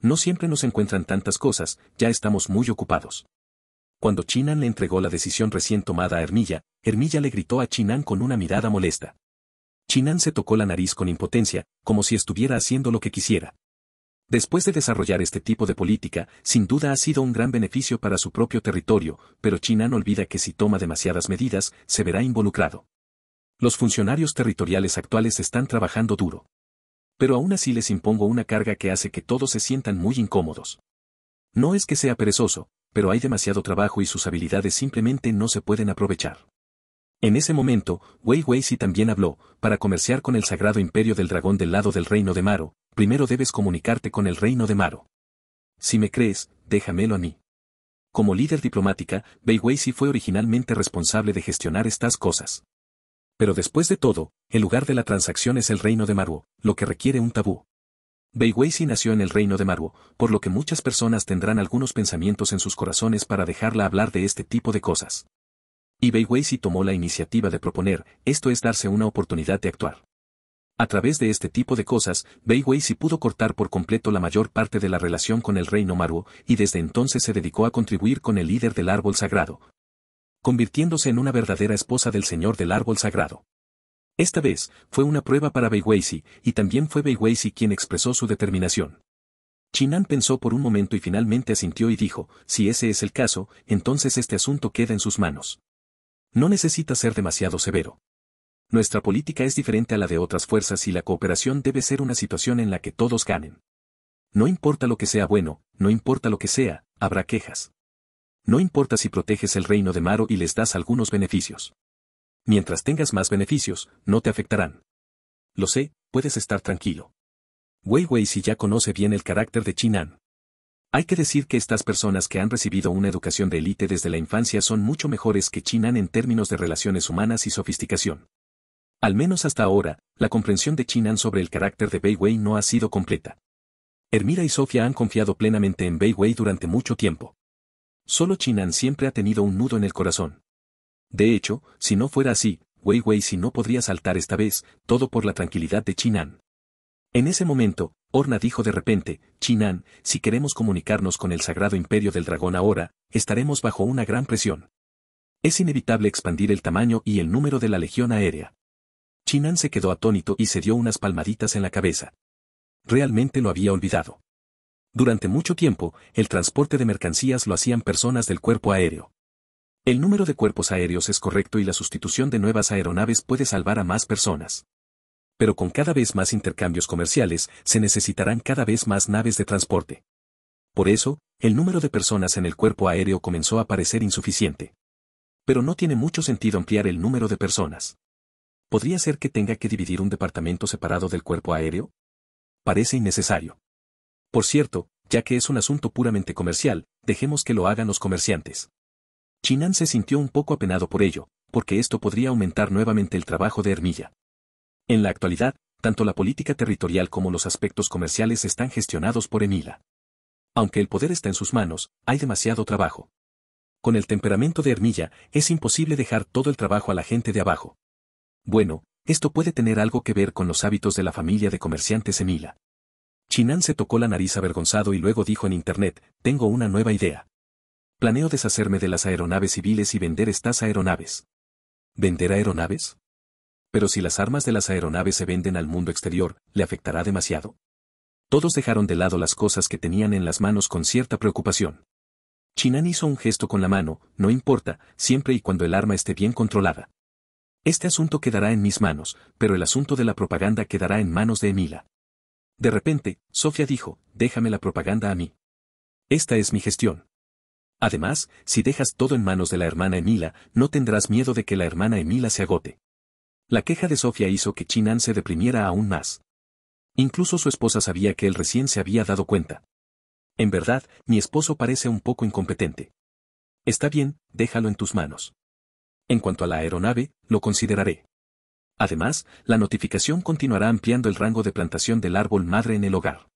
No siempre nos encuentran tantas cosas, ya estamos muy ocupados. Cuando Chinan le entregó la decisión recién tomada a Hermilla, Hermilla le gritó a Chinan con una mirada molesta. Chinan se tocó la nariz con impotencia, como si estuviera haciendo lo que quisiera. Después de desarrollar este tipo de política, sin duda ha sido un gran beneficio para su propio territorio, pero Chinan olvida que si toma demasiadas medidas, se verá involucrado. Los funcionarios territoriales actuales están trabajando duro pero aún así les impongo una carga que hace que todos se sientan muy incómodos. No es que sea perezoso, pero hay demasiado trabajo y sus habilidades simplemente no se pueden aprovechar. En ese momento, Wei si también habló, para comerciar con el sagrado imperio del dragón del lado del reino de Maro, primero debes comunicarte con el reino de Maro. Si me crees, déjamelo a mí. Como líder diplomática, Wei si fue originalmente responsable de gestionar estas cosas. Pero después de todo, el lugar de la transacción es el reino de Maruo, lo que requiere un tabú. Beiweisi nació en el reino de Maruo, por lo que muchas personas tendrán algunos pensamientos en sus corazones para dejarla hablar de este tipo de cosas. Y Beiweisi tomó la iniciativa de proponer, esto es darse una oportunidad de actuar. A través de este tipo de cosas, Beiweisi pudo cortar por completo la mayor parte de la relación con el reino Maruo, y desde entonces se dedicó a contribuir con el líder del árbol sagrado, convirtiéndose en una verdadera esposa del Señor del Árbol Sagrado. Esta vez, fue una prueba para Weisi y también fue Weisi quien expresó su determinación. Chinan pensó por un momento y finalmente asintió y dijo, si ese es el caso, entonces este asunto queda en sus manos. No necesita ser demasiado severo. Nuestra política es diferente a la de otras fuerzas y la cooperación debe ser una situación en la que todos ganen. No importa lo que sea bueno, no importa lo que sea, habrá quejas no importa si proteges el reino de Maro y les das algunos beneficios. Mientras tengas más beneficios, no te afectarán. Lo sé, puedes estar tranquilo. Weiwei si ya conoce bien el carácter de Chinan. Hay que decir que estas personas que han recibido una educación de élite desde la infancia son mucho mejores que Chinan en términos de relaciones humanas y sofisticación. Al menos hasta ahora, la comprensión de Chinan sobre el carácter de Weiwei no ha sido completa. Hermira y Sofía han confiado plenamente en Weiwei durante mucho tiempo. Solo Chinan siempre ha tenido un nudo en el corazón. De hecho, si no fuera así, Wei Wei si no podría saltar esta vez, todo por la tranquilidad de Chinan. En ese momento, Orna dijo de repente, Chinan, si queremos comunicarnos con el Sagrado Imperio del Dragón ahora, estaremos bajo una gran presión. Es inevitable expandir el tamaño y el número de la Legión Aérea. Chinan se quedó atónito y se dio unas palmaditas en la cabeza. Realmente lo había olvidado. Durante mucho tiempo, el transporte de mercancías lo hacían personas del cuerpo aéreo. El número de cuerpos aéreos es correcto y la sustitución de nuevas aeronaves puede salvar a más personas. Pero con cada vez más intercambios comerciales, se necesitarán cada vez más naves de transporte. Por eso, el número de personas en el cuerpo aéreo comenzó a parecer insuficiente. Pero no tiene mucho sentido ampliar el número de personas. ¿Podría ser que tenga que dividir un departamento separado del cuerpo aéreo? Parece innecesario. Por cierto, ya que es un asunto puramente comercial, dejemos que lo hagan los comerciantes. Chinan se sintió un poco apenado por ello, porque esto podría aumentar nuevamente el trabajo de Hermilla. En la actualidad, tanto la política territorial como los aspectos comerciales están gestionados por Emila. Aunque el poder está en sus manos, hay demasiado trabajo. Con el temperamento de Hermilla, es imposible dejar todo el trabajo a la gente de abajo. Bueno, esto puede tener algo que ver con los hábitos de la familia de comerciantes Emila. Chinan se tocó la nariz avergonzado y luego dijo en internet, tengo una nueva idea. Planeo deshacerme de las aeronaves civiles y vender estas aeronaves. ¿Vender aeronaves? Pero si las armas de las aeronaves se venden al mundo exterior, le afectará demasiado. Todos dejaron de lado las cosas que tenían en las manos con cierta preocupación. Chinan hizo un gesto con la mano, no importa, siempre y cuando el arma esté bien controlada. Este asunto quedará en mis manos, pero el asunto de la propaganda quedará en manos de Emila. De repente, Sofía dijo, déjame la propaganda a mí. Esta es mi gestión. Además, si dejas todo en manos de la hermana Emila, no tendrás miedo de que la hermana Emila se agote. La queja de Sofía hizo que Chinan se deprimiera aún más. Incluso su esposa sabía que él recién se había dado cuenta. En verdad, mi esposo parece un poco incompetente. Está bien, déjalo en tus manos. En cuanto a la aeronave, lo consideraré. Además, la notificación continuará ampliando el rango de plantación del árbol madre en el hogar.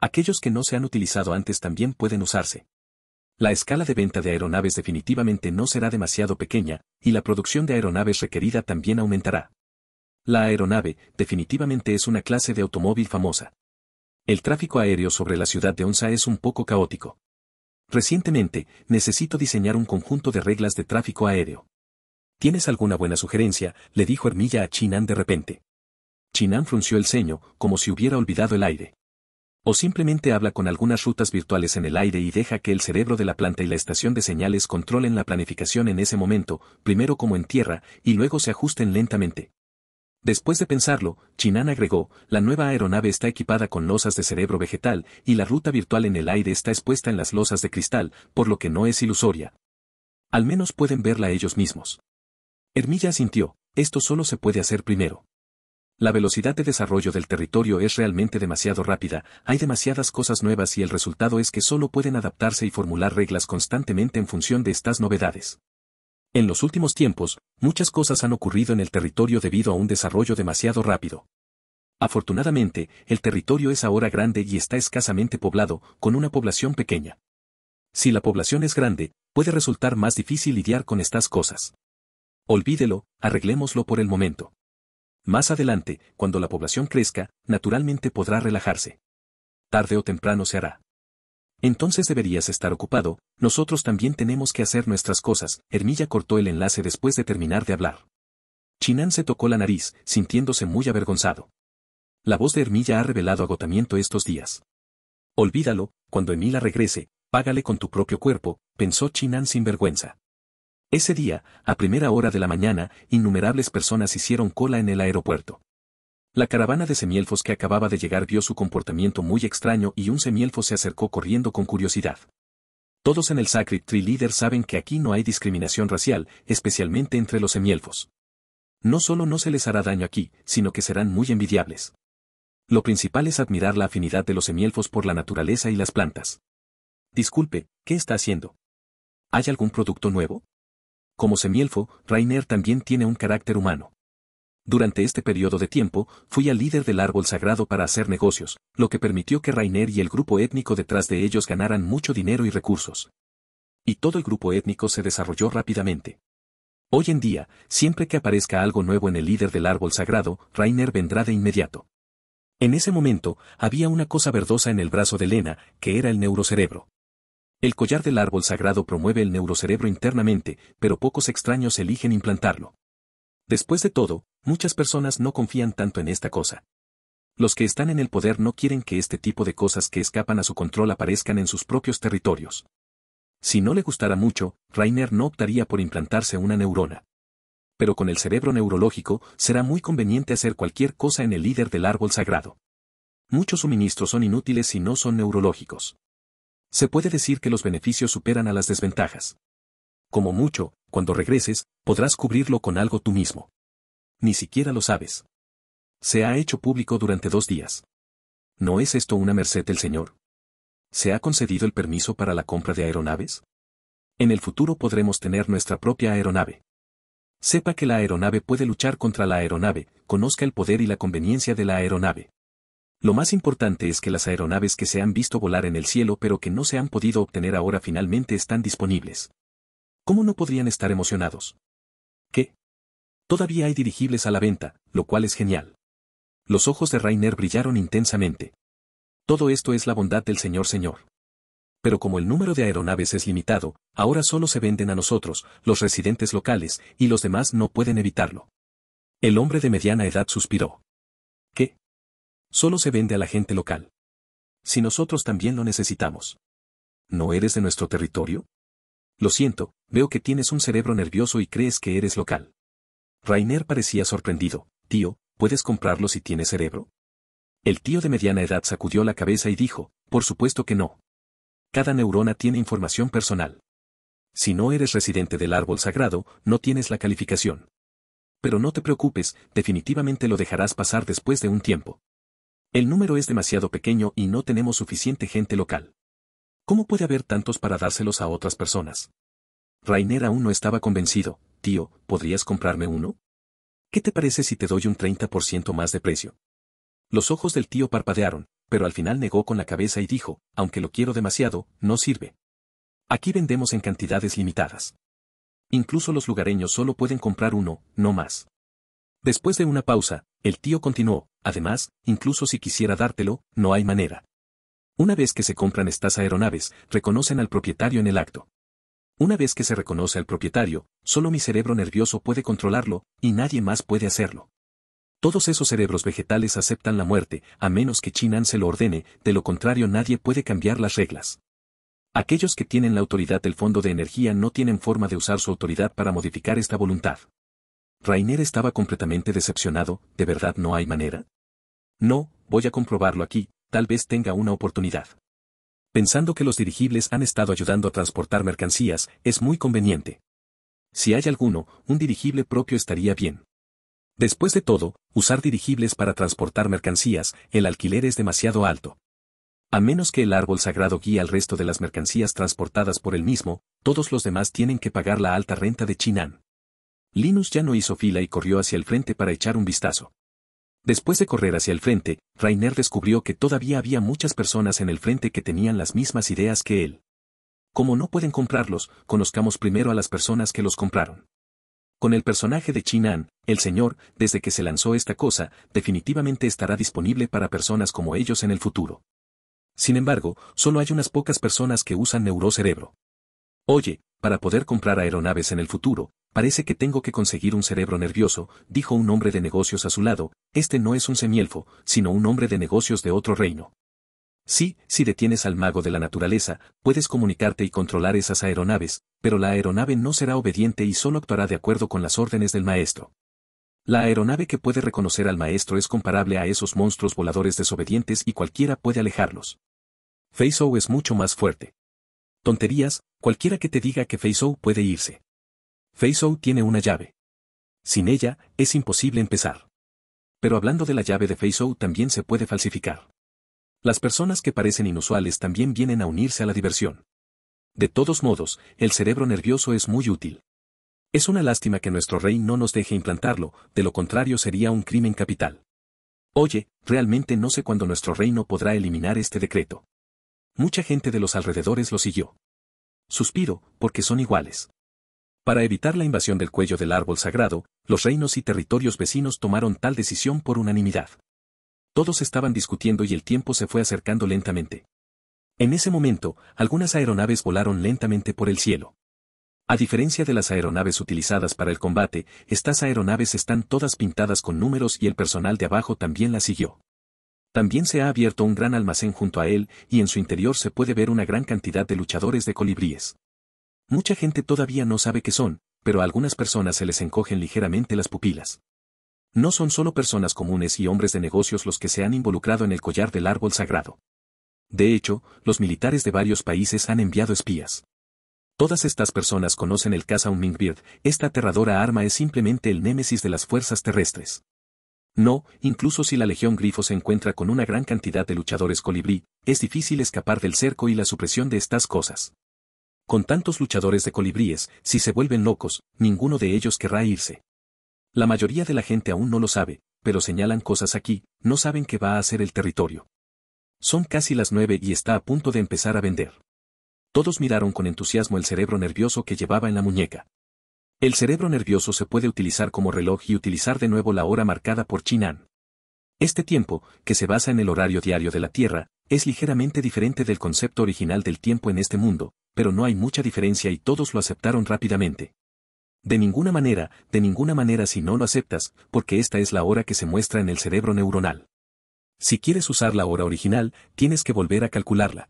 Aquellos que no se han utilizado antes también pueden usarse. La escala de venta de aeronaves definitivamente no será demasiado pequeña, y la producción de aeronaves requerida también aumentará. La aeronave definitivamente es una clase de automóvil famosa. El tráfico aéreo sobre la ciudad de Onza es un poco caótico. Recientemente, necesito diseñar un conjunto de reglas de tráfico aéreo. ¿Tienes alguna buena sugerencia? le dijo Hermilla a Chinan de repente. Chinan frunció el ceño, como si hubiera olvidado el aire. O simplemente habla con algunas rutas virtuales en el aire y deja que el cerebro de la planta y la estación de señales controlen la planificación en ese momento, primero como en tierra, y luego se ajusten lentamente. Después de pensarlo, Chinan agregó, la nueva aeronave está equipada con losas de cerebro vegetal y la ruta virtual en el aire está expuesta en las losas de cristal, por lo que no es ilusoria. Al menos pueden verla ellos mismos. Hermilla sintió, esto solo se puede hacer primero. La velocidad de desarrollo del territorio es realmente demasiado rápida, hay demasiadas cosas nuevas y el resultado es que solo pueden adaptarse y formular reglas constantemente en función de estas novedades. En los últimos tiempos, muchas cosas han ocurrido en el territorio debido a un desarrollo demasiado rápido. Afortunadamente, el territorio es ahora grande y está escasamente poblado, con una población pequeña. Si la población es grande, puede resultar más difícil lidiar con estas cosas. Olvídelo, arreglémoslo por el momento. Más adelante, cuando la población crezca, naturalmente podrá relajarse. Tarde o temprano se hará. Entonces deberías estar ocupado, nosotros también tenemos que hacer nuestras cosas. Hermilla cortó el enlace después de terminar de hablar. Chinan se tocó la nariz, sintiéndose muy avergonzado. La voz de Hermilla ha revelado agotamiento estos días. Olvídalo, cuando Emila regrese, págale con tu propio cuerpo, pensó Chinan sin vergüenza. Ese día, a primera hora de la mañana, innumerables personas hicieron cola en el aeropuerto. La caravana de semielfos que acababa de llegar vio su comportamiento muy extraño y un semielfo se acercó corriendo con curiosidad. Todos en el Sacred Tree Leader saben que aquí no hay discriminación racial, especialmente entre los semielfos. No solo no se les hará daño aquí, sino que serán muy envidiables. Lo principal es admirar la afinidad de los semielfos por la naturaleza y las plantas. Disculpe, ¿qué está haciendo? ¿Hay algún producto nuevo? Como semielfo, Rainer también tiene un carácter humano. Durante este periodo de tiempo, fui al líder del árbol sagrado para hacer negocios, lo que permitió que Rainer y el grupo étnico detrás de ellos ganaran mucho dinero y recursos. Y todo el grupo étnico se desarrolló rápidamente. Hoy en día, siempre que aparezca algo nuevo en el líder del árbol sagrado, Rainer vendrá de inmediato. En ese momento, había una cosa verdosa en el brazo de Lena, que era el neurocerebro. El collar del árbol sagrado promueve el neurocerebro internamente, pero pocos extraños eligen implantarlo. Después de todo, muchas personas no confían tanto en esta cosa. Los que están en el poder no quieren que este tipo de cosas que escapan a su control aparezcan en sus propios territorios. Si no le gustara mucho, Rainer no optaría por implantarse una neurona. Pero con el cerebro neurológico, será muy conveniente hacer cualquier cosa en el líder del árbol sagrado. Muchos suministros son inútiles si no son neurológicos se puede decir que los beneficios superan a las desventajas. Como mucho, cuando regreses, podrás cubrirlo con algo tú mismo. Ni siquiera lo sabes. Se ha hecho público durante dos días. ¿No es esto una merced del Señor? ¿Se ha concedido el permiso para la compra de aeronaves? En el futuro podremos tener nuestra propia aeronave. Sepa que la aeronave puede luchar contra la aeronave, conozca el poder y la conveniencia de la aeronave. Lo más importante es que las aeronaves que se han visto volar en el cielo pero que no se han podido obtener ahora finalmente están disponibles. ¿Cómo no podrían estar emocionados? ¿Qué? Todavía hay dirigibles a la venta, lo cual es genial. Los ojos de Rainer brillaron intensamente. Todo esto es la bondad del Señor Señor. Pero como el número de aeronaves es limitado, ahora solo se venden a nosotros, los residentes locales, y los demás no pueden evitarlo. El hombre de mediana edad suspiró. Solo se vende a la gente local. Si nosotros también lo necesitamos. ¿No eres de nuestro territorio? Lo siento, veo que tienes un cerebro nervioso y crees que eres local. Rainer parecía sorprendido. Tío, ¿puedes comprarlo si tienes cerebro? El tío de mediana edad sacudió la cabeza y dijo, por supuesto que no. Cada neurona tiene información personal. Si no eres residente del árbol sagrado, no tienes la calificación. Pero no te preocupes, definitivamente lo dejarás pasar después de un tiempo. El número es demasiado pequeño y no tenemos suficiente gente local. ¿Cómo puede haber tantos para dárselos a otras personas? Rainer aún no estaba convencido. Tío, ¿podrías comprarme uno? ¿Qué te parece si te doy un 30% más de precio? Los ojos del tío parpadearon, pero al final negó con la cabeza y dijo, aunque lo quiero demasiado, no sirve. Aquí vendemos en cantidades limitadas. Incluso los lugareños solo pueden comprar uno, no más. Después de una pausa, el tío continuó, además, incluso si quisiera dártelo, no hay manera. Una vez que se compran estas aeronaves, reconocen al propietario en el acto. Una vez que se reconoce al propietario, solo mi cerebro nervioso puede controlarlo, y nadie más puede hacerlo. Todos esos cerebros vegetales aceptan la muerte, a menos que Chinan se lo ordene, de lo contrario nadie puede cambiar las reglas. Aquellos que tienen la autoridad del fondo de energía no tienen forma de usar su autoridad para modificar esta voluntad. Rainer estaba completamente decepcionado, ¿de verdad no hay manera? No, voy a comprobarlo aquí, tal vez tenga una oportunidad. Pensando que los dirigibles han estado ayudando a transportar mercancías, es muy conveniente. Si hay alguno, un dirigible propio estaría bien. Después de todo, usar dirigibles para transportar mercancías, el alquiler es demasiado alto. A menos que el árbol sagrado guíe al resto de las mercancías transportadas por él mismo, todos los demás tienen que pagar la alta renta de Chinan. Linus ya no hizo fila y corrió hacia el frente para echar un vistazo. Después de correr hacia el frente, Rainer descubrió que todavía había muchas personas en el frente que tenían las mismas ideas que él. Como no pueden comprarlos, conozcamos primero a las personas que los compraron. Con el personaje de Chinan, el señor, desde que se lanzó esta cosa, definitivamente estará disponible para personas como ellos en el futuro. Sin embargo, solo hay unas pocas personas que usan neurocerebro. Oye, para poder comprar aeronaves en el futuro, Parece que tengo que conseguir un cerebro nervioso, dijo un hombre de negocios a su lado, este no es un semielfo, sino un hombre de negocios de otro reino. Sí, si detienes al mago de la naturaleza, puedes comunicarte y controlar esas aeronaves, pero la aeronave no será obediente y solo actuará de acuerdo con las órdenes del maestro. La aeronave que puede reconocer al maestro es comparable a esos monstruos voladores desobedientes y cualquiera puede alejarlos. Faceau es mucho más fuerte. Tonterías, cualquiera que te diga que Feisou puede irse. Feisou tiene una llave. Sin ella, es imposible empezar. Pero hablando de la llave de Feisou también se puede falsificar. Las personas que parecen inusuales también vienen a unirse a la diversión. De todos modos, el cerebro nervioso es muy útil. Es una lástima que nuestro rey no nos deje implantarlo, de lo contrario sería un crimen capital. Oye, realmente no sé cuándo nuestro reino podrá eliminar este decreto. Mucha gente de los alrededores lo siguió. Suspiro, porque son iguales. Para evitar la invasión del cuello del árbol sagrado, los reinos y territorios vecinos tomaron tal decisión por unanimidad. Todos estaban discutiendo y el tiempo se fue acercando lentamente. En ese momento, algunas aeronaves volaron lentamente por el cielo. A diferencia de las aeronaves utilizadas para el combate, estas aeronaves están todas pintadas con números y el personal de abajo también las siguió. También se ha abierto un gran almacén junto a él, y en su interior se puede ver una gran cantidad de luchadores de colibríes. Mucha gente todavía no sabe qué son, pero a algunas personas se les encogen ligeramente las pupilas. No son solo personas comunes y hombres de negocios los que se han involucrado en el collar del árbol sagrado. De hecho, los militares de varios países han enviado espías. Todas estas personas conocen el un Hummingbird, esta aterradora arma es simplemente el némesis de las fuerzas terrestres. No, incluso si la Legión Grifo se encuentra con una gran cantidad de luchadores colibrí, es difícil escapar del cerco y la supresión de estas cosas. Con tantos luchadores de colibríes, si se vuelven locos, ninguno de ellos querrá irse. La mayoría de la gente aún no lo sabe, pero señalan cosas aquí, no saben qué va a hacer el territorio. Son casi las nueve y está a punto de empezar a vender. Todos miraron con entusiasmo el cerebro nervioso que llevaba en la muñeca. El cerebro nervioso se puede utilizar como reloj y utilizar de nuevo la hora marcada por Chinan. Este tiempo, que se basa en el horario diario de la Tierra, es ligeramente diferente del concepto original del tiempo en este mundo, pero no hay mucha diferencia y todos lo aceptaron rápidamente. De ninguna manera, de ninguna manera si no lo aceptas, porque esta es la hora que se muestra en el cerebro neuronal. Si quieres usar la hora original, tienes que volver a calcularla.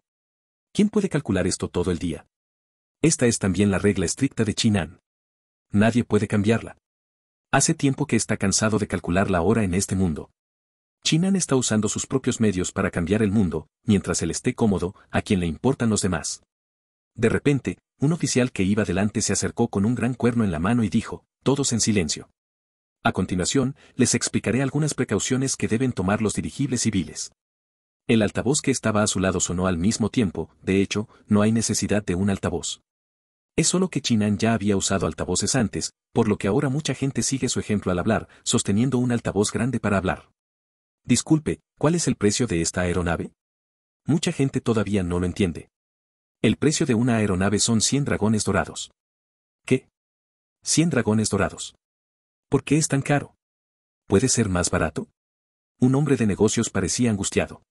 ¿Quién puede calcular esto todo el día? Esta es también la regla estricta de Chinan. Nadie puede cambiarla. Hace tiempo que está cansado de calcular la hora en este mundo. Chinan está usando sus propios medios para cambiar el mundo, mientras él esté cómodo, a quien le importan los demás. De repente, un oficial que iba delante se acercó con un gran cuerno en la mano y dijo, todos en silencio. A continuación, les explicaré algunas precauciones que deben tomar los dirigibles civiles. El altavoz que estaba a su lado sonó al mismo tiempo, de hecho, no hay necesidad de un altavoz. Es solo que Chinan ya había usado altavoces antes, por lo que ahora mucha gente sigue su ejemplo al hablar, sosteniendo un altavoz grande para hablar. Disculpe, ¿cuál es el precio de esta aeronave? Mucha gente todavía no lo entiende. El precio de una aeronave son 100 dragones dorados. ¿Qué? 100 dragones dorados. ¿Por qué es tan caro? ¿Puede ser más barato? Un hombre de negocios parecía angustiado.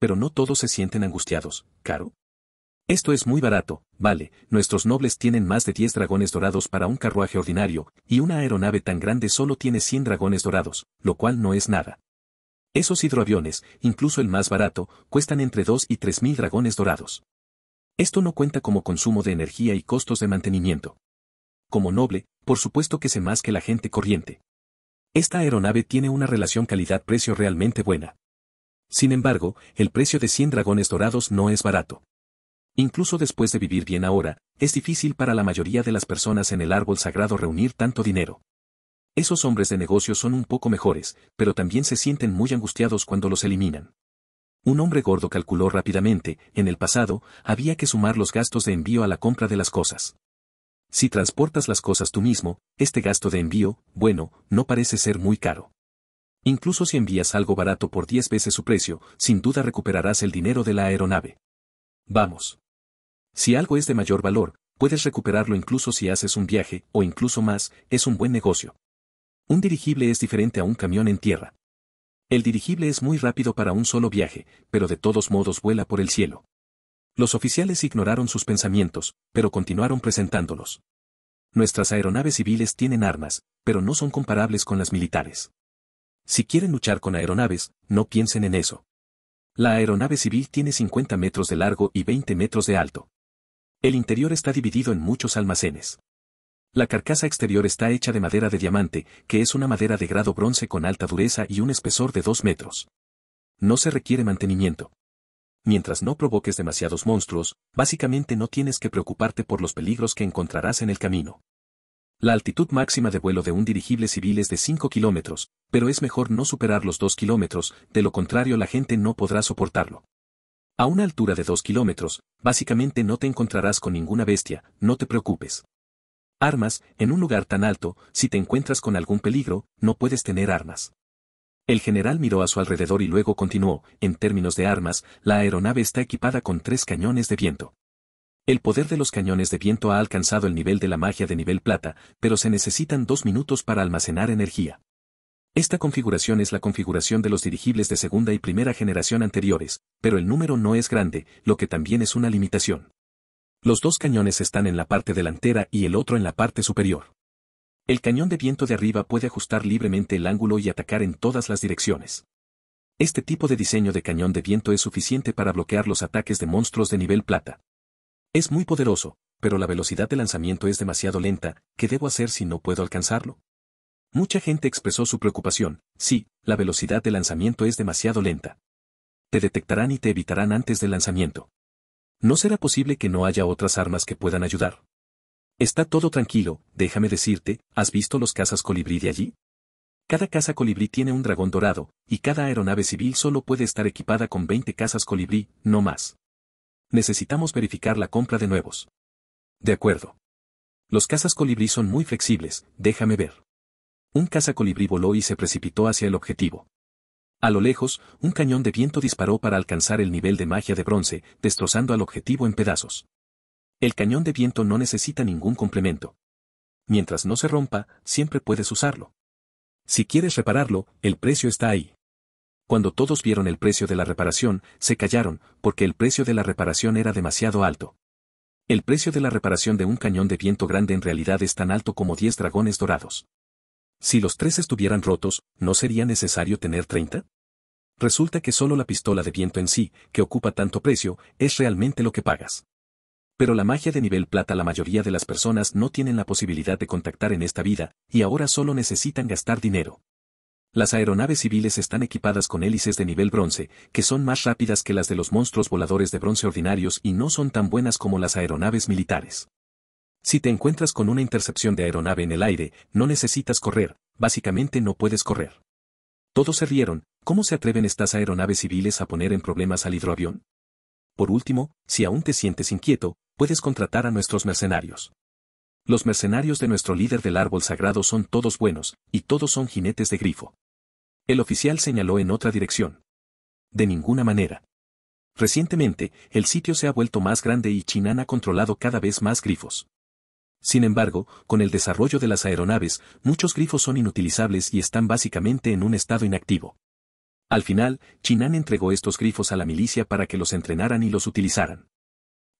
Pero no todos se sienten angustiados, caro. Esto es muy barato, vale, nuestros nobles tienen más de 10 dragones dorados para un carruaje ordinario, y una aeronave tan grande solo tiene 100 dragones dorados, lo cual no es nada. Esos hidroaviones, incluso el más barato, cuestan entre 2 y 3 mil dragones dorados. Esto no cuenta como consumo de energía y costos de mantenimiento. Como noble, por supuesto que sé más que la gente corriente. Esta aeronave tiene una relación calidad-precio realmente buena. Sin embargo, el precio de 100 dragones dorados no es barato. Incluso después de vivir bien ahora, es difícil para la mayoría de las personas en el árbol sagrado reunir tanto dinero. Esos hombres de negocio son un poco mejores, pero también se sienten muy angustiados cuando los eliminan. Un hombre gordo calculó rápidamente, en el pasado, había que sumar los gastos de envío a la compra de las cosas. Si transportas las cosas tú mismo, este gasto de envío, bueno, no parece ser muy caro. Incluso si envías algo barato por 10 veces su precio, sin duda recuperarás el dinero de la aeronave. Vamos. Si algo es de mayor valor, puedes recuperarlo incluso si haces un viaje, o incluso más, es un buen negocio. Un dirigible es diferente a un camión en tierra. El dirigible es muy rápido para un solo viaje, pero de todos modos vuela por el cielo. Los oficiales ignoraron sus pensamientos, pero continuaron presentándolos. Nuestras aeronaves civiles tienen armas, pero no son comparables con las militares. Si quieren luchar con aeronaves, no piensen en eso. La aeronave civil tiene 50 metros de largo y 20 metros de alto. El interior está dividido en muchos almacenes. La carcasa exterior está hecha de madera de diamante, que es una madera de grado bronce con alta dureza y un espesor de 2 metros. No se requiere mantenimiento. Mientras no provoques demasiados monstruos, básicamente no tienes que preocuparte por los peligros que encontrarás en el camino. La altitud máxima de vuelo de un dirigible civil es de 5 kilómetros, pero es mejor no superar los 2 kilómetros, de lo contrario la gente no podrá soportarlo. A una altura de 2 kilómetros, básicamente no te encontrarás con ninguna bestia, no te preocupes. Armas, en un lugar tan alto, si te encuentras con algún peligro, no puedes tener armas. El general miró a su alrededor y luego continuó, en términos de armas, la aeronave está equipada con tres cañones de viento. El poder de los cañones de viento ha alcanzado el nivel de la magia de nivel plata, pero se necesitan dos minutos para almacenar energía. Esta configuración es la configuración de los dirigibles de segunda y primera generación anteriores, pero el número no es grande, lo que también es una limitación. Los dos cañones están en la parte delantera y el otro en la parte superior. El cañón de viento de arriba puede ajustar libremente el ángulo y atacar en todas las direcciones. Este tipo de diseño de cañón de viento es suficiente para bloquear los ataques de monstruos de nivel plata. Es muy poderoso, pero la velocidad de lanzamiento es demasiado lenta, ¿qué debo hacer si no puedo alcanzarlo? Mucha gente expresó su preocupación, sí, la velocidad de lanzamiento es demasiado lenta. Te detectarán y te evitarán antes del lanzamiento. No será posible que no haya otras armas que puedan ayudar. Está todo tranquilo, déjame decirte, ¿has visto los casas colibrí de allí? Cada casa colibrí tiene un dragón dorado, y cada aeronave civil solo puede estar equipada con 20 casas colibrí, no más. Necesitamos verificar la compra de nuevos. De acuerdo. Los casas colibrí son muy flexibles, déjame ver. Un casa colibrí voló y se precipitó hacia el objetivo. A lo lejos, un cañón de viento disparó para alcanzar el nivel de magia de bronce, destrozando al objetivo en pedazos. El cañón de viento no necesita ningún complemento. Mientras no se rompa, siempre puedes usarlo. Si quieres repararlo, el precio está ahí. Cuando todos vieron el precio de la reparación, se callaron, porque el precio de la reparación era demasiado alto. El precio de la reparación de un cañón de viento grande en realidad es tan alto como 10 dragones dorados. Si los tres estuvieran rotos, ¿no sería necesario tener 30? Resulta que solo la pistola de viento en sí, que ocupa tanto precio, es realmente lo que pagas. Pero la magia de nivel plata la mayoría de las personas no tienen la posibilidad de contactar en esta vida, y ahora solo necesitan gastar dinero. Las aeronaves civiles están equipadas con hélices de nivel bronce, que son más rápidas que las de los monstruos voladores de bronce ordinarios y no son tan buenas como las aeronaves militares. Si te encuentras con una intercepción de aeronave en el aire, no necesitas correr, básicamente no puedes correr. Todos se rieron, ¿cómo se atreven estas aeronaves civiles a poner en problemas al hidroavión? Por último, si aún te sientes inquieto, puedes contratar a nuestros mercenarios. Los mercenarios de nuestro líder del árbol sagrado son todos buenos, y todos son jinetes de grifo. El oficial señaló en otra dirección. De ninguna manera. Recientemente, el sitio se ha vuelto más grande y Chinan ha controlado cada vez más grifos. Sin embargo, con el desarrollo de las aeronaves, muchos grifos son inutilizables y están básicamente en un estado inactivo. Al final, Chinan entregó estos grifos a la milicia para que los entrenaran y los utilizaran.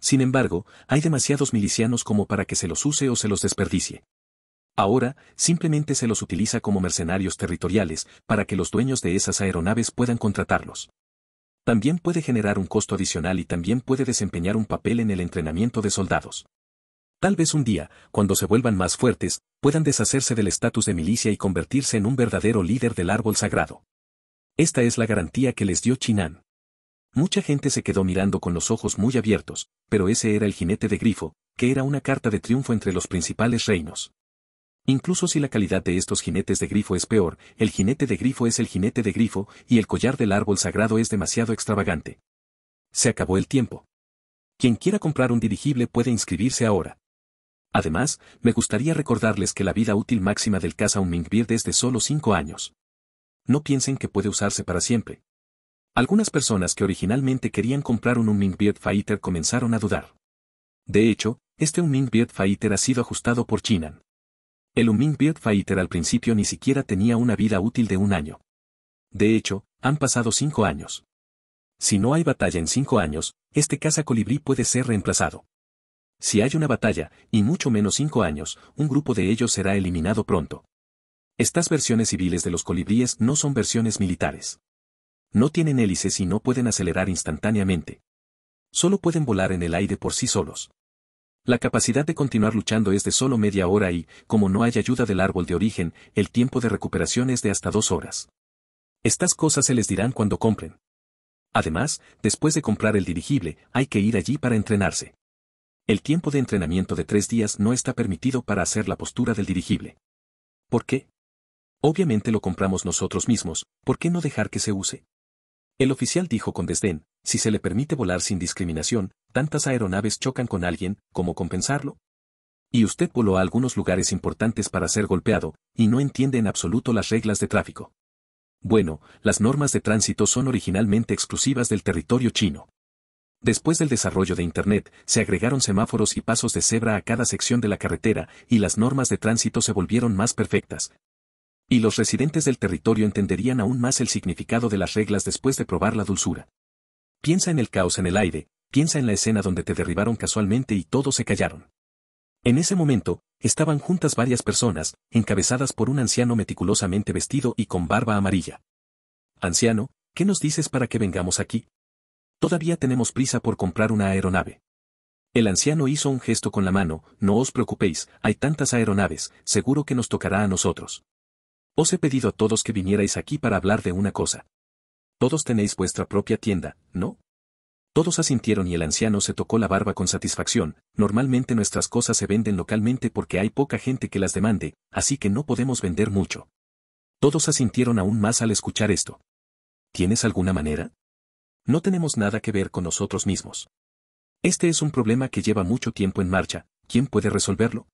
Sin embargo, hay demasiados milicianos como para que se los use o se los desperdicie. Ahora, simplemente se los utiliza como mercenarios territoriales para que los dueños de esas aeronaves puedan contratarlos. También puede generar un costo adicional y también puede desempeñar un papel en el entrenamiento de soldados. Tal vez un día, cuando se vuelvan más fuertes, puedan deshacerse del estatus de milicia y convertirse en un verdadero líder del árbol sagrado. Esta es la garantía que les dio Chinán. Mucha gente se quedó mirando con los ojos muy abiertos, pero ese era el jinete de grifo, que era una carta de triunfo entre los principales reinos. Incluso si la calidad de estos jinetes de grifo es peor, el jinete de grifo es el jinete de grifo y el collar del árbol sagrado es demasiado extravagante. Se acabó el tiempo. Quien quiera comprar un dirigible puede inscribirse ahora. Además, me gustaría recordarles que la vida útil máxima del caza Hummingbird es de solo 5 años. No piensen que puede usarse para siempre. Algunas personas que originalmente querían comprar un Hummingbird Fighter comenzaron a dudar. De hecho, este Hummingbird Fighter ha sido ajustado por Chinan. El Hummingbird Fighter al principio ni siquiera tenía una vida útil de un año. De hecho, han pasado 5 años. Si no hay batalla en 5 años, este caza colibrí puede ser reemplazado. Si hay una batalla, y mucho menos cinco años, un grupo de ellos será eliminado pronto. Estas versiones civiles de los colibríes no son versiones militares. No tienen hélices y no pueden acelerar instantáneamente. Solo pueden volar en el aire por sí solos. La capacidad de continuar luchando es de solo media hora y, como no hay ayuda del árbol de origen, el tiempo de recuperación es de hasta dos horas. Estas cosas se les dirán cuando compren. Además, después de comprar el dirigible, hay que ir allí para entrenarse. El tiempo de entrenamiento de tres días no está permitido para hacer la postura del dirigible. ¿Por qué? Obviamente lo compramos nosotros mismos, ¿por qué no dejar que se use? El oficial dijo con desdén, si se le permite volar sin discriminación, tantas aeronaves chocan con alguien, ¿cómo compensarlo? Y usted voló a algunos lugares importantes para ser golpeado, y no entiende en absoluto las reglas de tráfico. Bueno, las normas de tránsito son originalmente exclusivas del territorio chino. Después del desarrollo de Internet, se agregaron semáforos y pasos de cebra a cada sección de la carretera, y las normas de tránsito se volvieron más perfectas. Y los residentes del territorio entenderían aún más el significado de las reglas después de probar la dulzura. Piensa en el caos en el aire, piensa en la escena donde te derribaron casualmente y todos se callaron. En ese momento, estaban juntas varias personas, encabezadas por un anciano meticulosamente vestido y con barba amarilla. Anciano, ¿qué nos dices para que vengamos aquí? Todavía tenemos prisa por comprar una aeronave. El anciano hizo un gesto con la mano, no os preocupéis, hay tantas aeronaves, seguro que nos tocará a nosotros. Os he pedido a todos que vinierais aquí para hablar de una cosa. Todos tenéis vuestra propia tienda, ¿no? Todos asintieron y el anciano se tocó la barba con satisfacción, normalmente nuestras cosas se venden localmente porque hay poca gente que las demande, así que no podemos vender mucho. Todos asintieron aún más al escuchar esto. ¿Tienes alguna manera? no tenemos nada que ver con nosotros mismos. Este es un problema que lleva mucho tiempo en marcha, ¿quién puede resolverlo?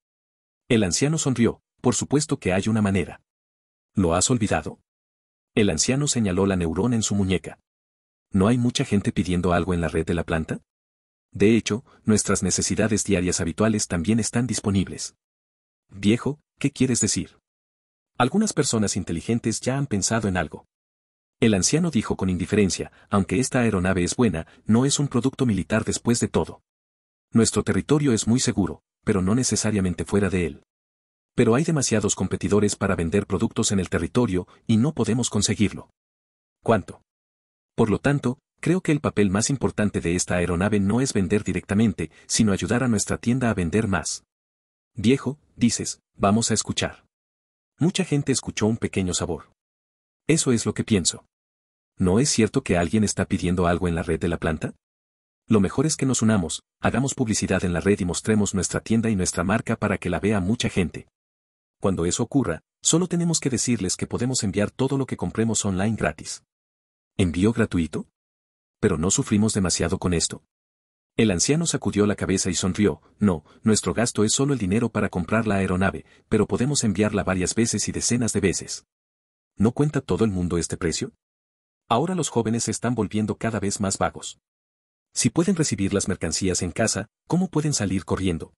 El anciano sonrió, por supuesto que hay una manera. ¿Lo has olvidado? El anciano señaló la neurona en su muñeca. ¿No hay mucha gente pidiendo algo en la red de la planta? De hecho, nuestras necesidades diarias habituales también están disponibles. Viejo, ¿qué quieres decir? Algunas personas inteligentes ya han pensado en algo. El anciano dijo con indiferencia, aunque esta aeronave es buena, no es un producto militar después de todo. Nuestro territorio es muy seguro, pero no necesariamente fuera de él. Pero hay demasiados competidores para vender productos en el territorio, y no podemos conseguirlo. ¿Cuánto? Por lo tanto, creo que el papel más importante de esta aeronave no es vender directamente, sino ayudar a nuestra tienda a vender más. Viejo, dices, vamos a escuchar. Mucha gente escuchó un pequeño sabor. Eso es lo que pienso. ¿No es cierto que alguien está pidiendo algo en la red de la planta? Lo mejor es que nos unamos, hagamos publicidad en la red y mostremos nuestra tienda y nuestra marca para que la vea mucha gente. Cuando eso ocurra, solo tenemos que decirles que podemos enviar todo lo que compremos online gratis. ¿Envío gratuito? Pero no sufrimos demasiado con esto. El anciano sacudió la cabeza y sonrió, no, nuestro gasto es solo el dinero para comprar la aeronave, pero podemos enviarla varias veces y decenas de veces. ¿no cuenta todo el mundo este precio? Ahora los jóvenes se están volviendo cada vez más vagos. Si pueden recibir las mercancías en casa, ¿cómo pueden salir corriendo?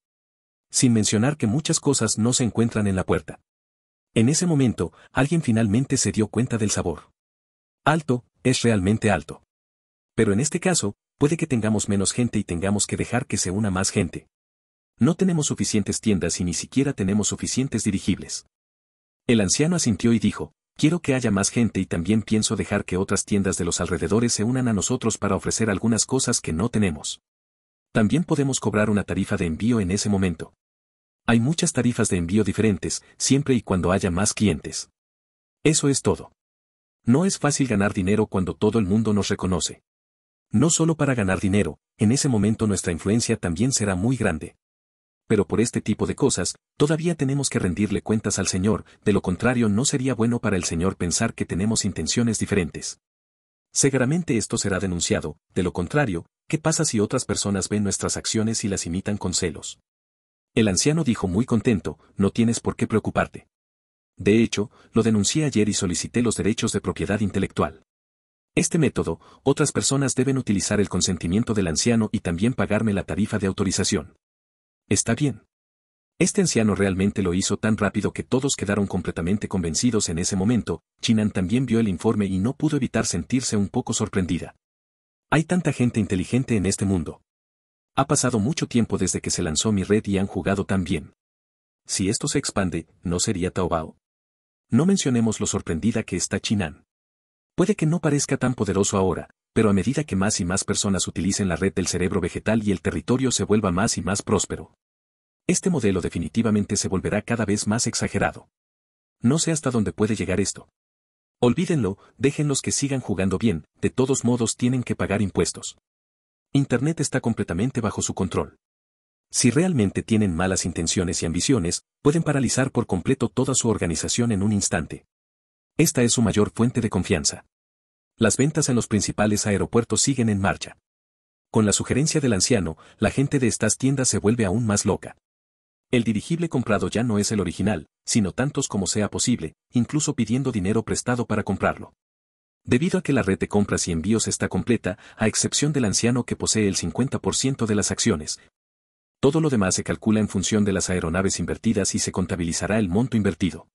Sin mencionar que muchas cosas no se encuentran en la puerta. En ese momento, alguien finalmente se dio cuenta del sabor. Alto, es realmente alto. Pero en este caso, puede que tengamos menos gente y tengamos que dejar que se una más gente. No tenemos suficientes tiendas y ni siquiera tenemos suficientes dirigibles. El anciano asintió y dijo, Quiero que haya más gente y también pienso dejar que otras tiendas de los alrededores se unan a nosotros para ofrecer algunas cosas que no tenemos. También podemos cobrar una tarifa de envío en ese momento. Hay muchas tarifas de envío diferentes, siempre y cuando haya más clientes. Eso es todo. No es fácil ganar dinero cuando todo el mundo nos reconoce. No solo para ganar dinero, en ese momento nuestra influencia también será muy grande pero por este tipo de cosas, todavía tenemos que rendirle cuentas al Señor, de lo contrario no sería bueno para el Señor pensar que tenemos intenciones diferentes. Seguramente esto será denunciado, de lo contrario, ¿qué pasa si otras personas ven nuestras acciones y las imitan con celos? El anciano dijo muy contento, no tienes por qué preocuparte. De hecho, lo denuncié ayer y solicité los derechos de propiedad intelectual. Este método, otras personas deben utilizar el consentimiento del anciano y también pagarme la tarifa de autorización. Está bien. Este anciano realmente lo hizo tan rápido que todos quedaron completamente convencidos en ese momento, Chinan también vio el informe y no pudo evitar sentirse un poco sorprendida. Hay tanta gente inteligente en este mundo. Ha pasado mucho tiempo desde que se lanzó mi red y han jugado tan bien. Si esto se expande, no sería Taobao. No mencionemos lo sorprendida que está Chinan. Puede que no parezca tan poderoso ahora, pero a medida que más y más personas utilicen la red del cerebro vegetal y el territorio se vuelva más y más próspero. Este modelo definitivamente se volverá cada vez más exagerado. No sé hasta dónde puede llegar esto. Olvídenlo, déjenlos que sigan jugando bien, de todos modos tienen que pagar impuestos. Internet está completamente bajo su control. Si realmente tienen malas intenciones y ambiciones, pueden paralizar por completo toda su organización en un instante. Esta es su mayor fuente de confianza. Las ventas en los principales aeropuertos siguen en marcha. Con la sugerencia del anciano, la gente de estas tiendas se vuelve aún más loca. El dirigible comprado ya no es el original, sino tantos como sea posible, incluso pidiendo dinero prestado para comprarlo. Debido a que la red de compras y envíos está completa, a excepción del anciano que posee el 50% de las acciones, todo lo demás se calcula en función de las aeronaves invertidas y se contabilizará el monto invertido.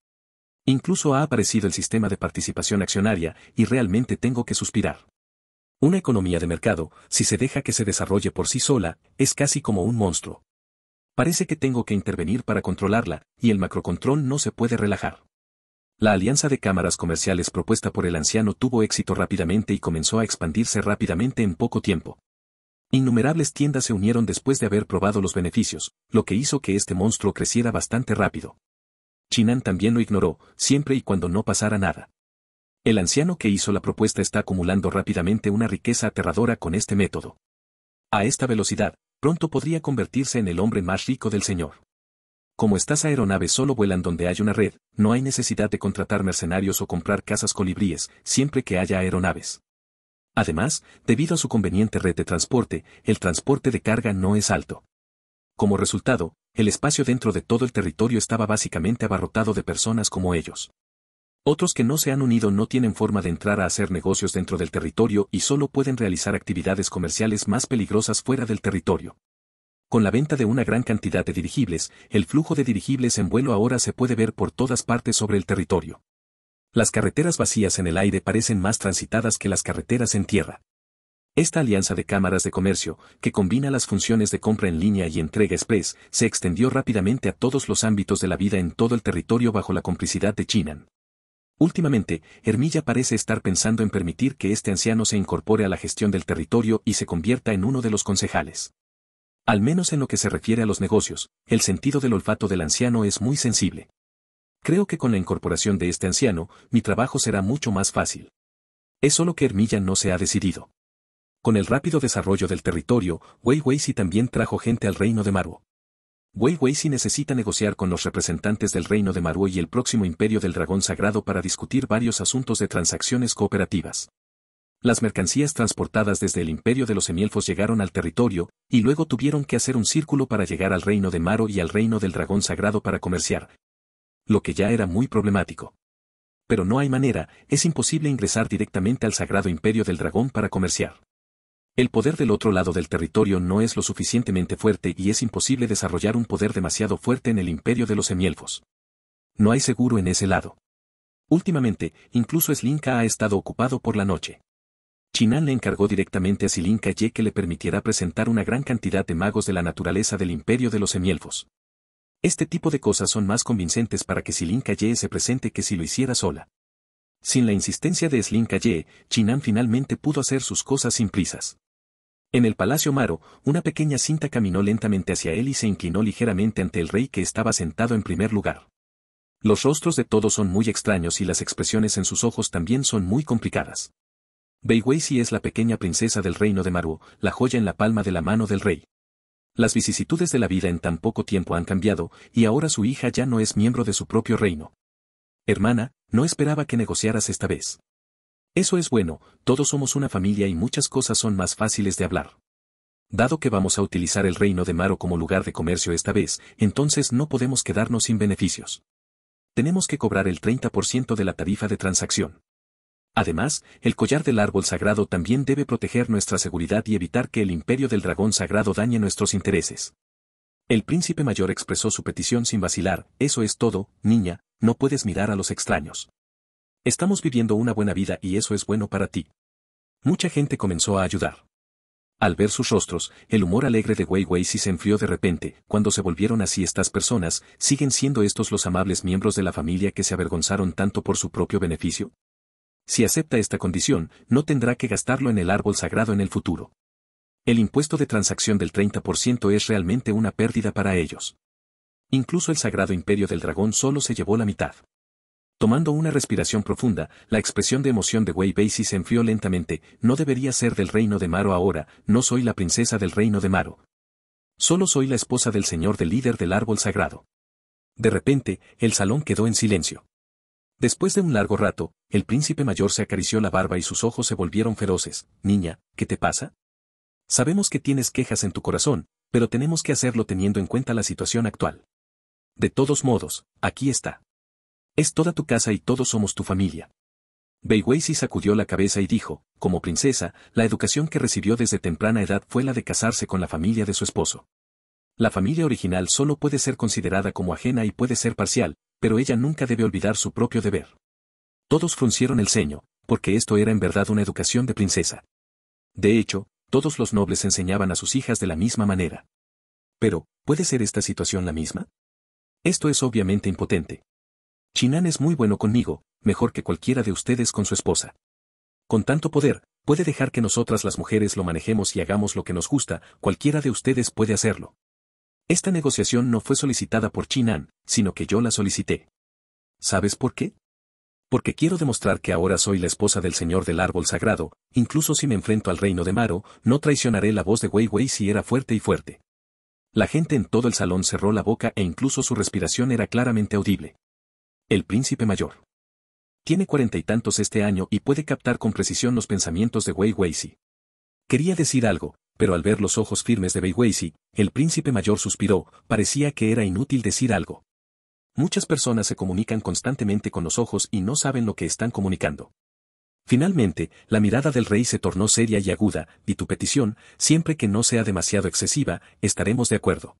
Incluso ha aparecido el sistema de participación accionaria, y realmente tengo que suspirar. Una economía de mercado, si se deja que se desarrolle por sí sola, es casi como un monstruo. Parece que tengo que intervenir para controlarla, y el macrocontrol no se puede relajar. La alianza de cámaras comerciales propuesta por el anciano tuvo éxito rápidamente y comenzó a expandirse rápidamente en poco tiempo. Innumerables tiendas se unieron después de haber probado los beneficios, lo que hizo que este monstruo creciera bastante rápido. Chinan también lo ignoró, siempre y cuando no pasara nada. El anciano que hizo la propuesta está acumulando rápidamente una riqueza aterradora con este método. A esta velocidad, pronto podría convertirse en el hombre más rico del señor. Como estas aeronaves solo vuelan donde hay una red, no hay necesidad de contratar mercenarios o comprar casas colibríes, siempre que haya aeronaves. Además, debido a su conveniente red de transporte, el transporte de carga no es alto. Como resultado, el espacio dentro de todo el territorio estaba básicamente abarrotado de personas como ellos. Otros que no se han unido no tienen forma de entrar a hacer negocios dentro del territorio y solo pueden realizar actividades comerciales más peligrosas fuera del territorio. Con la venta de una gran cantidad de dirigibles, el flujo de dirigibles en vuelo ahora se puede ver por todas partes sobre el territorio. Las carreteras vacías en el aire parecen más transitadas que las carreteras en tierra. Esta alianza de cámaras de comercio, que combina las funciones de compra en línea y entrega express, se extendió rápidamente a todos los ámbitos de la vida en todo el territorio bajo la complicidad de Chinan. Últimamente, Hermilla parece estar pensando en permitir que este anciano se incorpore a la gestión del territorio y se convierta en uno de los concejales. Al menos en lo que se refiere a los negocios, el sentido del olfato del anciano es muy sensible. Creo que con la incorporación de este anciano, mi trabajo será mucho más fácil. Es solo que Hermilla no se ha decidido. Con el rápido desarrollo del territorio, Wei si también trajo gente al reino de Maru. Wei si necesita negociar con los representantes del reino de Maru y el próximo imperio del dragón sagrado para discutir varios asuntos de transacciones cooperativas. Las mercancías transportadas desde el imperio de los semielfos llegaron al territorio, y luego tuvieron que hacer un círculo para llegar al reino de Maru y al reino del dragón sagrado para comerciar. Lo que ya era muy problemático. Pero no hay manera, es imposible ingresar directamente al sagrado imperio del dragón para comerciar. El poder del otro lado del territorio no es lo suficientemente fuerte y es imposible desarrollar un poder demasiado fuerte en el imperio de los semielfos. No hay seguro en ese lado. Últimamente, incluso Slinka ha estado ocupado por la noche. Chinan le encargó directamente a Silinka Ye que le permitiera presentar una gran cantidad de magos de la naturaleza del imperio de los semielfos. Este tipo de cosas son más convincentes para que Silinka Ye se presente que si lo hiciera sola. Sin la insistencia de Slinka Ye, Chinan finalmente pudo hacer sus cosas sin prisas. En el palacio Maro, una pequeña cinta caminó lentamente hacia él y se inclinó ligeramente ante el rey que estaba sentado en primer lugar. Los rostros de todos son muy extraños y las expresiones en sus ojos también son muy complicadas. Beiwei si es la pequeña princesa del reino de Maru, la joya en la palma de la mano del rey. Las vicisitudes de la vida en tan poco tiempo han cambiado, y ahora su hija ya no es miembro de su propio reino. Hermana, no esperaba que negociaras esta vez. Eso es bueno, todos somos una familia y muchas cosas son más fáciles de hablar. Dado que vamos a utilizar el reino de Maro como lugar de comercio esta vez, entonces no podemos quedarnos sin beneficios. Tenemos que cobrar el 30% de la tarifa de transacción. Además, el collar del árbol sagrado también debe proteger nuestra seguridad y evitar que el imperio del dragón sagrado dañe nuestros intereses. El príncipe mayor expresó su petición sin vacilar, eso es todo, niña, no puedes mirar a los extraños. Estamos viviendo una buena vida y eso es bueno para ti. Mucha gente comenzó a ayudar. Al ver sus rostros, el humor alegre de Wei Wei se enfrió de repente, cuando se volvieron así estas personas, ¿siguen siendo estos los amables miembros de la familia que se avergonzaron tanto por su propio beneficio? Si acepta esta condición, no tendrá que gastarlo en el árbol sagrado en el futuro. El impuesto de transacción del 30% es realmente una pérdida para ellos. Incluso el sagrado imperio del dragón solo se llevó la mitad. Tomando una respiración profunda, la expresión de emoción de Wei Beisi se enfrió lentamente, no debería ser del reino de Maro ahora, no soy la princesa del reino de Maro. Solo soy la esposa del señor del líder del árbol sagrado. De repente, el salón quedó en silencio. Después de un largo rato, el príncipe mayor se acarició la barba y sus ojos se volvieron feroces. Niña, ¿qué te pasa? Sabemos que tienes quejas en tu corazón, pero tenemos que hacerlo teniendo en cuenta la situación actual. De todos modos, aquí está. Es toda tu casa y todos somos tu familia. Bei sacudió la cabeza y dijo, como princesa, la educación que recibió desde temprana edad fue la de casarse con la familia de su esposo. La familia original solo puede ser considerada como ajena y puede ser parcial, pero ella nunca debe olvidar su propio deber. Todos fruncieron el ceño, porque esto era en verdad una educación de princesa. De hecho, todos los nobles enseñaban a sus hijas de la misma manera. Pero, ¿puede ser esta situación la misma? Esto es obviamente impotente, Chinan es muy bueno conmigo, mejor que cualquiera de ustedes con su esposa. Con tanto poder, puede dejar que nosotras las mujeres lo manejemos y hagamos lo que nos gusta, cualquiera de ustedes puede hacerlo. Esta negociación no fue solicitada por Chinan, sino que yo la solicité. ¿Sabes por qué? Porque quiero demostrar que ahora soy la esposa del Señor del Árbol Sagrado, incluso si me enfrento al reino de Maro, no traicionaré la voz de Wei Wei si era fuerte y fuerte. La gente en todo el salón cerró la boca e incluso su respiración era claramente audible. El príncipe mayor. Tiene cuarenta y tantos este año y puede captar con precisión los pensamientos de Wei Si. Quería decir algo, pero al ver los ojos firmes de Wei el príncipe mayor suspiró, parecía que era inútil decir algo. Muchas personas se comunican constantemente con los ojos y no saben lo que están comunicando. Finalmente, la mirada del rey se tornó seria y aguda, y tu petición, siempre que no sea demasiado excesiva, estaremos de acuerdo.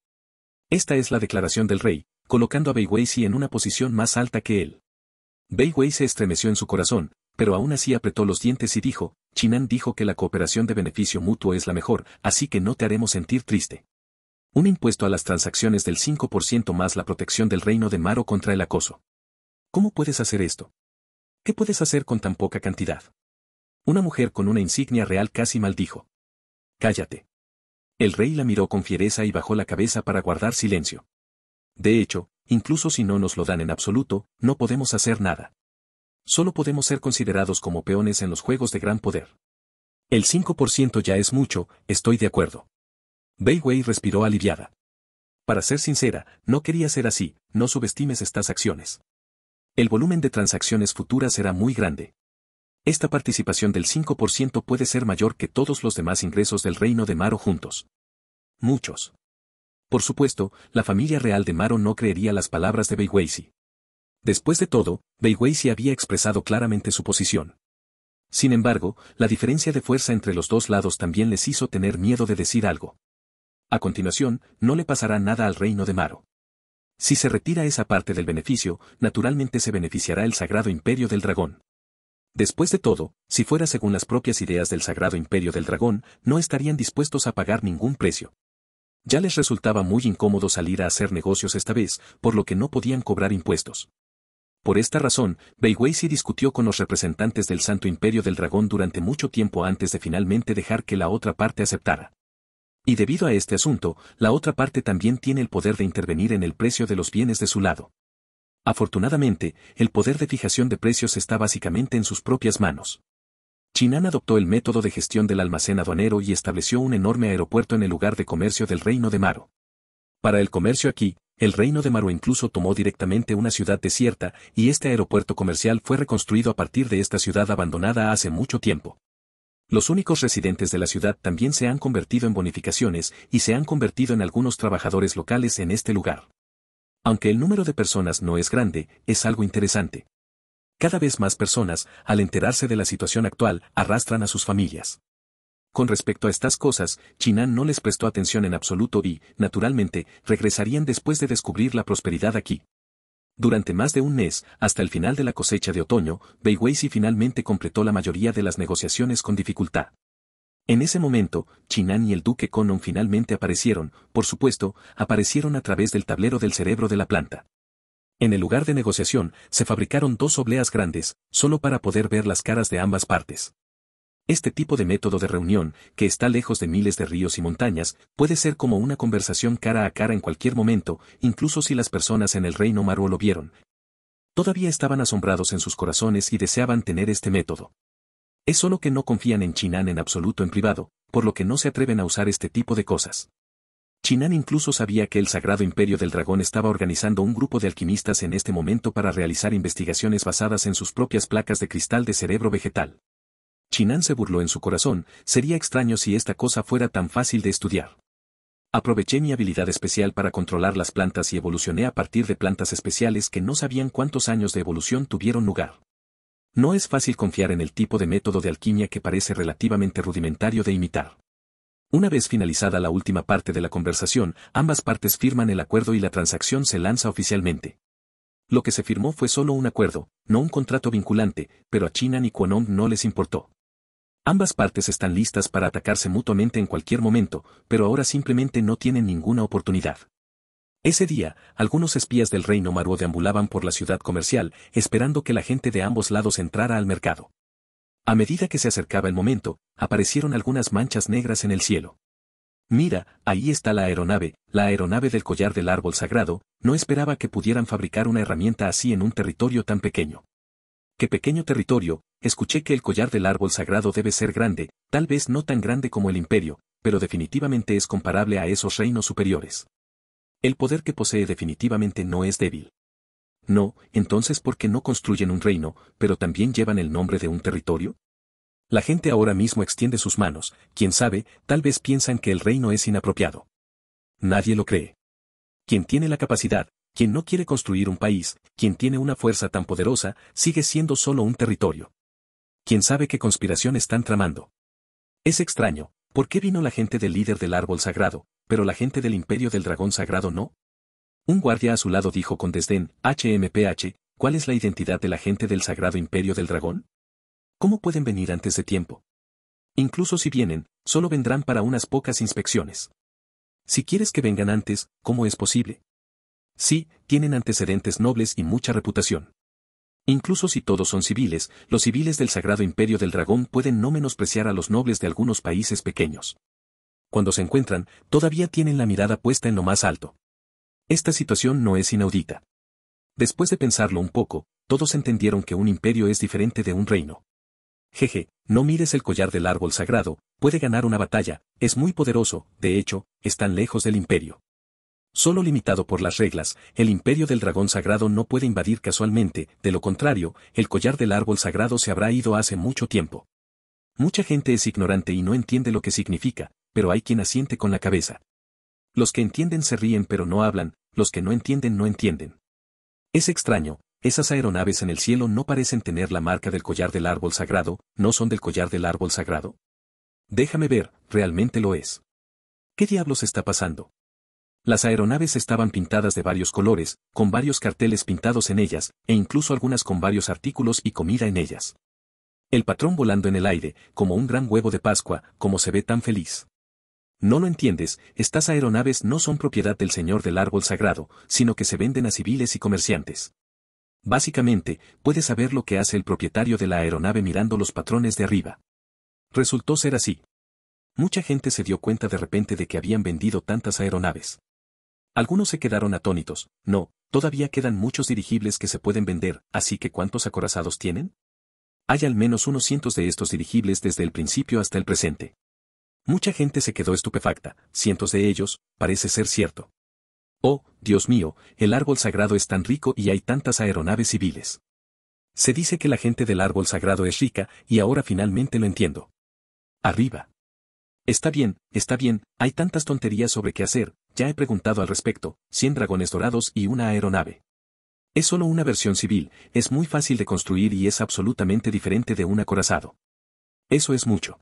Esta es la declaración del rey, colocando a si en una posición más alta que él. Wei se estremeció en su corazón, pero aún así apretó los dientes y dijo, Chinan dijo que la cooperación de beneficio mutuo es la mejor, así que no te haremos sentir triste. Un impuesto a las transacciones del 5% más la protección del reino de Maro contra el acoso. ¿Cómo puedes hacer esto? ¿Qué puedes hacer con tan poca cantidad? Una mujer con una insignia real casi maldijo. Cállate. El rey la miró con fiereza y bajó la cabeza para guardar silencio. De hecho, incluso si no nos lo dan en absoluto, no podemos hacer nada. Solo podemos ser considerados como peones en los juegos de gran poder. El 5% ya es mucho, estoy de acuerdo. Bei respiró aliviada. Para ser sincera, no quería ser así, no subestimes estas acciones. El volumen de transacciones futuras será muy grande. Esta participación del 5% puede ser mayor que todos los demás ingresos del reino de Maro juntos. Muchos. Por supuesto, la familia real de Maro no creería las palabras de Beiweisi. Después de todo, Beiweisi había expresado claramente su posición. Sin embargo, la diferencia de fuerza entre los dos lados también les hizo tener miedo de decir algo. A continuación, no le pasará nada al reino de Maro. Si se retira esa parte del beneficio, naturalmente se beneficiará el Sagrado Imperio del Dragón. Después de todo, si fuera según las propias ideas del Sagrado Imperio del Dragón, no estarían dispuestos a pagar ningún precio. Ya les resultaba muy incómodo salir a hacer negocios esta vez, por lo que no podían cobrar impuestos. Por esta razón, si discutió con los representantes del Santo Imperio del Dragón durante mucho tiempo antes de finalmente dejar que la otra parte aceptara. Y debido a este asunto, la otra parte también tiene el poder de intervenir en el precio de los bienes de su lado. Afortunadamente, el poder de fijación de precios está básicamente en sus propias manos. Chinan adoptó el método de gestión del almacén aduanero y estableció un enorme aeropuerto en el lugar de comercio del Reino de Maro. Para el comercio aquí, el Reino de Maro incluso tomó directamente una ciudad desierta, y este aeropuerto comercial fue reconstruido a partir de esta ciudad abandonada hace mucho tiempo. Los únicos residentes de la ciudad también se han convertido en bonificaciones y se han convertido en algunos trabajadores locales en este lugar. Aunque el número de personas no es grande, es algo interesante. Cada vez más personas, al enterarse de la situación actual, arrastran a sus familias. Con respecto a estas cosas, Chinan no les prestó atención en absoluto y, naturalmente, regresarían después de descubrir la prosperidad aquí. Durante más de un mes, hasta el final de la cosecha de otoño, Beiweisi finalmente completó la mayoría de las negociaciones con dificultad. En ese momento, Chinan y el duque Conon finalmente aparecieron, por supuesto, aparecieron a través del tablero del cerebro de la planta. En el lugar de negociación, se fabricaron dos obleas grandes, solo para poder ver las caras de ambas partes. Este tipo de método de reunión, que está lejos de miles de ríos y montañas, puede ser como una conversación cara a cara en cualquier momento, incluso si las personas en el reino Maru lo vieron. Todavía estaban asombrados en sus corazones y deseaban tener este método. Es solo que no confían en Chinan en absoluto en privado, por lo que no se atreven a usar este tipo de cosas. Chinan incluso sabía que el Sagrado Imperio del Dragón estaba organizando un grupo de alquimistas en este momento para realizar investigaciones basadas en sus propias placas de cristal de cerebro vegetal. Chinan se burló en su corazón, sería extraño si esta cosa fuera tan fácil de estudiar. Aproveché mi habilidad especial para controlar las plantas y evolucioné a partir de plantas especiales que no sabían cuántos años de evolución tuvieron lugar. No es fácil confiar en el tipo de método de alquimia que parece relativamente rudimentario de imitar. Una vez finalizada la última parte de la conversación, ambas partes firman el acuerdo y la transacción se lanza oficialmente. Lo que se firmó fue solo un acuerdo, no un contrato vinculante, pero a China ni Kuanong no les importó. Ambas partes están listas para atacarse mutuamente en cualquier momento, pero ahora simplemente no tienen ninguna oportunidad. Ese día, algunos espías del reino Maruo deambulaban por la ciudad comercial, esperando que la gente de ambos lados entrara al mercado. A medida que se acercaba el momento, aparecieron algunas manchas negras en el cielo. Mira, ahí está la aeronave, la aeronave del collar del árbol sagrado, no esperaba que pudieran fabricar una herramienta así en un territorio tan pequeño. ¿Qué pequeño territorio? Escuché que el collar del árbol sagrado debe ser grande, tal vez no tan grande como el imperio, pero definitivamente es comparable a esos reinos superiores. El poder que posee definitivamente no es débil. No, entonces ¿por qué no construyen un reino, pero también llevan el nombre de un territorio? La gente ahora mismo extiende sus manos, quién sabe, tal vez piensan que el reino es inapropiado. Nadie lo cree. Quien tiene la capacidad, quien no quiere construir un país, quien tiene una fuerza tan poderosa, sigue siendo solo un territorio. Quién sabe qué conspiración están tramando. Es extraño, ¿por qué vino la gente del líder del árbol sagrado, pero la gente del imperio del dragón sagrado no? Un guardia a su lado dijo con desdén, HMPH, ¿cuál es la identidad de la gente del Sagrado Imperio del Dragón? ¿Cómo pueden venir antes de tiempo? Incluso si vienen, solo vendrán para unas pocas inspecciones. Si quieres que vengan antes, ¿cómo es posible? Sí, tienen antecedentes nobles y mucha reputación. Incluso si todos son civiles, los civiles del Sagrado Imperio del Dragón pueden no menospreciar a los nobles de algunos países pequeños. Cuando se encuentran, todavía tienen la mirada puesta en lo más alto. Esta situación no es inaudita. Después de pensarlo un poco, todos entendieron que un imperio es diferente de un reino. Jeje, no mires el collar del árbol sagrado, puede ganar una batalla, es muy poderoso, de hecho, están lejos del imperio. Solo limitado por las reglas, el imperio del dragón sagrado no puede invadir casualmente, de lo contrario, el collar del árbol sagrado se habrá ido hace mucho tiempo. Mucha gente es ignorante y no entiende lo que significa, pero hay quien asiente con la cabeza. Los que entienden se ríen pero no hablan, los que no entienden no entienden. Es extraño, esas aeronaves en el cielo no parecen tener la marca del collar del árbol sagrado, no son del collar del árbol sagrado. Déjame ver, realmente lo es. ¿Qué diablos está pasando? Las aeronaves estaban pintadas de varios colores, con varios carteles pintados en ellas, e incluso algunas con varios artículos y comida en ellas. El patrón volando en el aire, como un gran huevo de Pascua, como se ve tan feliz. No lo entiendes, estas aeronaves no son propiedad del Señor del Árbol Sagrado, sino que se venden a civiles y comerciantes. Básicamente, puedes saber lo que hace el propietario de la aeronave mirando los patrones de arriba. Resultó ser así. Mucha gente se dio cuenta de repente de que habían vendido tantas aeronaves. Algunos se quedaron atónitos, no, todavía quedan muchos dirigibles que se pueden vender, así que ¿cuántos acorazados tienen? Hay al menos unos cientos de estos dirigibles desde el principio hasta el presente. Mucha gente se quedó estupefacta, cientos de ellos, parece ser cierto. Oh, Dios mío, el árbol sagrado es tan rico y hay tantas aeronaves civiles. Se dice que la gente del árbol sagrado es rica, y ahora finalmente lo entiendo. Arriba. Está bien, está bien, hay tantas tonterías sobre qué hacer, ya he preguntado al respecto, 100 dragones dorados y una aeronave. Es solo una versión civil, es muy fácil de construir y es absolutamente diferente de un acorazado. Eso es mucho.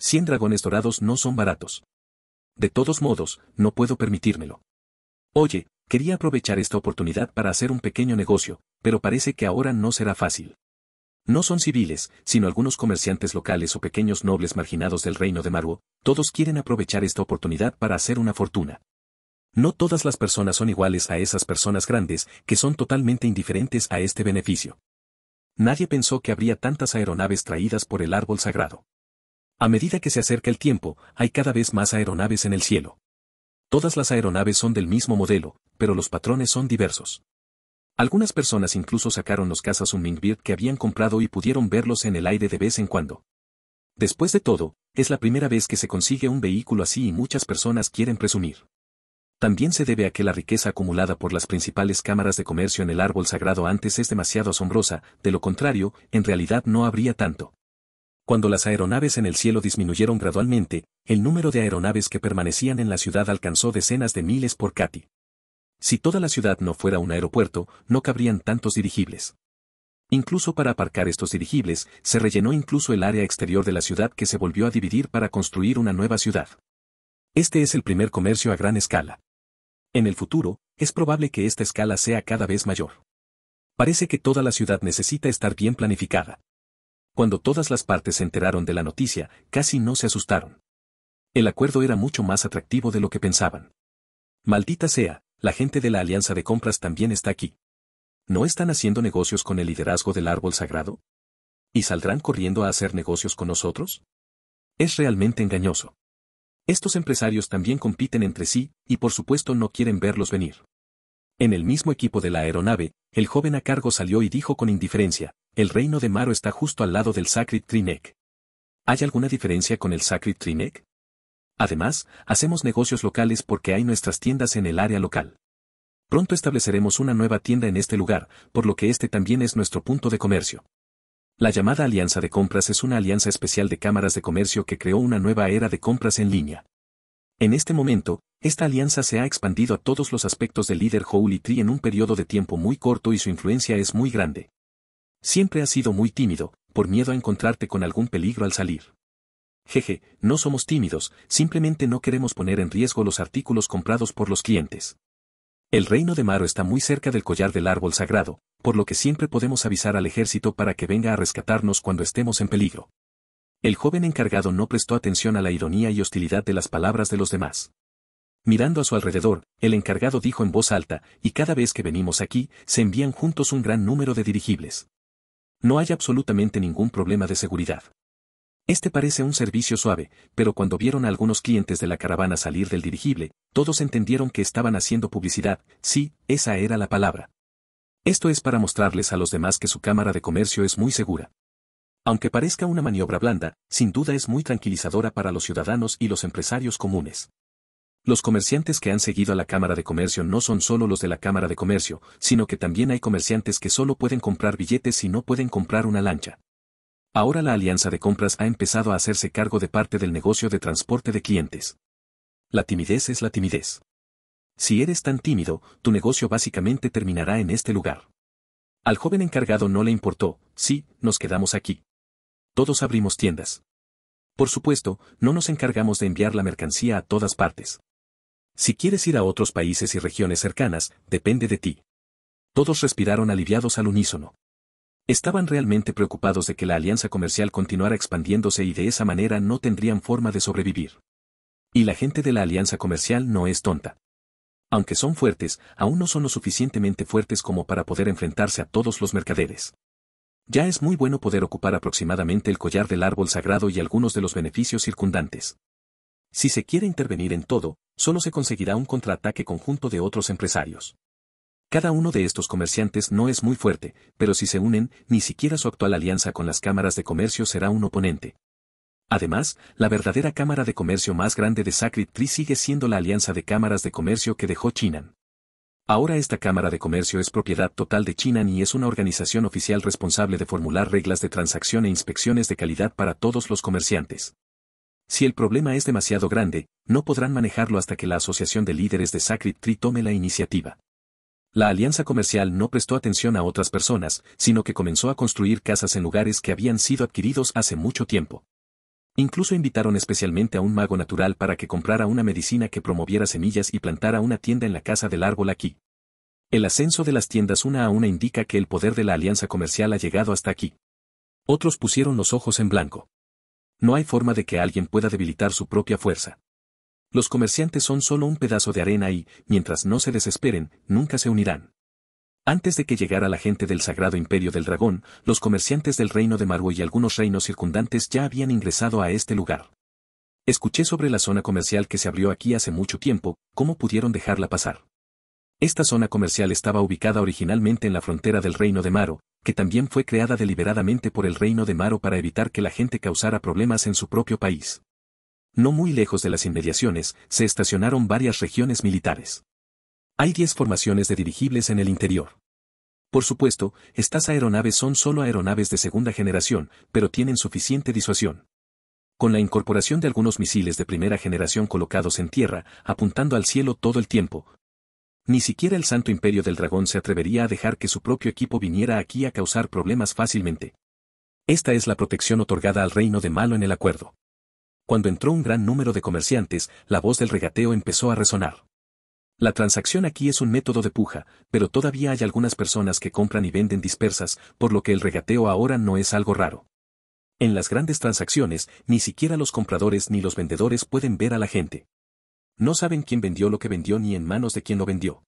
100 dragones dorados no son baratos. De todos modos, no puedo permitírmelo. Oye, quería aprovechar esta oportunidad para hacer un pequeño negocio, pero parece que ahora no será fácil. No son civiles, sino algunos comerciantes locales o pequeños nobles marginados del reino de Maru. todos quieren aprovechar esta oportunidad para hacer una fortuna. No todas las personas son iguales a esas personas grandes, que son totalmente indiferentes a este beneficio. Nadie pensó que habría tantas aeronaves traídas por el árbol sagrado. A medida que se acerca el tiempo, hay cada vez más aeronaves en el cielo. Todas las aeronaves son del mismo modelo, pero los patrones son diversos. Algunas personas incluso sacaron los cazas Hummingbird que habían comprado y pudieron verlos en el aire de vez en cuando. Después de todo, es la primera vez que se consigue un vehículo así y muchas personas quieren presumir. También se debe a que la riqueza acumulada por las principales cámaras de comercio en el árbol sagrado antes es demasiado asombrosa, de lo contrario, en realidad no habría tanto cuando las aeronaves en el cielo disminuyeron gradualmente, el número de aeronaves que permanecían en la ciudad alcanzó decenas de miles por Katy. Si toda la ciudad no fuera un aeropuerto, no cabrían tantos dirigibles. Incluso para aparcar estos dirigibles, se rellenó incluso el área exterior de la ciudad que se volvió a dividir para construir una nueva ciudad. Este es el primer comercio a gran escala. En el futuro, es probable que esta escala sea cada vez mayor. Parece que toda la ciudad necesita estar bien planificada. Cuando todas las partes se enteraron de la noticia, casi no se asustaron. El acuerdo era mucho más atractivo de lo que pensaban. Maldita sea, la gente de la Alianza de Compras también está aquí. ¿No están haciendo negocios con el liderazgo del árbol sagrado? ¿Y saldrán corriendo a hacer negocios con nosotros? Es realmente engañoso. Estos empresarios también compiten entre sí, y por supuesto no quieren verlos venir. En el mismo equipo de la aeronave, el joven a cargo salió y dijo con indiferencia, el reino de Maro está justo al lado del Sacred Neck. ¿Hay alguna diferencia con el Sacred Neck? Además, hacemos negocios locales porque hay nuestras tiendas en el área local. Pronto estableceremos una nueva tienda en este lugar, por lo que este también es nuestro punto de comercio. La llamada Alianza de Compras es una alianza especial de cámaras de comercio que creó una nueva era de compras en línea. En este momento, esta alianza se ha expandido a todos los aspectos del líder Holy Tree en un periodo de tiempo muy corto y su influencia es muy grande. Siempre has sido muy tímido, por miedo a encontrarte con algún peligro al salir. Jeje, no somos tímidos, simplemente no queremos poner en riesgo los artículos comprados por los clientes. El reino de Maro está muy cerca del collar del árbol sagrado, por lo que siempre podemos avisar al ejército para que venga a rescatarnos cuando estemos en peligro. El joven encargado no prestó atención a la ironía y hostilidad de las palabras de los demás. Mirando a su alrededor, el encargado dijo en voz alta, y cada vez que venimos aquí, se envían juntos un gran número de dirigibles. No hay absolutamente ningún problema de seguridad. Este parece un servicio suave, pero cuando vieron a algunos clientes de la caravana salir del dirigible, todos entendieron que estaban haciendo publicidad, sí, esa era la palabra. Esto es para mostrarles a los demás que su cámara de comercio es muy segura. Aunque parezca una maniobra blanda, sin duda es muy tranquilizadora para los ciudadanos y los empresarios comunes. Los comerciantes que han seguido a la Cámara de Comercio no son solo los de la Cámara de Comercio, sino que también hay comerciantes que solo pueden comprar billetes y no pueden comprar una lancha. Ahora la alianza de compras ha empezado a hacerse cargo de parte del negocio de transporte de clientes. La timidez es la timidez. Si eres tan tímido, tu negocio básicamente terminará en este lugar. Al joven encargado no le importó, sí, nos quedamos aquí. Todos abrimos tiendas. Por supuesto, no nos encargamos de enviar la mercancía a todas partes. Si quieres ir a otros países y regiones cercanas, depende de ti. Todos respiraron aliviados al unísono. Estaban realmente preocupados de que la alianza comercial continuara expandiéndose y de esa manera no tendrían forma de sobrevivir. Y la gente de la alianza comercial no es tonta. Aunque son fuertes, aún no son lo suficientemente fuertes como para poder enfrentarse a todos los mercaderes. Ya es muy bueno poder ocupar aproximadamente el collar del árbol sagrado y algunos de los beneficios circundantes. Si se quiere intervenir en todo, solo se conseguirá un contraataque conjunto de otros empresarios. Cada uno de estos comerciantes no es muy fuerte, pero si se unen, ni siquiera su actual alianza con las cámaras de comercio será un oponente. Además, la verdadera cámara de comercio más grande de Sacred Tree sigue siendo la alianza de cámaras de comercio que dejó Chinan. Ahora esta cámara de comercio es propiedad total de Chinan y es una organización oficial responsable de formular reglas de transacción e inspecciones de calidad para todos los comerciantes. Si el problema es demasiado grande, no podrán manejarlo hasta que la Asociación de Líderes de Sacred Tree tome la iniciativa. La alianza comercial no prestó atención a otras personas, sino que comenzó a construir casas en lugares que habían sido adquiridos hace mucho tiempo. Incluso invitaron especialmente a un mago natural para que comprara una medicina que promoviera semillas y plantara una tienda en la casa del árbol aquí. El ascenso de las tiendas una a una indica que el poder de la alianza comercial ha llegado hasta aquí. Otros pusieron los ojos en blanco. No hay forma de que alguien pueda debilitar su propia fuerza. Los comerciantes son solo un pedazo de arena y, mientras no se desesperen, nunca se unirán. Antes de que llegara la gente del Sagrado Imperio del Dragón, los comerciantes del reino de Maru y algunos reinos circundantes ya habían ingresado a este lugar. Escuché sobre la zona comercial que se abrió aquí hace mucho tiempo, cómo pudieron dejarla pasar. Esta zona comercial estaba ubicada originalmente en la frontera del Reino de Maro, que también fue creada deliberadamente por el Reino de Maro para evitar que la gente causara problemas en su propio país. No muy lejos de las inmediaciones, se estacionaron varias regiones militares. Hay 10 formaciones de dirigibles en el interior. Por supuesto, estas aeronaves son solo aeronaves de segunda generación, pero tienen suficiente disuasión. Con la incorporación de algunos misiles de primera generación colocados en tierra, apuntando al cielo todo el tiempo, ni siquiera el Santo Imperio del Dragón se atrevería a dejar que su propio equipo viniera aquí a causar problemas fácilmente. Esta es la protección otorgada al reino de Malo en el acuerdo. Cuando entró un gran número de comerciantes, la voz del regateo empezó a resonar. La transacción aquí es un método de puja, pero todavía hay algunas personas que compran y venden dispersas, por lo que el regateo ahora no es algo raro. En las grandes transacciones, ni siquiera los compradores ni los vendedores pueden ver a la gente no saben quién vendió lo que vendió ni en manos de quién lo vendió.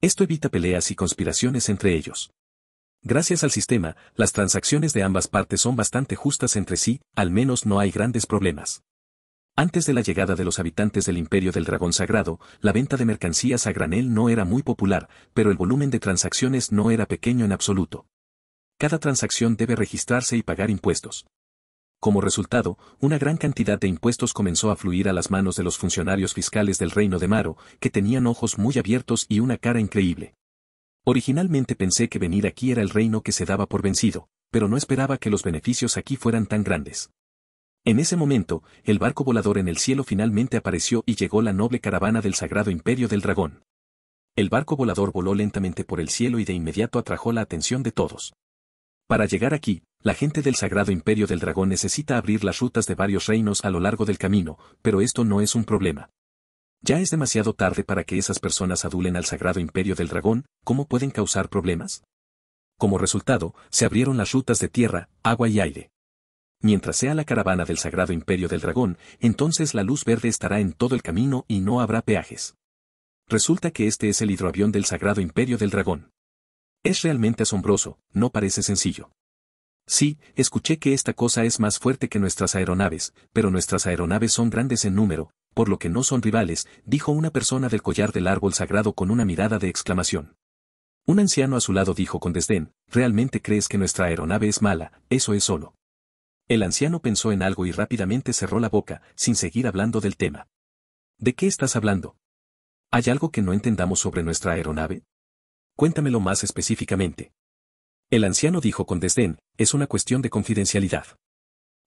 Esto evita peleas y conspiraciones entre ellos. Gracias al sistema, las transacciones de ambas partes son bastante justas entre sí, al menos no hay grandes problemas. Antes de la llegada de los habitantes del Imperio del Dragón Sagrado, la venta de mercancías a granel no era muy popular, pero el volumen de transacciones no era pequeño en absoluto. Cada transacción debe registrarse y pagar impuestos. Como resultado, una gran cantidad de impuestos comenzó a fluir a las manos de los funcionarios fiscales del reino de Maro, que tenían ojos muy abiertos y una cara increíble. Originalmente pensé que venir aquí era el reino que se daba por vencido, pero no esperaba que los beneficios aquí fueran tan grandes. En ese momento, el barco volador en el cielo finalmente apareció y llegó la noble caravana del Sagrado Imperio del Dragón. El barco volador voló lentamente por el cielo y de inmediato atrajo la atención de todos. Para llegar aquí, la gente del Sagrado Imperio del Dragón necesita abrir las rutas de varios reinos a lo largo del camino, pero esto no es un problema. Ya es demasiado tarde para que esas personas adulen al Sagrado Imperio del Dragón, ¿cómo pueden causar problemas? Como resultado, se abrieron las rutas de tierra, agua y aire. Mientras sea la caravana del Sagrado Imperio del Dragón, entonces la luz verde estará en todo el camino y no habrá peajes. Resulta que este es el hidroavión del Sagrado Imperio del Dragón. Es realmente asombroso, no parece sencillo. Sí, escuché que esta cosa es más fuerte que nuestras aeronaves, pero nuestras aeronaves son grandes en número, por lo que no son rivales, dijo una persona del collar del árbol sagrado con una mirada de exclamación. Un anciano a su lado dijo con desdén, ¿realmente crees que nuestra aeronave es mala? Eso es solo. El anciano pensó en algo y rápidamente cerró la boca, sin seguir hablando del tema. ¿De qué estás hablando? ¿Hay algo que no entendamos sobre nuestra aeronave? Cuéntamelo más específicamente. El anciano dijo con desdén, es una cuestión de confidencialidad.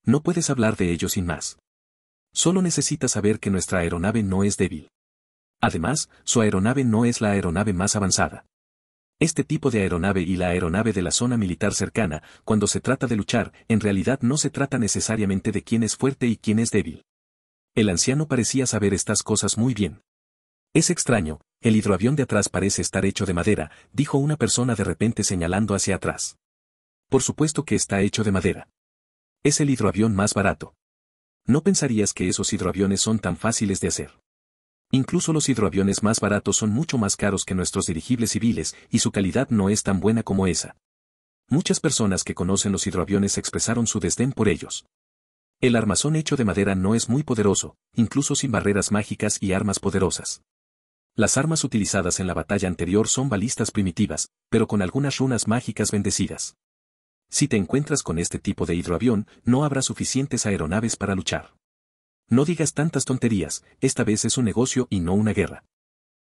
No puedes hablar de ello sin más. Solo necesitas saber que nuestra aeronave no es débil. Además, su aeronave no es la aeronave más avanzada. Este tipo de aeronave y la aeronave de la zona militar cercana, cuando se trata de luchar, en realidad no se trata necesariamente de quién es fuerte y quién es débil. El anciano parecía saber estas cosas muy bien. Es extraño, el hidroavión de atrás parece estar hecho de madera, dijo una persona de repente señalando hacia atrás. Por supuesto que está hecho de madera. Es el hidroavión más barato. No pensarías que esos hidroaviones son tan fáciles de hacer. Incluso los hidroaviones más baratos son mucho más caros que nuestros dirigibles civiles y su calidad no es tan buena como esa. Muchas personas que conocen los hidroaviones expresaron su desdén por ellos. El armazón hecho de madera no es muy poderoso, incluso sin barreras mágicas y armas poderosas. Las armas utilizadas en la batalla anterior son balistas primitivas, pero con algunas runas mágicas bendecidas. Si te encuentras con este tipo de hidroavión, no habrá suficientes aeronaves para luchar. No digas tantas tonterías, esta vez es un negocio y no una guerra.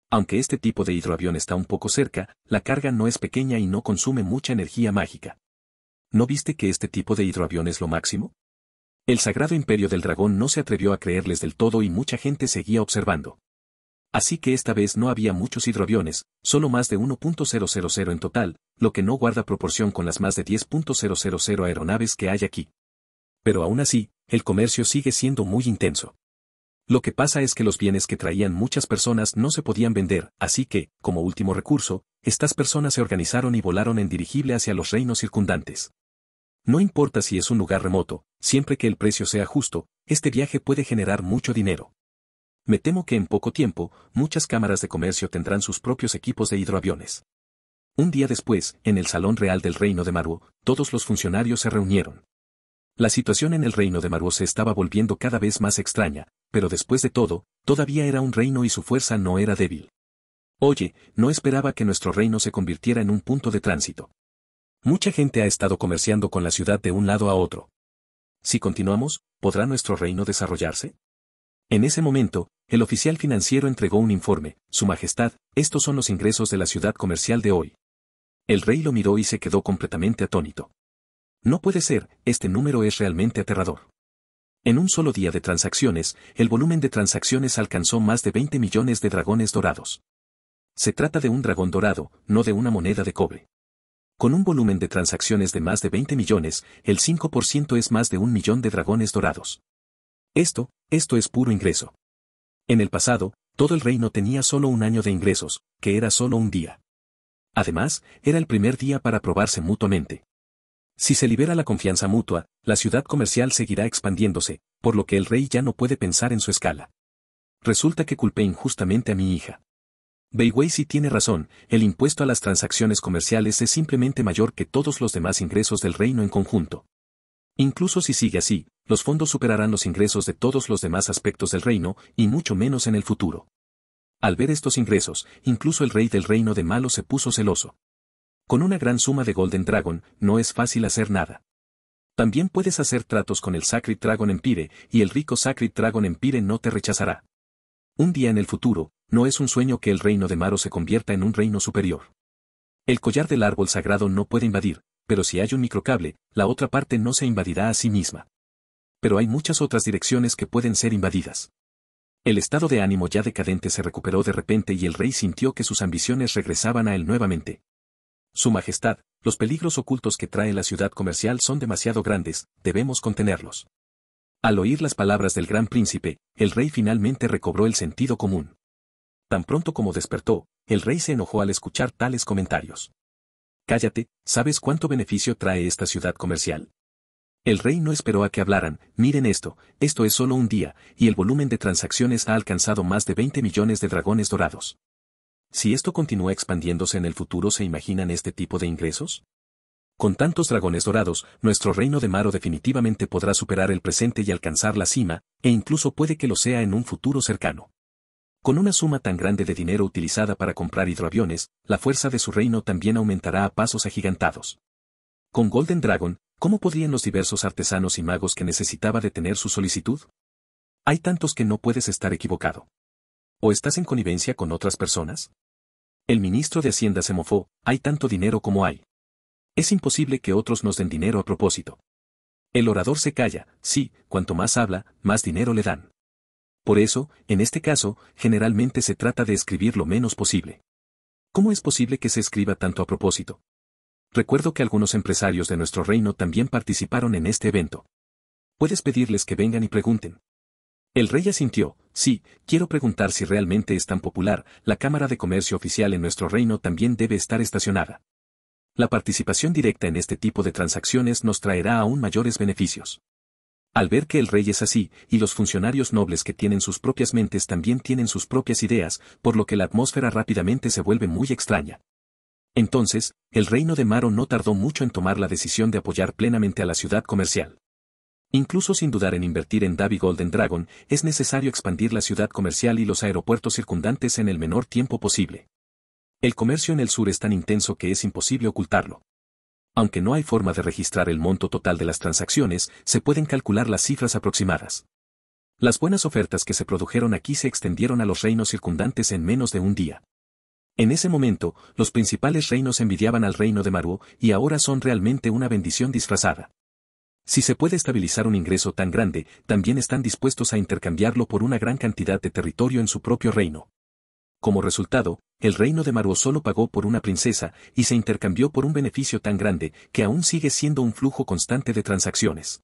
Aunque este tipo de hidroavión está un poco cerca, la carga no es pequeña y no consume mucha energía mágica. ¿No viste que este tipo de hidroavión es lo máximo? El Sagrado Imperio del Dragón no se atrevió a creerles del todo y mucha gente seguía observando así que esta vez no había muchos hidroaviones, solo más de 1.000 en total, lo que no guarda proporción con las más de 10.000 aeronaves que hay aquí. Pero aún así, el comercio sigue siendo muy intenso. Lo que pasa es que los bienes que traían muchas personas no se podían vender, así que, como último recurso, estas personas se organizaron y volaron en dirigible hacia los reinos circundantes. No importa si es un lugar remoto, siempre que el precio sea justo, este viaje puede generar mucho dinero me temo que en poco tiempo, muchas cámaras de comercio tendrán sus propios equipos de hidroaviones. Un día después, en el Salón Real del Reino de Maru, todos los funcionarios se reunieron. La situación en el Reino de Maru se estaba volviendo cada vez más extraña, pero después de todo, todavía era un reino y su fuerza no era débil. Oye, no esperaba que nuestro reino se convirtiera en un punto de tránsito. Mucha gente ha estado comerciando con la ciudad de un lado a otro. Si continuamos, ¿podrá nuestro reino desarrollarse? En ese momento, el oficial financiero entregó un informe, Su Majestad, estos son los ingresos de la ciudad comercial de hoy. El rey lo miró y se quedó completamente atónito. No puede ser, este número es realmente aterrador. En un solo día de transacciones, el volumen de transacciones alcanzó más de 20 millones de dragones dorados. Se trata de un dragón dorado, no de una moneda de cobre. Con un volumen de transacciones de más de 20 millones, el 5% es más de un millón de dragones dorados. Esto, esto es puro ingreso. En el pasado, todo el reino tenía solo un año de ingresos, que era solo un día. Además, era el primer día para probarse mutuamente. Si se libera la confianza mutua, la ciudad comercial seguirá expandiéndose, por lo que el rey ya no puede pensar en su escala. Resulta que culpé injustamente a mi hija. Beyway sí tiene razón, el impuesto a las transacciones comerciales es simplemente mayor que todos los demás ingresos del reino en conjunto. Incluso si sigue así, los fondos superarán los ingresos de todos los demás aspectos del reino, y mucho menos en el futuro. Al ver estos ingresos, incluso el rey del reino de Malo se puso celoso. Con una gran suma de Golden Dragon, no es fácil hacer nada. También puedes hacer tratos con el Sacred Dragon Empire, y el rico Sacred Dragon Empire no te rechazará. Un día en el futuro, no es un sueño que el reino de Maro se convierta en un reino superior. El collar del árbol sagrado no puede invadir, pero si hay un microcable, la otra parte no se invadirá a sí misma. Pero hay muchas otras direcciones que pueden ser invadidas. El estado de ánimo ya decadente se recuperó de repente y el rey sintió que sus ambiciones regresaban a él nuevamente. Su Majestad, los peligros ocultos que trae la ciudad comercial son demasiado grandes, debemos contenerlos. Al oír las palabras del gran príncipe, el rey finalmente recobró el sentido común. Tan pronto como despertó, el rey se enojó al escuchar tales comentarios. Cállate, ¿sabes cuánto beneficio trae esta ciudad comercial? El rey no esperó a que hablaran, miren esto, esto es solo un día, y el volumen de transacciones ha alcanzado más de 20 millones de dragones dorados. Si esto continúa expandiéndose en el futuro, ¿se imaginan este tipo de ingresos? Con tantos dragones dorados, nuestro reino de Maro definitivamente podrá superar el presente y alcanzar la cima, e incluso puede que lo sea en un futuro cercano. Con una suma tan grande de dinero utilizada para comprar hidroaviones, la fuerza de su reino también aumentará a pasos agigantados. Con Golden Dragon, ¿cómo podrían los diversos artesanos y magos que necesitaba detener su solicitud? Hay tantos que no puedes estar equivocado. ¿O estás en connivencia con otras personas? El ministro de Hacienda se mofó, hay tanto dinero como hay. Es imposible que otros nos den dinero a propósito. El orador se calla, sí, cuanto más habla, más dinero le dan. Por eso, en este caso, generalmente se trata de escribir lo menos posible. ¿Cómo es posible que se escriba tanto a propósito? Recuerdo que algunos empresarios de nuestro reino también participaron en este evento. Puedes pedirles que vengan y pregunten. El rey asintió, sí, quiero preguntar si realmente es tan popular, la Cámara de Comercio Oficial en nuestro reino también debe estar estacionada. La participación directa en este tipo de transacciones nos traerá aún mayores beneficios. Al ver que el rey es así, y los funcionarios nobles que tienen sus propias mentes también tienen sus propias ideas, por lo que la atmósfera rápidamente se vuelve muy extraña. Entonces, el reino de Maro no tardó mucho en tomar la decisión de apoyar plenamente a la ciudad comercial. Incluso sin dudar en invertir en Davi Golden Dragon, es necesario expandir la ciudad comercial y los aeropuertos circundantes en el menor tiempo posible. El comercio en el sur es tan intenso que es imposible ocultarlo. Aunque no hay forma de registrar el monto total de las transacciones, se pueden calcular las cifras aproximadas. Las buenas ofertas que se produjeron aquí se extendieron a los reinos circundantes en menos de un día. En ese momento, los principales reinos envidiaban al reino de Maru y ahora son realmente una bendición disfrazada. Si se puede estabilizar un ingreso tan grande, también están dispuestos a intercambiarlo por una gran cantidad de territorio en su propio reino. Como resultado, el reino de Maruo solo pagó por una princesa y se intercambió por un beneficio tan grande que aún sigue siendo un flujo constante de transacciones.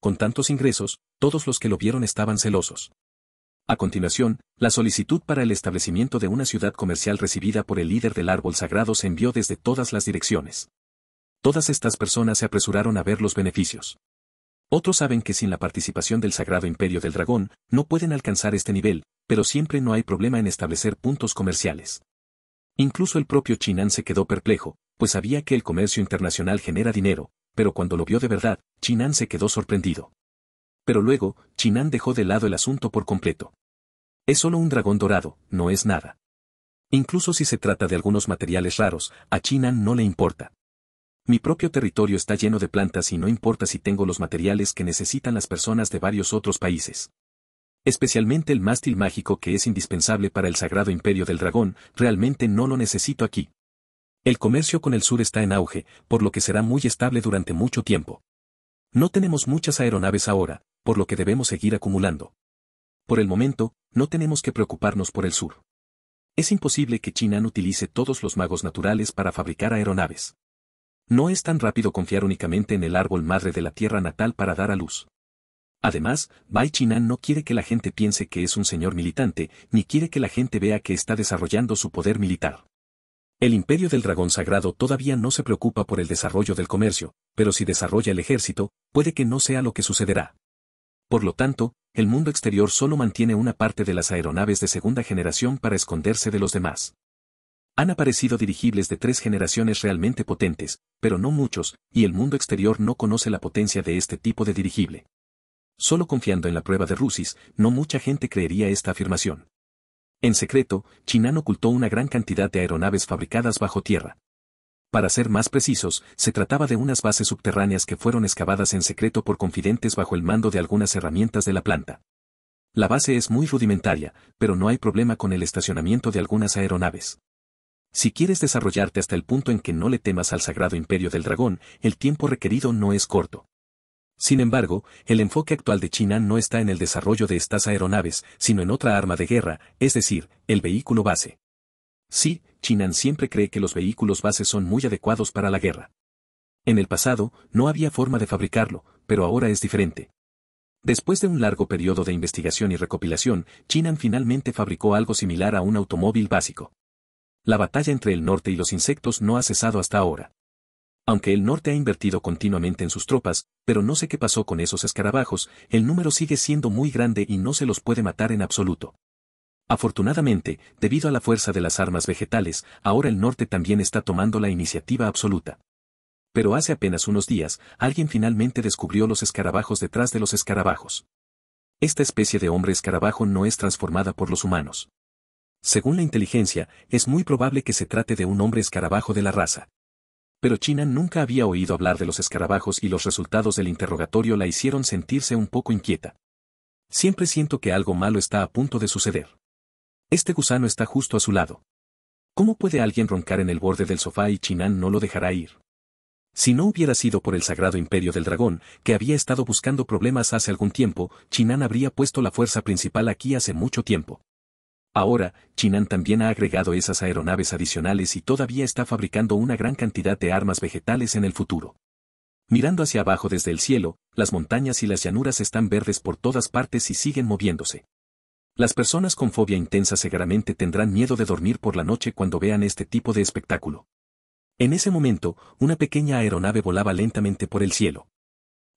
Con tantos ingresos, todos los que lo vieron estaban celosos. A continuación, la solicitud para el establecimiento de una ciudad comercial recibida por el líder del árbol sagrado se envió desde todas las direcciones. Todas estas personas se apresuraron a ver los beneficios. Otros saben que sin la participación del Sagrado Imperio del Dragón, no pueden alcanzar este nivel, pero siempre no hay problema en establecer puntos comerciales. Incluso el propio Chinan se quedó perplejo, pues sabía que el comercio internacional genera dinero, pero cuando lo vio de verdad, Chinan se quedó sorprendido. Pero luego, Chinan dejó de lado el asunto por completo. Es solo un dragón dorado, no es nada. Incluso si se trata de algunos materiales raros, a Chinan no le importa. Mi propio territorio está lleno de plantas y no importa si tengo los materiales que necesitan las personas de varios otros países. Especialmente el mástil mágico que es indispensable para el sagrado imperio del dragón, realmente no lo necesito aquí. El comercio con el sur está en auge, por lo que será muy estable durante mucho tiempo. No tenemos muchas aeronaves ahora, por lo que debemos seguir acumulando. Por el momento, no tenemos que preocuparnos por el sur. Es imposible que no utilice todos los magos naturales para fabricar aeronaves. No es tan rápido confiar únicamente en el árbol madre de la tierra natal para dar a luz. Además, Bai Chinan no quiere que la gente piense que es un señor militante, ni quiere que la gente vea que está desarrollando su poder militar. El imperio del dragón sagrado todavía no se preocupa por el desarrollo del comercio, pero si desarrolla el ejército, puede que no sea lo que sucederá. Por lo tanto, el mundo exterior solo mantiene una parte de las aeronaves de segunda generación para esconderse de los demás. Han aparecido dirigibles de tres generaciones realmente potentes, pero no muchos, y el mundo exterior no conoce la potencia de este tipo de dirigible. Solo confiando en la prueba de Rusis, no mucha gente creería esta afirmación. En secreto, Chinan ocultó una gran cantidad de aeronaves fabricadas bajo tierra. Para ser más precisos, se trataba de unas bases subterráneas que fueron excavadas en secreto por confidentes bajo el mando de algunas herramientas de la planta. La base es muy rudimentaria, pero no hay problema con el estacionamiento de algunas aeronaves. Si quieres desarrollarte hasta el punto en que no le temas al sagrado imperio del dragón, el tiempo requerido no es corto. Sin embargo, el enfoque actual de China no está en el desarrollo de estas aeronaves, sino en otra arma de guerra, es decir, el vehículo base. Sí, Chinan siempre cree que los vehículos base son muy adecuados para la guerra. En el pasado, no había forma de fabricarlo, pero ahora es diferente. Después de un largo periodo de investigación y recopilación, Chinan finalmente fabricó algo similar a un automóvil básico. La batalla entre el norte y los insectos no ha cesado hasta ahora. Aunque el norte ha invertido continuamente en sus tropas, pero no sé qué pasó con esos escarabajos, el número sigue siendo muy grande y no se los puede matar en absoluto. Afortunadamente, debido a la fuerza de las armas vegetales, ahora el norte también está tomando la iniciativa absoluta. Pero hace apenas unos días, alguien finalmente descubrió los escarabajos detrás de los escarabajos. Esta especie de hombre escarabajo no es transformada por los humanos. Según la inteligencia, es muy probable que se trate de un hombre escarabajo de la raza. Pero Chinan nunca había oído hablar de los escarabajos y los resultados del interrogatorio la hicieron sentirse un poco inquieta. Siempre siento que algo malo está a punto de suceder. Este gusano está justo a su lado. ¿Cómo puede alguien roncar en el borde del sofá y Chinan no lo dejará ir? Si no hubiera sido por el sagrado imperio del dragón, que había estado buscando problemas hace algún tiempo, Chinan habría puesto la fuerza principal aquí hace mucho tiempo. Ahora, Chinan también ha agregado esas aeronaves adicionales y todavía está fabricando una gran cantidad de armas vegetales en el futuro. Mirando hacia abajo desde el cielo, las montañas y las llanuras están verdes por todas partes y siguen moviéndose. Las personas con fobia intensa seguramente tendrán miedo de dormir por la noche cuando vean este tipo de espectáculo. En ese momento, una pequeña aeronave volaba lentamente por el cielo.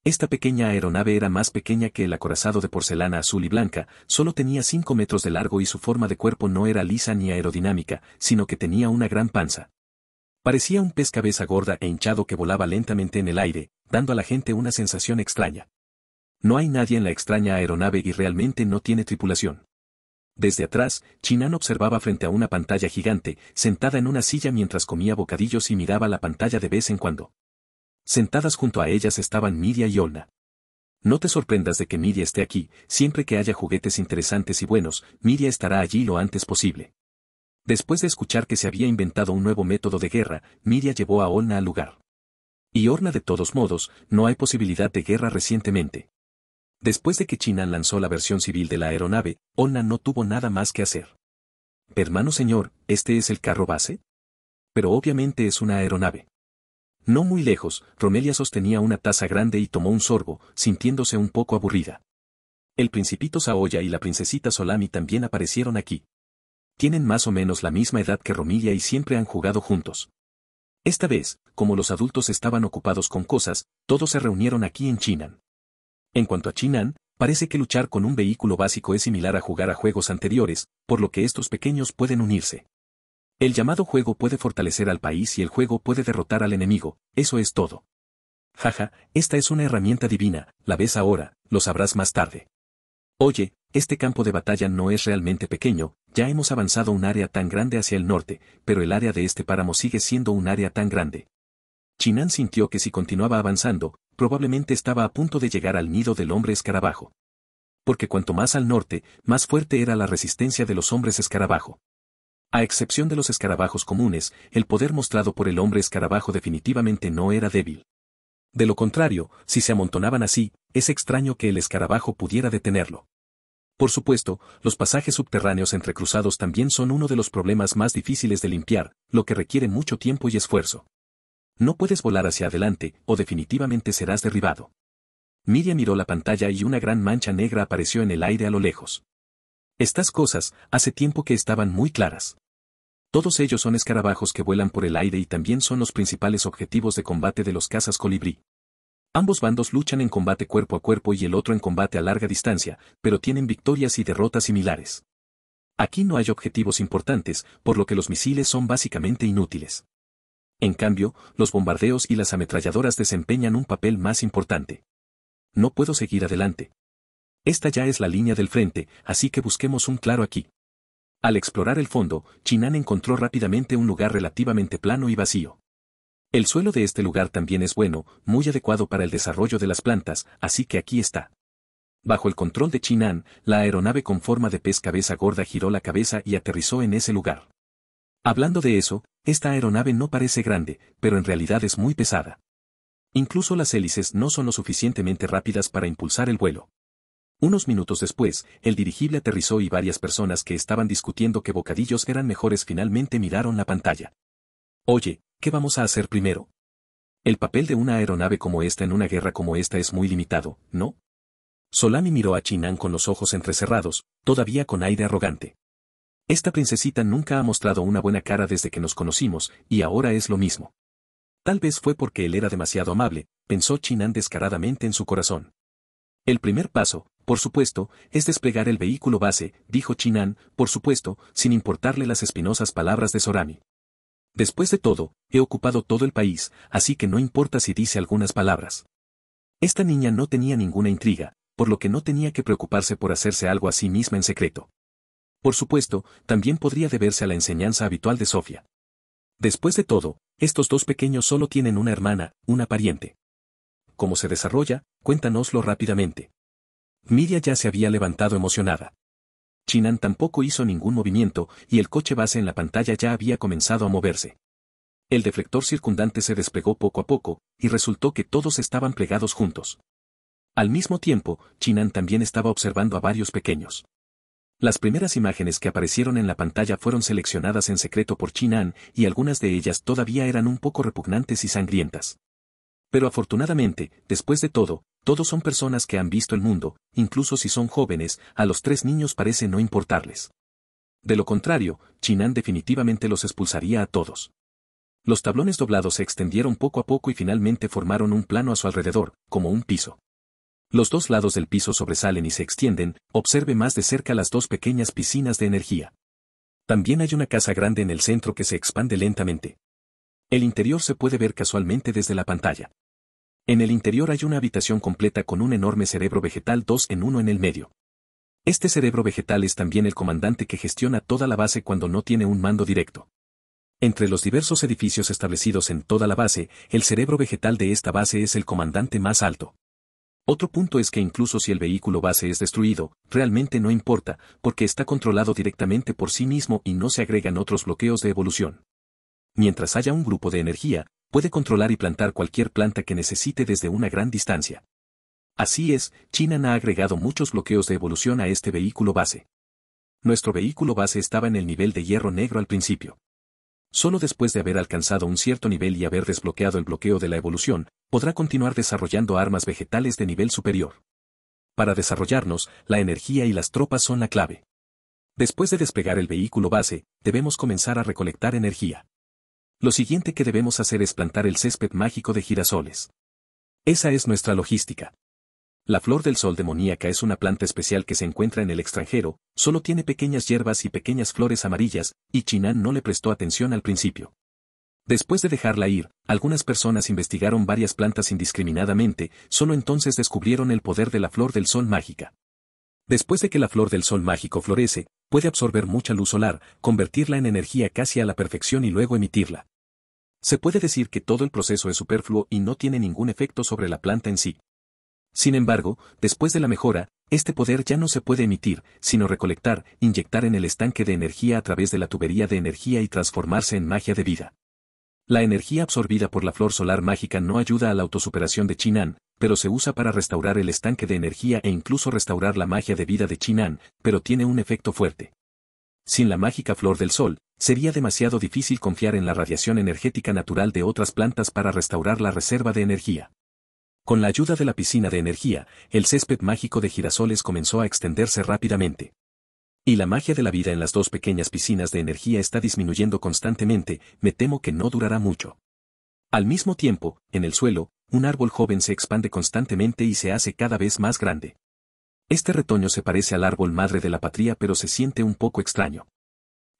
Esta pequeña aeronave era más pequeña que el acorazado de porcelana azul y blanca, solo tenía 5 metros de largo y su forma de cuerpo no era lisa ni aerodinámica, sino que tenía una gran panza. Parecía un pez cabeza gorda e hinchado que volaba lentamente en el aire, dando a la gente una sensación extraña. No hay nadie en la extraña aeronave y realmente no tiene tripulación. Desde atrás, Chinan observaba frente a una pantalla gigante, sentada en una silla mientras comía bocadillos y miraba la pantalla de vez en cuando. Sentadas junto a ellas estaban Miria y Olna. No te sorprendas de que Miria esté aquí, siempre que haya juguetes interesantes y buenos, Miria estará allí lo antes posible. Después de escuchar que se había inventado un nuevo método de guerra, Miria llevó a Olna al lugar. Y Olna de todos modos, no hay posibilidad de guerra recientemente. Después de que China lanzó la versión civil de la aeronave, Olna no tuvo nada más que hacer. Hermano señor, ¿este es el carro base? Pero obviamente es una aeronave. No muy lejos, Romelia sostenía una taza grande y tomó un sorbo, sintiéndose un poco aburrida. El principito Saoya y la princesita Solami también aparecieron aquí. Tienen más o menos la misma edad que Romelia y siempre han jugado juntos. Esta vez, como los adultos estaban ocupados con cosas, todos se reunieron aquí en Chinan. En cuanto a Chinan, parece que luchar con un vehículo básico es similar a jugar a juegos anteriores, por lo que estos pequeños pueden unirse. El llamado juego puede fortalecer al país y el juego puede derrotar al enemigo, eso es todo. Jaja, esta es una herramienta divina, la ves ahora, lo sabrás más tarde. Oye, este campo de batalla no es realmente pequeño, ya hemos avanzado un área tan grande hacia el norte, pero el área de este páramo sigue siendo un área tan grande. Chinan sintió que si continuaba avanzando, probablemente estaba a punto de llegar al nido del hombre escarabajo. Porque cuanto más al norte, más fuerte era la resistencia de los hombres escarabajo. A excepción de los escarabajos comunes, el poder mostrado por el hombre escarabajo definitivamente no era débil. De lo contrario, si se amontonaban así, es extraño que el escarabajo pudiera detenerlo. Por supuesto, los pasajes subterráneos entrecruzados también son uno de los problemas más difíciles de limpiar, lo que requiere mucho tiempo y esfuerzo. No puedes volar hacia adelante, o definitivamente serás derribado. Miriam miró la pantalla y una gran mancha negra apareció en el aire a lo lejos. Estas cosas, hace tiempo que estaban muy claras. Todos ellos son escarabajos que vuelan por el aire y también son los principales objetivos de combate de los cazas colibrí. Ambos bandos luchan en combate cuerpo a cuerpo y el otro en combate a larga distancia, pero tienen victorias y derrotas similares. Aquí no hay objetivos importantes, por lo que los misiles son básicamente inútiles. En cambio, los bombardeos y las ametralladoras desempeñan un papel más importante. No puedo seguir adelante, esta ya es la línea del frente, así que busquemos un claro aquí. Al explorar el fondo, Chinan encontró rápidamente un lugar relativamente plano y vacío. El suelo de este lugar también es bueno, muy adecuado para el desarrollo de las plantas, así que aquí está. Bajo el control de Chinan, la aeronave con forma de pez cabeza gorda giró la cabeza y aterrizó en ese lugar. Hablando de eso, esta aeronave no parece grande, pero en realidad es muy pesada. Incluso las hélices no son lo suficientemente rápidas para impulsar el vuelo. Unos minutos después, el dirigible aterrizó y varias personas que estaban discutiendo qué bocadillos eran mejores finalmente miraron la pantalla. Oye, ¿qué vamos a hacer primero? El papel de una aeronave como esta en una guerra como esta es muy limitado, ¿no? Solami miró a Chinan con los ojos entrecerrados, todavía con aire arrogante. Esta princesita nunca ha mostrado una buena cara desde que nos conocimos, y ahora es lo mismo. Tal vez fue porque él era demasiado amable, pensó Chinan descaradamente en su corazón. El primer paso, por supuesto, es desplegar el vehículo base, dijo Chinan, por supuesto, sin importarle las espinosas palabras de Sorami. Después de todo, he ocupado todo el país, así que no importa si dice algunas palabras. Esta niña no tenía ninguna intriga, por lo que no tenía que preocuparse por hacerse algo a sí misma en secreto. Por supuesto, también podría deberse a la enseñanza habitual de Sofía. Después de todo, estos dos pequeños solo tienen una hermana, una pariente. ¿Cómo se desarrolla? Cuéntanoslo rápidamente. Miria ya se había levantado emocionada. Chinan tampoco hizo ningún movimiento y el coche base en la pantalla ya había comenzado a moverse. El deflector circundante se desplegó poco a poco, y resultó que todos estaban plegados juntos. Al mismo tiempo, Chinan también estaba observando a varios pequeños. Las primeras imágenes que aparecieron en la pantalla fueron seleccionadas en secreto por Chinan, y algunas de ellas todavía eran un poco repugnantes y sangrientas. Pero afortunadamente, después de todo, todos son personas que han visto el mundo, incluso si son jóvenes, a los tres niños parece no importarles. De lo contrario, Chinan definitivamente los expulsaría a todos. Los tablones doblados se extendieron poco a poco y finalmente formaron un plano a su alrededor, como un piso. Los dos lados del piso sobresalen y se extienden, observe más de cerca las dos pequeñas piscinas de energía. También hay una casa grande en el centro que se expande lentamente. El interior se puede ver casualmente desde la pantalla. En el interior hay una habitación completa con un enorme cerebro vegetal 2 en uno en el medio. Este cerebro vegetal es también el comandante que gestiona toda la base cuando no tiene un mando directo. Entre los diversos edificios establecidos en toda la base, el cerebro vegetal de esta base es el comandante más alto. Otro punto es que incluso si el vehículo base es destruido, realmente no importa, porque está controlado directamente por sí mismo y no se agregan otros bloqueos de evolución. Mientras haya un grupo de energía, puede controlar y plantar cualquier planta que necesite desde una gran distancia. Así es, China ha agregado muchos bloqueos de evolución a este vehículo base. Nuestro vehículo base estaba en el nivel de hierro negro al principio. Solo después de haber alcanzado un cierto nivel y haber desbloqueado el bloqueo de la evolución, podrá continuar desarrollando armas vegetales de nivel superior. Para desarrollarnos, la energía y las tropas son la clave. Después de despegar el vehículo base, debemos comenzar a recolectar energía lo siguiente que debemos hacer es plantar el césped mágico de girasoles. Esa es nuestra logística. La flor del sol demoníaca es una planta especial que se encuentra en el extranjero, solo tiene pequeñas hierbas y pequeñas flores amarillas, y Chinan no le prestó atención al principio. Después de dejarla ir, algunas personas investigaron varias plantas indiscriminadamente, solo entonces descubrieron el poder de la flor del sol mágica. Después de que la flor del sol mágico florece, puede absorber mucha luz solar, convertirla en energía casi a la perfección y luego emitirla. Se puede decir que todo el proceso es superfluo y no tiene ningún efecto sobre la planta en sí. Sin embargo, después de la mejora, este poder ya no se puede emitir, sino recolectar, inyectar en el estanque de energía a través de la tubería de energía y transformarse en magia de vida. La energía absorbida por la flor solar mágica no ayuda a la autosuperación de Chinan, pero se usa para restaurar el estanque de energía e incluso restaurar la magia de vida de Chinan, pero tiene un efecto fuerte. Sin la mágica flor del sol, sería demasiado difícil confiar en la radiación energética natural de otras plantas para restaurar la reserva de energía. Con la ayuda de la piscina de energía, el césped mágico de girasoles comenzó a extenderse rápidamente. Y la magia de la vida en las dos pequeñas piscinas de energía está disminuyendo constantemente, me temo que no durará mucho. Al mismo tiempo, en el suelo, un árbol joven se expande constantemente y se hace cada vez más grande. Este retoño se parece al árbol madre de la patria pero se siente un poco extraño.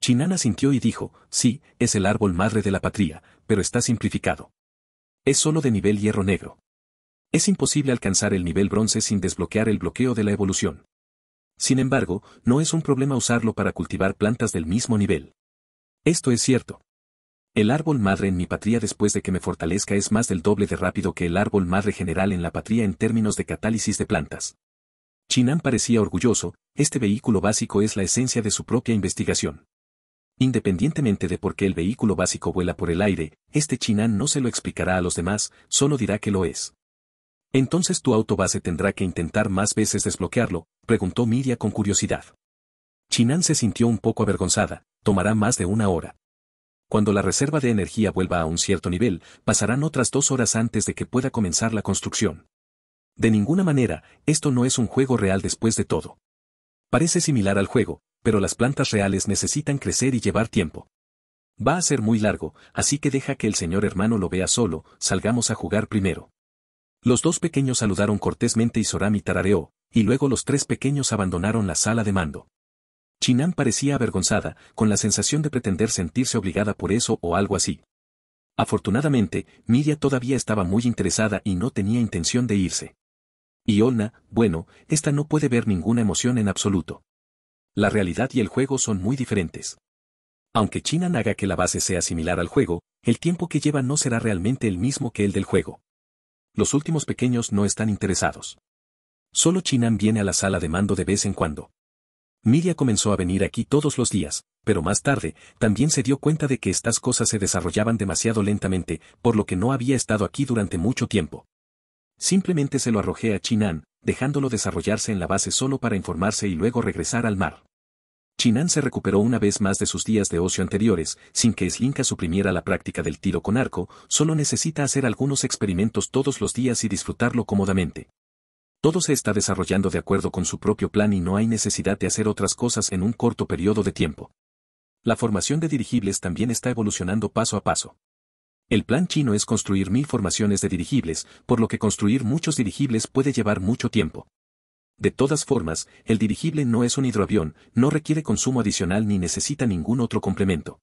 Chinana sintió y dijo, sí, es el árbol madre de la patria, pero está simplificado. Es solo de nivel hierro negro. Es imposible alcanzar el nivel bronce sin desbloquear el bloqueo de la evolución. Sin embargo, no es un problema usarlo para cultivar plantas del mismo nivel. Esto es cierto. El árbol madre en mi patria después de que me fortalezca es más del doble de rápido que el árbol madre general en la patria en términos de catálisis de plantas. Chinan parecía orgulloso, este vehículo básico es la esencia de su propia investigación. Independientemente de por qué el vehículo básico vuela por el aire, este Chinan no se lo explicará a los demás, solo dirá que lo es. Entonces tu autobase tendrá que intentar más veces desbloquearlo, preguntó Miria con curiosidad. Chinan se sintió un poco avergonzada, tomará más de una hora. Cuando la reserva de energía vuelva a un cierto nivel, pasarán otras dos horas antes de que pueda comenzar la construcción. De ninguna manera, esto no es un juego real después de todo. Parece similar al juego, pero las plantas reales necesitan crecer y llevar tiempo. Va a ser muy largo, así que deja que el señor hermano lo vea solo, salgamos a jugar primero. Los dos pequeños saludaron cortésmente y Sorami tarareó, y luego los tres pequeños abandonaron la sala de mando. Chinan parecía avergonzada, con la sensación de pretender sentirse obligada por eso o algo así. Afortunadamente, Miria todavía estaba muy interesada y no tenía intención de irse. Y Olna, bueno, esta no puede ver ninguna emoción en absoluto. La realidad y el juego son muy diferentes. Aunque Chinan haga que la base sea similar al juego, el tiempo que lleva no será realmente el mismo que el del juego. Los últimos pequeños no están interesados. Solo Chinan viene a la sala de mando de vez en cuando. Miria comenzó a venir aquí todos los días, pero más tarde, también se dio cuenta de que estas cosas se desarrollaban demasiado lentamente, por lo que no había estado aquí durante mucho tiempo. Simplemente se lo arrojé a Chinan, dejándolo desarrollarse en la base solo para informarse y luego regresar al mar. Chinan se recuperó una vez más de sus días de ocio anteriores, sin que Slinka suprimiera la práctica del tiro con arco, solo necesita hacer algunos experimentos todos los días y disfrutarlo cómodamente. Todo se está desarrollando de acuerdo con su propio plan y no hay necesidad de hacer otras cosas en un corto periodo de tiempo. La formación de dirigibles también está evolucionando paso a paso. El plan chino es construir mil formaciones de dirigibles, por lo que construir muchos dirigibles puede llevar mucho tiempo. De todas formas, el dirigible no es un hidroavión, no requiere consumo adicional ni necesita ningún otro complemento.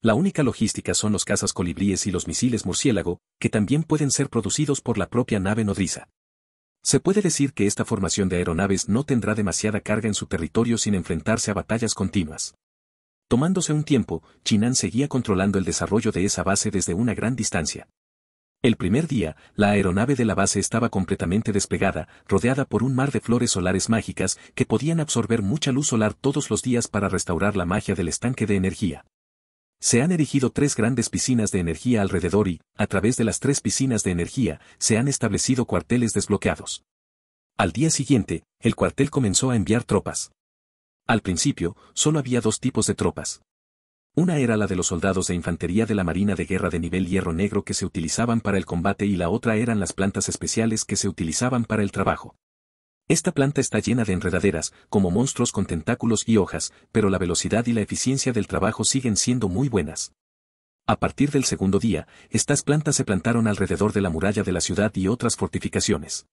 La única logística son los cazas colibríes y los misiles murciélago, que también pueden ser producidos por la propia nave nodriza. Se puede decir que esta formación de aeronaves no tendrá demasiada carga en su territorio sin enfrentarse a batallas continuas. Tomándose un tiempo, Chinan seguía controlando el desarrollo de esa base desde una gran distancia. El primer día, la aeronave de la base estaba completamente desplegada, rodeada por un mar de flores solares mágicas que podían absorber mucha luz solar todos los días para restaurar la magia del estanque de energía. Se han erigido tres grandes piscinas de energía alrededor y, a través de las tres piscinas de energía, se han establecido cuarteles desbloqueados. Al día siguiente, el cuartel comenzó a enviar tropas. Al principio, solo había dos tipos de tropas. Una era la de los soldados de infantería de la Marina de Guerra de nivel hierro negro que se utilizaban para el combate y la otra eran las plantas especiales que se utilizaban para el trabajo. Esta planta está llena de enredaderas, como monstruos con tentáculos y hojas, pero la velocidad y la eficiencia del trabajo siguen siendo muy buenas. A partir del segundo día, estas plantas se plantaron alrededor de la muralla de la ciudad y otras fortificaciones.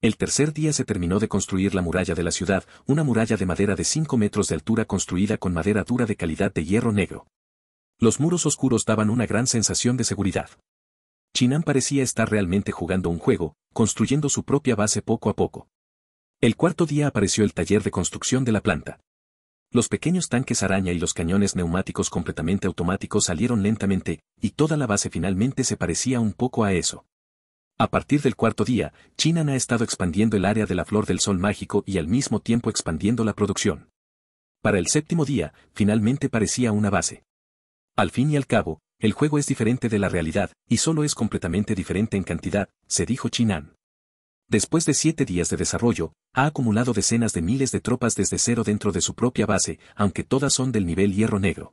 El tercer día se terminó de construir la muralla de la ciudad, una muralla de madera de 5 metros de altura construida con madera dura de calidad de hierro negro. Los muros oscuros daban una gran sensación de seguridad. Chinan parecía estar realmente jugando un juego, construyendo su propia base poco a poco. El cuarto día apareció el taller de construcción de la planta. Los pequeños tanques araña y los cañones neumáticos completamente automáticos salieron lentamente, y toda la base finalmente se parecía un poco a eso. A partir del cuarto día, Chinan ha estado expandiendo el área de la flor del sol mágico y al mismo tiempo expandiendo la producción. Para el séptimo día, finalmente parecía una base. Al fin y al cabo, el juego es diferente de la realidad, y solo es completamente diferente en cantidad, se dijo Chinan después de siete días de desarrollo, ha acumulado decenas de miles de tropas desde cero dentro de su propia base, aunque todas son del nivel hierro negro.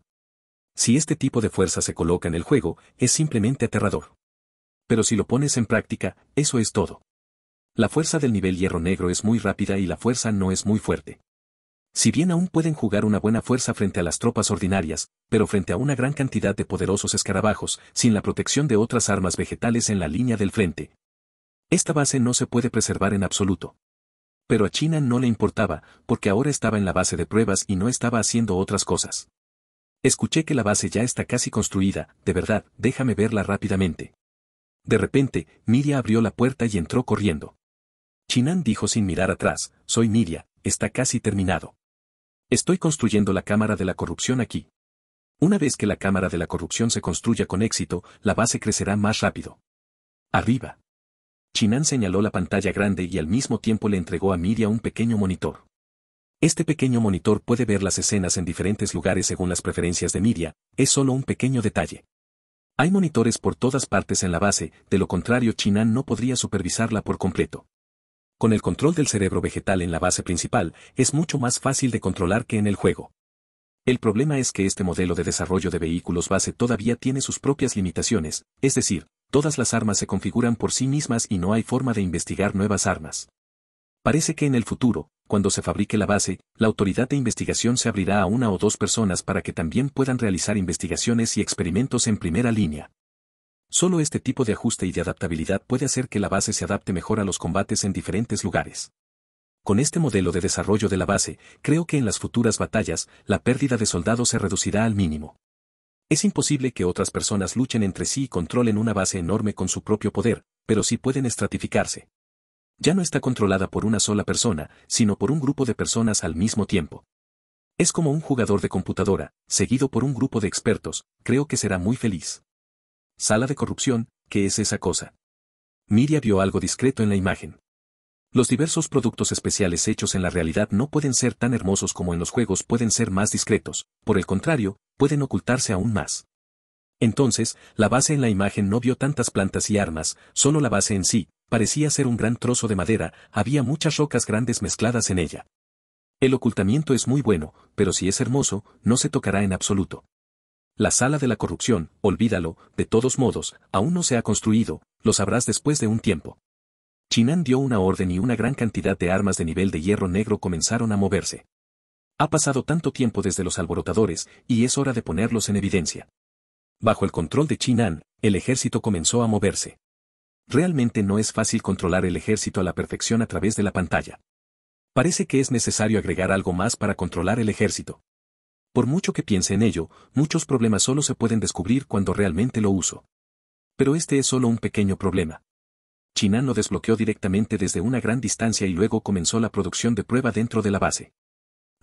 Si este tipo de fuerza se coloca en el juego, es simplemente aterrador. Pero si lo pones en práctica, eso es todo. La fuerza del nivel hierro negro es muy rápida y la fuerza no es muy fuerte. Si bien aún pueden jugar una buena fuerza frente a las tropas ordinarias, pero frente a una gran cantidad de poderosos escarabajos, sin la protección de otras armas vegetales en la línea del frente, esta base no se puede preservar en absoluto. Pero a China no le importaba, porque ahora estaba en la base de pruebas y no estaba haciendo otras cosas. Escuché que la base ya está casi construida, de verdad, déjame verla rápidamente. De repente, Miria abrió la puerta y entró corriendo. Chinan dijo sin mirar atrás, soy Miria, está casi terminado. Estoy construyendo la cámara de la corrupción aquí. Una vez que la cámara de la corrupción se construya con éxito, la base crecerá más rápido. Arriba. Chinan señaló la pantalla grande y al mismo tiempo le entregó a Miria un pequeño monitor. Este pequeño monitor puede ver las escenas en diferentes lugares según las preferencias de Miria, es solo un pequeño detalle. Hay monitores por todas partes en la base, de lo contrario Chinan no podría supervisarla por completo. Con el control del cerebro vegetal en la base principal, es mucho más fácil de controlar que en el juego. El problema es que este modelo de desarrollo de vehículos base todavía tiene sus propias limitaciones, es decir, todas las armas se configuran por sí mismas y no hay forma de investigar nuevas armas. Parece que en el futuro, cuando se fabrique la base, la autoridad de investigación se abrirá a una o dos personas para que también puedan realizar investigaciones y experimentos en primera línea. Solo este tipo de ajuste y de adaptabilidad puede hacer que la base se adapte mejor a los combates en diferentes lugares. Con este modelo de desarrollo de la base, creo que en las futuras batallas, la pérdida de soldados se reducirá al mínimo. Es imposible que otras personas luchen entre sí y controlen una base enorme con su propio poder, pero sí pueden estratificarse. Ya no está controlada por una sola persona, sino por un grupo de personas al mismo tiempo. Es como un jugador de computadora, seguido por un grupo de expertos, creo que será muy feliz. Sala de corrupción, ¿qué es esa cosa? Miria vio algo discreto en la imagen. Los diversos productos especiales hechos en la realidad no pueden ser tan hermosos como en los juegos pueden ser más discretos, por el contrario, pueden ocultarse aún más. Entonces, la base en la imagen no vio tantas plantas y armas, solo la base en sí, parecía ser un gran trozo de madera, había muchas rocas grandes mezcladas en ella. El ocultamiento es muy bueno, pero si es hermoso, no se tocará en absoluto. La sala de la corrupción, olvídalo, de todos modos, aún no se ha construido, lo sabrás después de un tiempo. Chinan dio una orden y una gran cantidad de armas de nivel de hierro negro comenzaron a moverse. Ha pasado tanto tiempo desde los alborotadores, y es hora de ponerlos en evidencia. Bajo el control de Chinan, el ejército comenzó a moverse. Realmente no es fácil controlar el ejército a la perfección a través de la pantalla. Parece que es necesario agregar algo más para controlar el ejército. Por mucho que piense en ello, muchos problemas solo se pueden descubrir cuando realmente lo uso. Pero este es solo un pequeño problema. China lo desbloqueó directamente desde una gran distancia y luego comenzó la producción de prueba dentro de la base.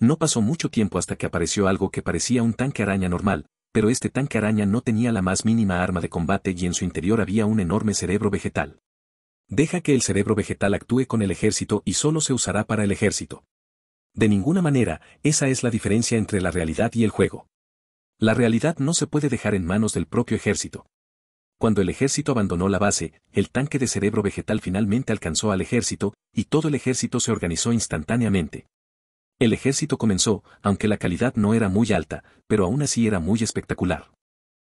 No pasó mucho tiempo hasta que apareció algo que parecía un tanque araña normal, pero este tanque araña no tenía la más mínima arma de combate y en su interior había un enorme cerebro vegetal. Deja que el cerebro vegetal actúe con el ejército y solo se usará para el ejército. De ninguna manera, esa es la diferencia entre la realidad y el juego. La realidad no se puede dejar en manos del propio ejército, cuando el ejército abandonó la base, el tanque de cerebro vegetal finalmente alcanzó al ejército, y todo el ejército se organizó instantáneamente. El ejército comenzó, aunque la calidad no era muy alta, pero aún así era muy espectacular.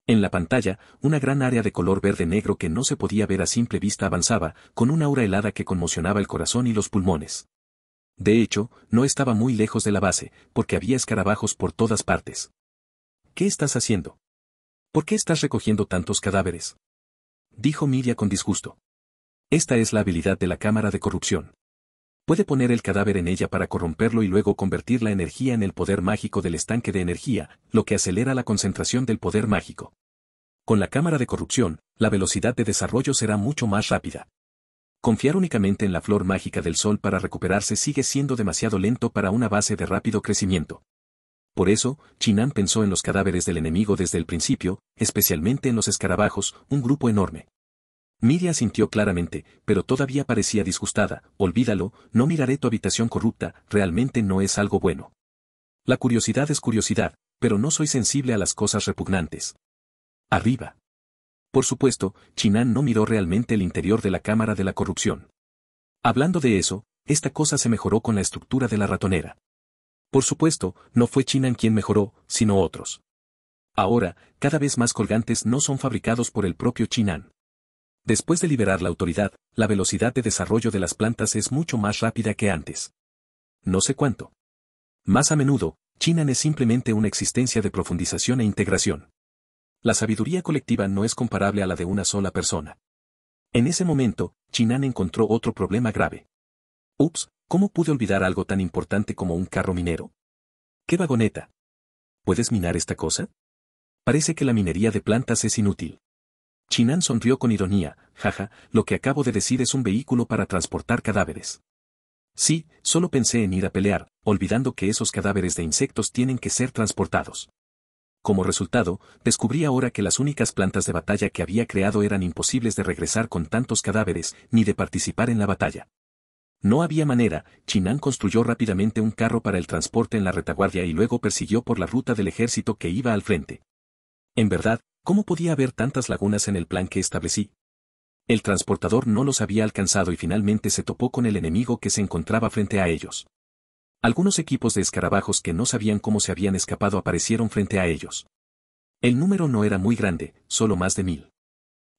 En la pantalla, una gran área de color verde-negro que no se podía ver a simple vista avanzaba, con una aura helada que conmocionaba el corazón y los pulmones. De hecho, no estaba muy lejos de la base, porque había escarabajos por todas partes. ¿Qué estás haciendo? ¿Por qué estás recogiendo tantos cadáveres? Dijo Miria con disgusto. Esta es la habilidad de la cámara de corrupción. Puede poner el cadáver en ella para corromperlo y luego convertir la energía en el poder mágico del estanque de energía, lo que acelera la concentración del poder mágico. Con la cámara de corrupción, la velocidad de desarrollo será mucho más rápida. Confiar únicamente en la flor mágica del sol para recuperarse sigue siendo demasiado lento para una base de rápido crecimiento. Por eso, Chinan pensó en los cadáveres del enemigo desde el principio, especialmente en los escarabajos, un grupo enorme. Miria sintió claramente, pero todavía parecía disgustada, olvídalo, no miraré tu habitación corrupta, realmente no es algo bueno. La curiosidad es curiosidad, pero no soy sensible a las cosas repugnantes. Arriba. Por supuesto, Chinan no miró realmente el interior de la Cámara de la Corrupción. Hablando de eso, esta cosa se mejoró con la estructura de la ratonera. Por supuesto, no fue Chinan quien mejoró, sino otros. Ahora, cada vez más colgantes no son fabricados por el propio Chinan. Después de liberar la autoridad, la velocidad de desarrollo de las plantas es mucho más rápida que antes. No sé cuánto. Más a menudo, Chinan es simplemente una existencia de profundización e integración. La sabiduría colectiva no es comparable a la de una sola persona. En ese momento, Chinan encontró otro problema grave. Ups, ¿Cómo pude olvidar algo tan importante como un carro minero? ¡Qué vagoneta! ¿Puedes minar esta cosa? Parece que la minería de plantas es inútil. Chinan sonrió con ironía, jaja, lo que acabo de decir es un vehículo para transportar cadáveres. Sí, solo pensé en ir a pelear, olvidando que esos cadáveres de insectos tienen que ser transportados. Como resultado, descubrí ahora que las únicas plantas de batalla que había creado eran imposibles de regresar con tantos cadáveres, ni de participar en la batalla. No había manera, Chinan construyó rápidamente un carro para el transporte en la retaguardia y luego persiguió por la ruta del ejército que iba al frente. En verdad, ¿cómo podía haber tantas lagunas en el plan que establecí? El transportador no los había alcanzado y finalmente se topó con el enemigo que se encontraba frente a ellos. Algunos equipos de escarabajos que no sabían cómo se habían escapado aparecieron frente a ellos. El número no era muy grande, solo más de mil.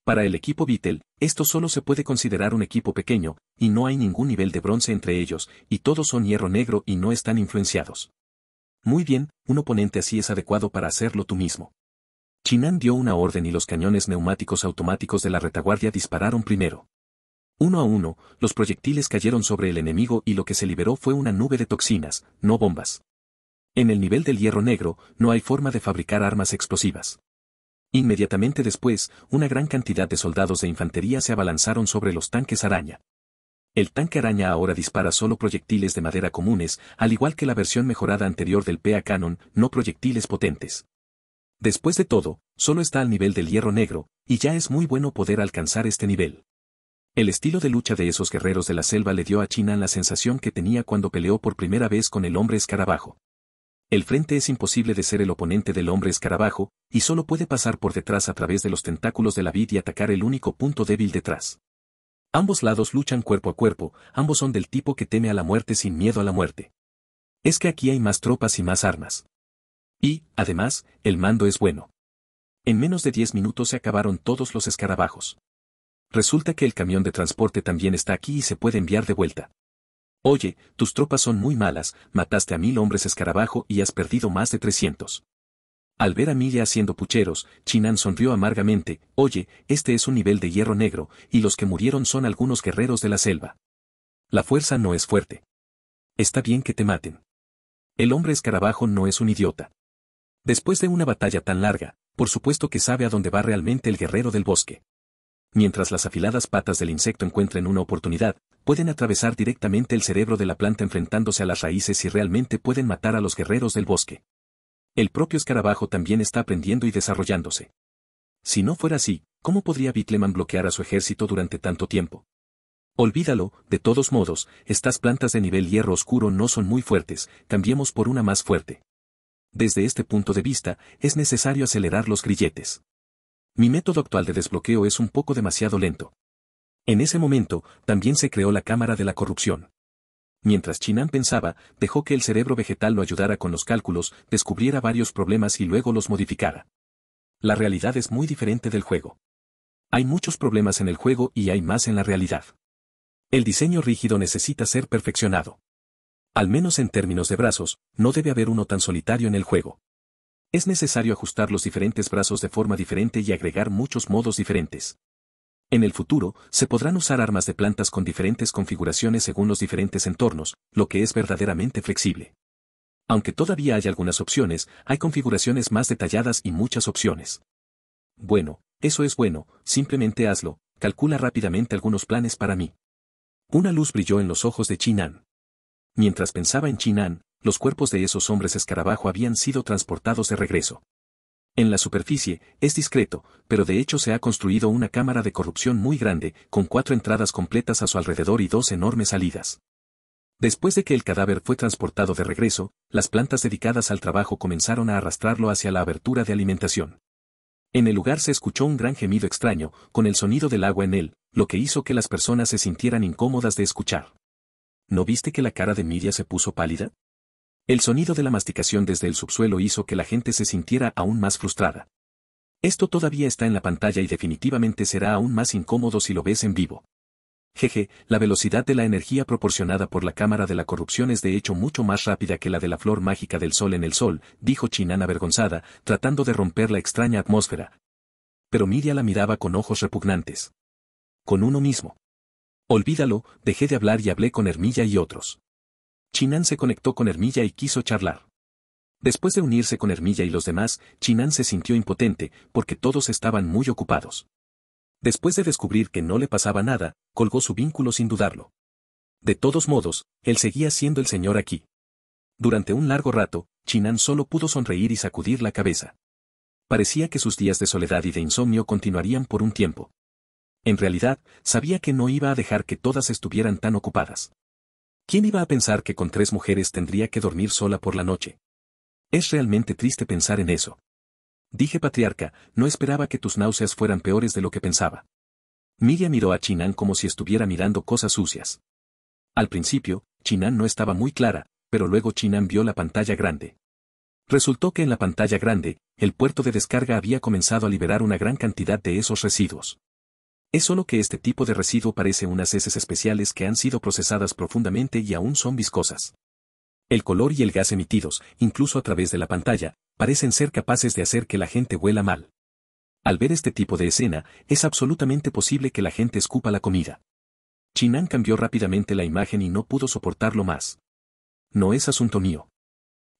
Para el equipo Vitel, esto solo se puede considerar un equipo pequeño, y no hay ningún nivel de bronce entre ellos, y todos son hierro negro y no están influenciados. Muy bien, un oponente así es adecuado para hacerlo tú mismo. Chinan dio una orden y los cañones neumáticos automáticos de la retaguardia dispararon primero. Uno a uno, los proyectiles cayeron sobre el enemigo y lo que se liberó fue una nube de toxinas, no bombas. En el nivel del hierro negro, no hay forma de fabricar armas explosivas. Inmediatamente después, una gran cantidad de soldados de infantería se abalanzaron sobre los tanques araña. El tanque araña ahora dispara solo proyectiles de madera comunes, al igual que la versión mejorada anterior del PA Cannon, no proyectiles potentes. Después de todo, solo está al nivel del hierro negro, y ya es muy bueno poder alcanzar este nivel. El estilo de lucha de esos guerreros de la selva le dio a China la sensación que tenía cuando peleó por primera vez con el hombre escarabajo. El frente es imposible de ser el oponente del hombre escarabajo, y solo puede pasar por detrás a través de los tentáculos de la vid y atacar el único punto débil detrás. Ambos lados luchan cuerpo a cuerpo, ambos son del tipo que teme a la muerte sin miedo a la muerte. Es que aquí hay más tropas y más armas. Y, además, el mando es bueno. En menos de 10 minutos se acabaron todos los escarabajos. Resulta que el camión de transporte también está aquí y se puede enviar de vuelta. Oye, tus tropas son muy malas, mataste a mil hombres escarabajo y has perdido más de trescientos. Al ver a Milla haciendo pucheros, Chinan sonrió amargamente, oye, este es un nivel de hierro negro, y los que murieron son algunos guerreros de la selva. La fuerza no es fuerte. Está bien que te maten. El hombre escarabajo no es un idiota. Después de una batalla tan larga, por supuesto que sabe a dónde va realmente el guerrero del bosque. Mientras las afiladas patas del insecto encuentren una oportunidad, pueden atravesar directamente el cerebro de la planta enfrentándose a las raíces y realmente pueden matar a los guerreros del bosque. El propio escarabajo también está aprendiendo y desarrollándose. Si no fuera así, ¿cómo podría Bitleman bloquear a su ejército durante tanto tiempo? Olvídalo, de todos modos, estas plantas de nivel hierro oscuro no son muy fuertes, cambiemos por una más fuerte. Desde este punto de vista, es necesario acelerar los grilletes. Mi método actual de desbloqueo es un poco demasiado lento. En ese momento, también se creó la Cámara de la Corrupción. Mientras Chinan pensaba, dejó que el cerebro vegetal lo ayudara con los cálculos, descubriera varios problemas y luego los modificara. La realidad es muy diferente del juego. Hay muchos problemas en el juego y hay más en la realidad. El diseño rígido necesita ser perfeccionado. Al menos en términos de brazos, no debe haber uno tan solitario en el juego. Es necesario ajustar los diferentes brazos de forma diferente y agregar muchos modos diferentes. En el futuro, se podrán usar armas de plantas con diferentes configuraciones según los diferentes entornos, lo que es verdaderamente flexible. Aunque todavía hay algunas opciones, hay configuraciones más detalladas y muchas opciones. Bueno, eso es bueno, simplemente hazlo, calcula rápidamente algunos planes para mí. Una luz brilló en los ojos de Chinan. Mientras pensaba en Chinan, los cuerpos de esos hombres escarabajo habían sido transportados de regreso. En la superficie, es discreto, pero de hecho se ha construido una cámara de corrupción muy grande, con cuatro entradas completas a su alrededor y dos enormes salidas. Después de que el cadáver fue transportado de regreso, las plantas dedicadas al trabajo comenzaron a arrastrarlo hacia la abertura de alimentación. En el lugar se escuchó un gran gemido extraño, con el sonido del agua en él, lo que hizo que las personas se sintieran incómodas de escuchar. ¿No viste que la cara de Miria se puso pálida? El sonido de la masticación desde el subsuelo hizo que la gente se sintiera aún más frustrada. Esto todavía está en la pantalla y definitivamente será aún más incómodo si lo ves en vivo. Jeje, la velocidad de la energía proporcionada por la cámara de la corrupción es de hecho mucho más rápida que la de la flor mágica del sol en el sol, dijo Chinan avergonzada, tratando de romper la extraña atmósfera. Pero Miria la miraba con ojos repugnantes. Con uno mismo. Olvídalo, dejé de hablar y hablé con Hermilla y otros. Chinan se conectó con Hermilla y quiso charlar. Después de unirse con Hermilla y los demás, Chinan se sintió impotente, porque todos estaban muy ocupados. Después de descubrir que no le pasaba nada, colgó su vínculo sin dudarlo. De todos modos, él seguía siendo el señor aquí. Durante un largo rato, Chinan solo pudo sonreír y sacudir la cabeza. Parecía que sus días de soledad y de insomnio continuarían por un tiempo. En realidad, sabía que no iba a dejar que todas estuvieran tan ocupadas. ¿Quién iba a pensar que con tres mujeres tendría que dormir sola por la noche? Es realmente triste pensar en eso. Dije patriarca, no esperaba que tus náuseas fueran peores de lo que pensaba. Miriam miró a Chinan como si estuviera mirando cosas sucias. Al principio, Chinan no estaba muy clara, pero luego Chinan vio la pantalla grande. Resultó que en la pantalla grande, el puerto de descarga había comenzado a liberar una gran cantidad de esos residuos. Es solo que este tipo de residuo parece unas heces especiales que han sido procesadas profundamente y aún son viscosas. El color y el gas emitidos, incluso a través de la pantalla, parecen ser capaces de hacer que la gente huela mal. Al ver este tipo de escena, es absolutamente posible que la gente escupa la comida. Chinan cambió rápidamente la imagen y no pudo soportarlo más. No es asunto mío.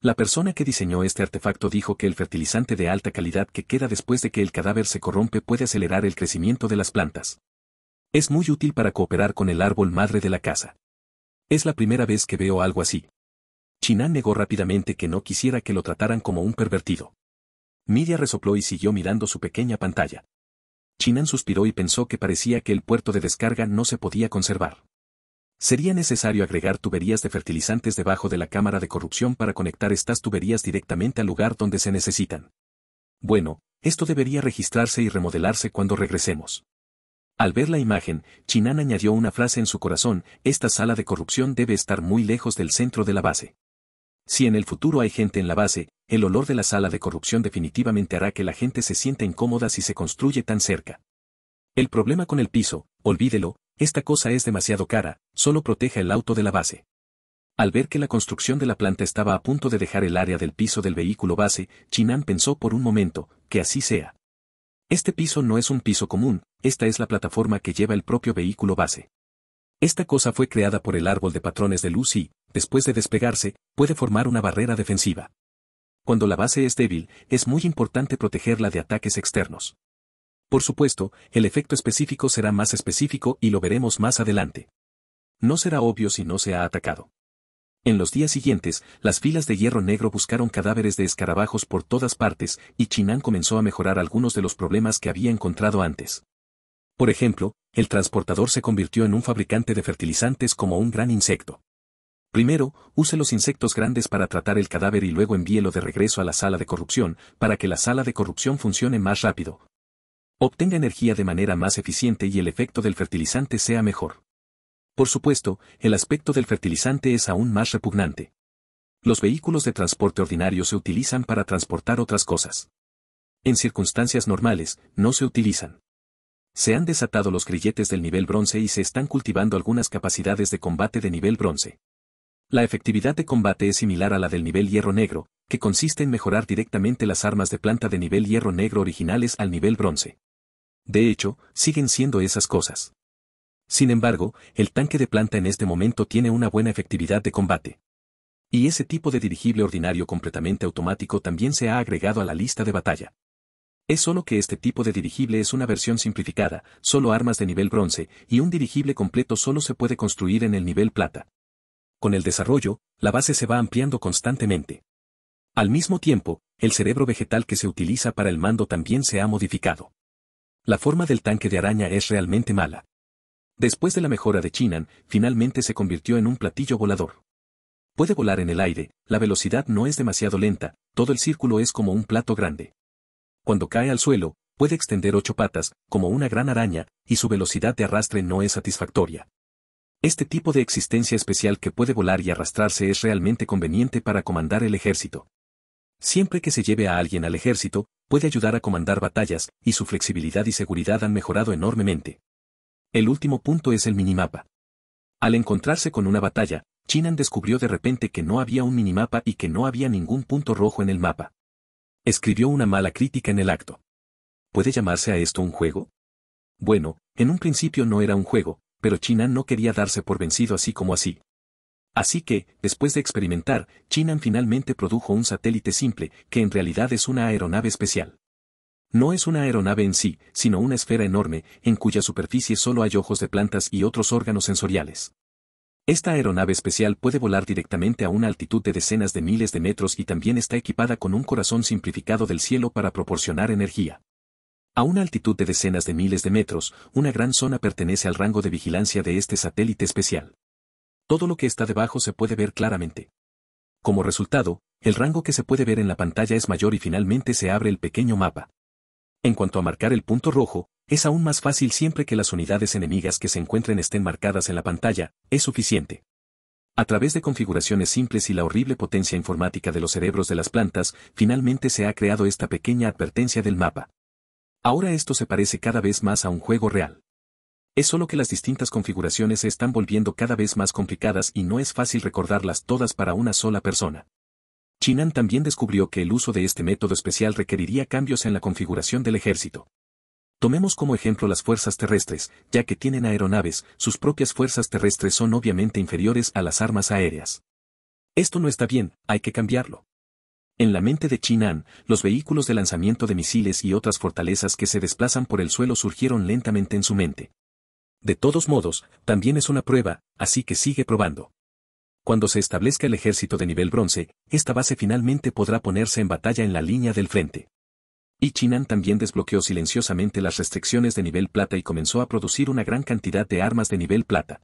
La persona que diseñó este artefacto dijo que el fertilizante de alta calidad que queda después de que el cadáver se corrompe puede acelerar el crecimiento de las plantas. Es muy útil para cooperar con el árbol madre de la casa. Es la primera vez que veo algo así. Chinan negó rápidamente que no quisiera que lo trataran como un pervertido. Miria resopló y siguió mirando su pequeña pantalla. Chinan suspiró y pensó que parecía que el puerto de descarga no se podía conservar. Sería necesario agregar tuberías de fertilizantes debajo de la cámara de corrupción para conectar estas tuberías directamente al lugar donde se necesitan. Bueno, esto debería registrarse y remodelarse cuando regresemos. Al ver la imagen, Chinan añadió una frase en su corazón, esta sala de corrupción debe estar muy lejos del centro de la base. Si en el futuro hay gente en la base, el olor de la sala de corrupción definitivamente hará que la gente se sienta incómoda si se construye tan cerca. El problema con el piso, olvídelo, esta cosa es demasiado cara, solo proteja el auto de la base. Al ver que la construcción de la planta estaba a punto de dejar el área del piso del vehículo base, Chinan pensó por un momento, que así sea. Este piso no es un piso común, esta es la plataforma que lleva el propio vehículo base. Esta cosa fue creada por el árbol de patrones de luz y, después de despegarse, puede formar una barrera defensiva. Cuando la base es débil, es muy importante protegerla de ataques externos. Por supuesto, el efecto específico será más específico y lo veremos más adelante. No será obvio si no se ha atacado. En los días siguientes, las filas de hierro negro buscaron cadáveres de escarabajos por todas partes y Chinan comenzó a mejorar algunos de los problemas que había encontrado antes. Por ejemplo, el transportador se convirtió en un fabricante de fertilizantes como un gran insecto. Primero, use los insectos grandes para tratar el cadáver y luego envíelo de regreso a la sala de corrupción, para que la sala de corrupción funcione más rápido, obtenga energía de manera más eficiente y el efecto del fertilizante sea mejor. Por supuesto, el aspecto del fertilizante es aún más repugnante. Los vehículos de transporte ordinario se utilizan para transportar otras cosas. En circunstancias normales, no se utilizan. Se han desatado los grilletes del nivel bronce y se están cultivando algunas capacidades de combate de nivel bronce. La efectividad de combate es similar a la del nivel hierro negro, que consiste en mejorar directamente las armas de planta de nivel hierro negro originales al nivel bronce de hecho, siguen siendo esas cosas. Sin embargo, el tanque de planta en este momento tiene una buena efectividad de combate. Y ese tipo de dirigible ordinario completamente automático también se ha agregado a la lista de batalla. Es solo que este tipo de dirigible es una versión simplificada, solo armas de nivel bronce, y un dirigible completo solo se puede construir en el nivel plata. Con el desarrollo, la base se va ampliando constantemente. Al mismo tiempo, el cerebro vegetal que se utiliza para el mando también se ha modificado. La forma del tanque de araña es realmente mala. Después de la mejora de Chinan, finalmente se convirtió en un platillo volador. Puede volar en el aire, la velocidad no es demasiado lenta, todo el círculo es como un plato grande. Cuando cae al suelo, puede extender ocho patas, como una gran araña, y su velocidad de arrastre no es satisfactoria. Este tipo de existencia especial que puede volar y arrastrarse es realmente conveniente para comandar el ejército. Siempre que se lleve a alguien al ejército, puede ayudar a comandar batallas, y su flexibilidad y seguridad han mejorado enormemente. El último punto es el minimapa. Al encontrarse con una batalla, Chinan descubrió de repente que no había un minimapa y que no había ningún punto rojo en el mapa. Escribió una mala crítica en el acto. ¿Puede llamarse a esto un juego? Bueno, en un principio no era un juego, pero Chinan no quería darse por vencido así como así, Así que, después de experimentar, Chinan finalmente produjo un satélite simple, que en realidad es una aeronave especial. No es una aeronave en sí, sino una esfera enorme, en cuya superficie solo hay ojos de plantas y otros órganos sensoriales. Esta aeronave especial puede volar directamente a una altitud de decenas de miles de metros y también está equipada con un corazón simplificado del cielo para proporcionar energía. A una altitud de decenas de miles de metros, una gran zona pertenece al rango de vigilancia de este satélite especial todo lo que está debajo se puede ver claramente. Como resultado, el rango que se puede ver en la pantalla es mayor y finalmente se abre el pequeño mapa. En cuanto a marcar el punto rojo, es aún más fácil siempre que las unidades enemigas que se encuentren estén marcadas en la pantalla, es suficiente. A través de configuraciones simples y la horrible potencia informática de los cerebros de las plantas, finalmente se ha creado esta pequeña advertencia del mapa. Ahora esto se parece cada vez más a un juego real. Es solo que las distintas configuraciones se están volviendo cada vez más complicadas y no es fácil recordarlas todas para una sola persona. Chinan también descubrió que el uso de este método especial requeriría cambios en la configuración del ejército. Tomemos como ejemplo las fuerzas terrestres, ya que tienen aeronaves, sus propias fuerzas terrestres son obviamente inferiores a las armas aéreas. Esto no está bien, hay que cambiarlo. En la mente de Chinan, los vehículos de lanzamiento de misiles y otras fortalezas que se desplazan por el suelo surgieron lentamente en su mente de todos modos, también es una prueba, así que sigue probando. Cuando se establezca el ejército de nivel bronce, esta base finalmente podrá ponerse en batalla en la línea del frente. Y Chinan también desbloqueó silenciosamente las restricciones de nivel plata y comenzó a producir una gran cantidad de armas de nivel plata.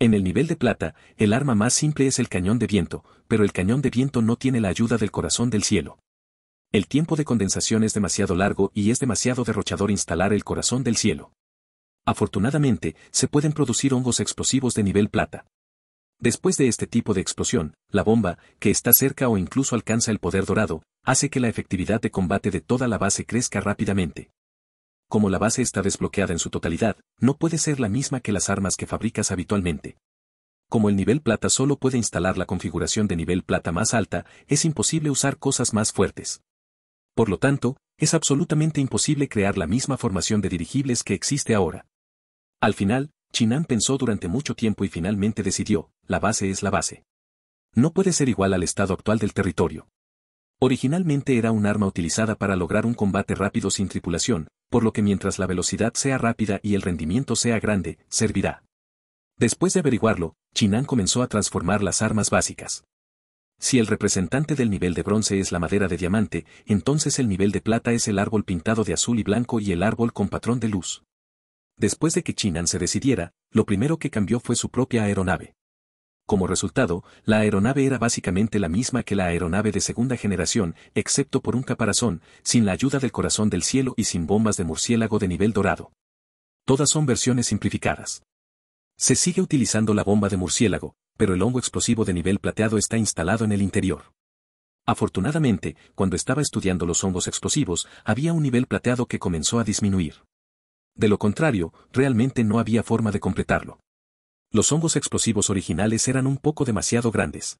En el nivel de plata, el arma más simple es el cañón de viento, pero el cañón de viento no tiene la ayuda del corazón del cielo. El tiempo de condensación es demasiado largo y es demasiado derrochador instalar el corazón del cielo. Afortunadamente, se pueden producir hongos explosivos de nivel plata. Después de este tipo de explosión, la bomba, que está cerca o incluso alcanza el poder dorado, hace que la efectividad de combate de toda la base crezca rápidamente. Como la base está desbloqueada en su totalidad, no puede ser la misma que las armas que fabricas habitualmente. Como el nivel plata solo puede instalar la configuración de nivel plata más alta, es imposible usar cosas más fuertes. Por lo tanto, es absolutamente imposible crear la misma formación de dirigibles que existe ahora. Al final, Chinan pensó durante mucho tiempo y finalmente decidió, la base es la base. No puede ser igual al estado actual del territorio. Originalmente era un arma utilizada para lograr un combate rápido sin tripulación, por lo que mientras la velocidad sea rápida y el rendimiento sea grande, servirá. Después de averiguarlo, Chinan comenzó a transformar las armas básicas. Si el representante del nivel de bronce es la madera de diamante, entonces el nivel de plata es el árbol pintado de azul y blanco y el árbol con patrón de luz. Después de que Chinan se decidiera, lo primero que cambió fue su propia aeronave. Como resultado, la aeronave era básicamente la misma que la aeronave de segunda generación, excepto por un caparazón, sin la ayuda del corazón del cielo y sin bombas de murciélago de nivel dorado. Todas son versiones simplificadas. Se sigue utilizando la bomba de murciélago, pero el hongo explosivo de nivel plateado está instalado en el interior. Afortunadamente, cuando estaba estudiando los hongos explosivos, había un nivel plateado que comenzó a disminuir. De lo contrario, realmente no había forma de completarlo. Los hongos explosivos originales eran un poco demasiado grandes.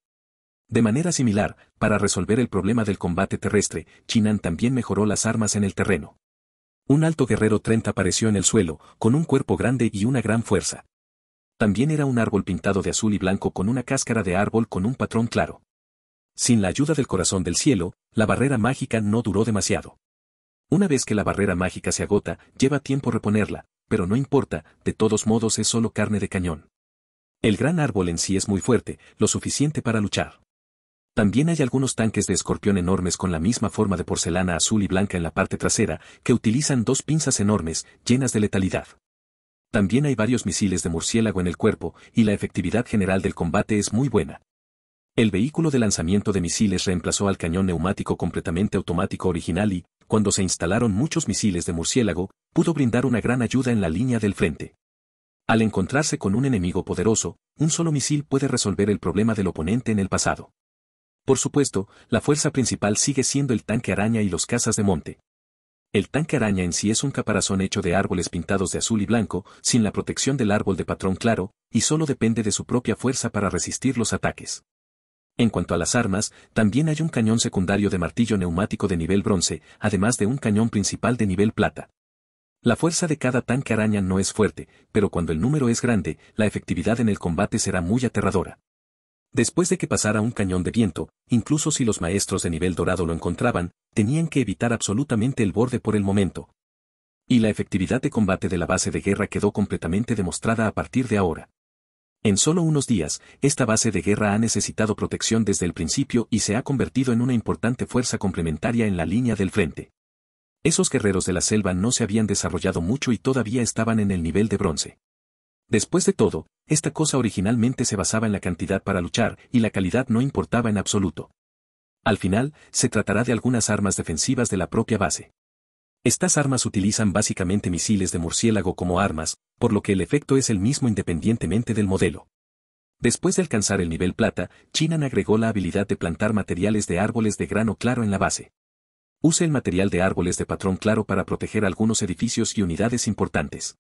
De manera similar, para resolver el problema del combate terrestre, Chinan también mejoró las armas en el terreno. Un alto guerrero 30 apareció en el suelo, con un cuerpo grande y una gran fuerza. También era un árbol pintado de azul y blanco con una cáscara de árbol con un patrón claro. Sin la ayuda del corazón del cielo, la barrera mágica no duró demasiado. Una vez que la barrera mágica se agota, lleva tiempo reponerla, pero no importa, de todos modos es solo carne de cañón. El gran árbol en sí es muy fuerte, lo suficiente para luchar. También hay algunos tanques de escorpión enormes con la misma forma de porcelana azul y blanca en la parte trasera, que utilizan dos pinzas enormes, llenas de letalidad. También hay varios misiles de murciélago en el cuerpo, y la efectividad general del combate es muy buena. El vehículo de lanzamiento de misiles reemplazó al cañón neumático completamente automático original y, cuando se instalaron muchos misiles de murciélago, pudo brindar una gran ayuda en la línea del frente. Al encontrarse con un enemigo poderoso, un solo misil puede resolver el problema del oponente en el pasado. Por supuesto, la fuerza principal sigue siendo el tanque araña y los cazas de monte. El tanque araña en sí es un caparazón hecho de árboles pintados de azul y blanco, sin la protección del árbol de patrón claro, y solo depende de su propia fuerza para resistir los ataques. En cuanto a las armas, también hay un cañón secundario de martillo neumático de nivel bronce, además de un cañón principal de nivel plata. La fuerza de cada tanque araña no es fuerte, pero cuando el número es grande, la efectividad en el combate será muy aterradora. Después de que pasara un cañón de viento, incluso si los maestros de nivel dorado lo encontraban, tenían que evitar absolutamente el borde por el momento. Y la efectividad de combate de la base de guerra quedó completamente demostrada a partir de ahora. En solo unos días, esta base de guerra ha necesitado protección desde el principio y se ha convertido en una importante fuerza complementaria en la línea del frente. Esos guerreros de la selva no se habían desarrollado mucho y todavía estaban en el nivel de bronce. Después de todo, esta cosa originalmente se basaba en la cantidad para luchar y la calidad no importaba en absoluto. Al final, se tratará de algunas armas defensivas de la propia base. Estas armas utilizan básicamente misiles de murciélago como armas, por lo que el efecto es el mismo independientemente del modelo. Después de alcanzar el nivel plata, Chinan agregó la habilidad de plantar materiales de árboles de grano claro en la base. Use el material de árboles de patrón claro para proteger algunos edificios y unidades importantes.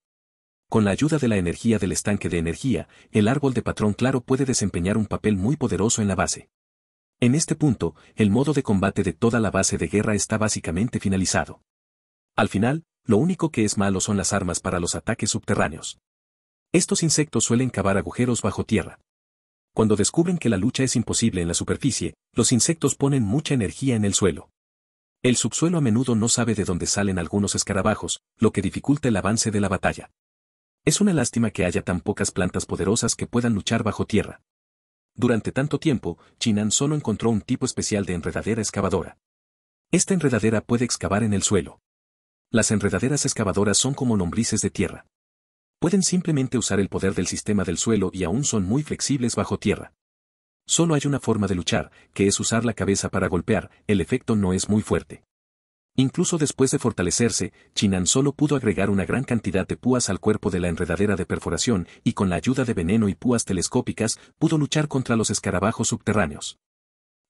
Con la ayuda de la energía del estanque de energía, el árbol de patrón claro puede desempeñar un papel muy poderoso en la base. En este punto, el modo de combate de toda la base de guerra está básicamente finalizado. Al final, lo único que es malo son las armas para los ataques subterráneos. Estos insectos suelen cavar agujeros bajo tierra. Cuando descubren que la lucha es imposible en la superficie, los insectos ponen mucha energía en el suelo. El subsuelo a menudo no sabe de dónde salen algunos escarabajos, lo que dificulta el avance de la batalla. Es una lástima que haya tan pocas plantas poderosas que puedan luchar bajo tierra. Durante tanto tiempo, Chinan solo encontró un tipo especial de enredadera excavadora. Esta enredadera puede excavar en el suelo. Las enredaderas excavadoras son como lombrices de tierra. Pueden simplemente usar el poder del sistema del suelo y aún son muy flexibles bajo tierra. Solo hay una forma de luchar, que es usar la cabeza para golpear, el efecto no es muy fuerte. Incluso después de fortalecerse, Chinan solo pudo agregar una gran cantidad de púas al cuerpo de la enredadera de perforación y con la ayuda de veneno y púas telescópicas pudo luchar contra los escarabajos subterráneos.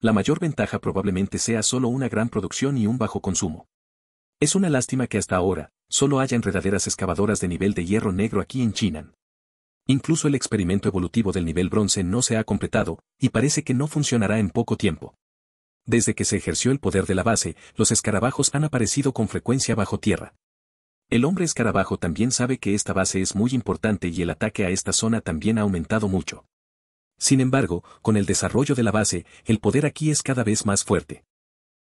La mayor ventaja probablemente sea solo una gran producción y un bajo consumo. Es una lástima que hasta ahora, solo haya enredaderas excavadoras de nivel de hierro negro aquí en China. Incluso el experimento evolutivo del nivel bronce no se ha completado, y parece que no funcionará en poco tiempo. Desde que se ejerció el poder de la base, los escarabajos han aparecido con frecuencia bajo tierra. El hombre escarabajo también sabe que esta base es muy importante y el ataque a esta zona también ha aumentado mucho. Sin embargo, con el desarrollo de la base, el poder aquí es cada vez más fuerte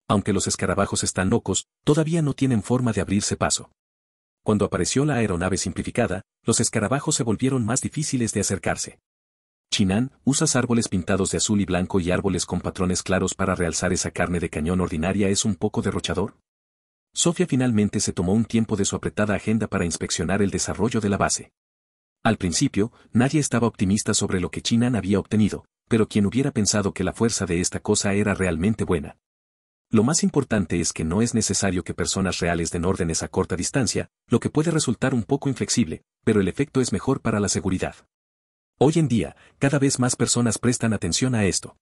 aunque los escarabajos están locos, todavía no tienen forma de abrirse paso. Cuando apareció la aeronave simplificada, los escarabajos se volvieron más difíciles de acercarse. Chinan, usas árboles pintados de azul y blanco y árboles con patrones claros para realzar esa carne de cañón ordinaria es un poco derrochador. Sofía finalmente se tomó un tiempo de su apretada agenda para inspeccionar el desarrollo de la base. Al principio, nadie estaba optimista sobre lo que Chinan había obtenido, pero quien hubiera pensado que la fuerza de esta cosa era realmente buena. Lo más importante es que no es necesario que personas reales den órdenes a corta distancia, lo que puede resultar un poco inflexible, pero el efecto es mejor para la seguridad. Hoy en día, cada vez más personas prestan atención a esto.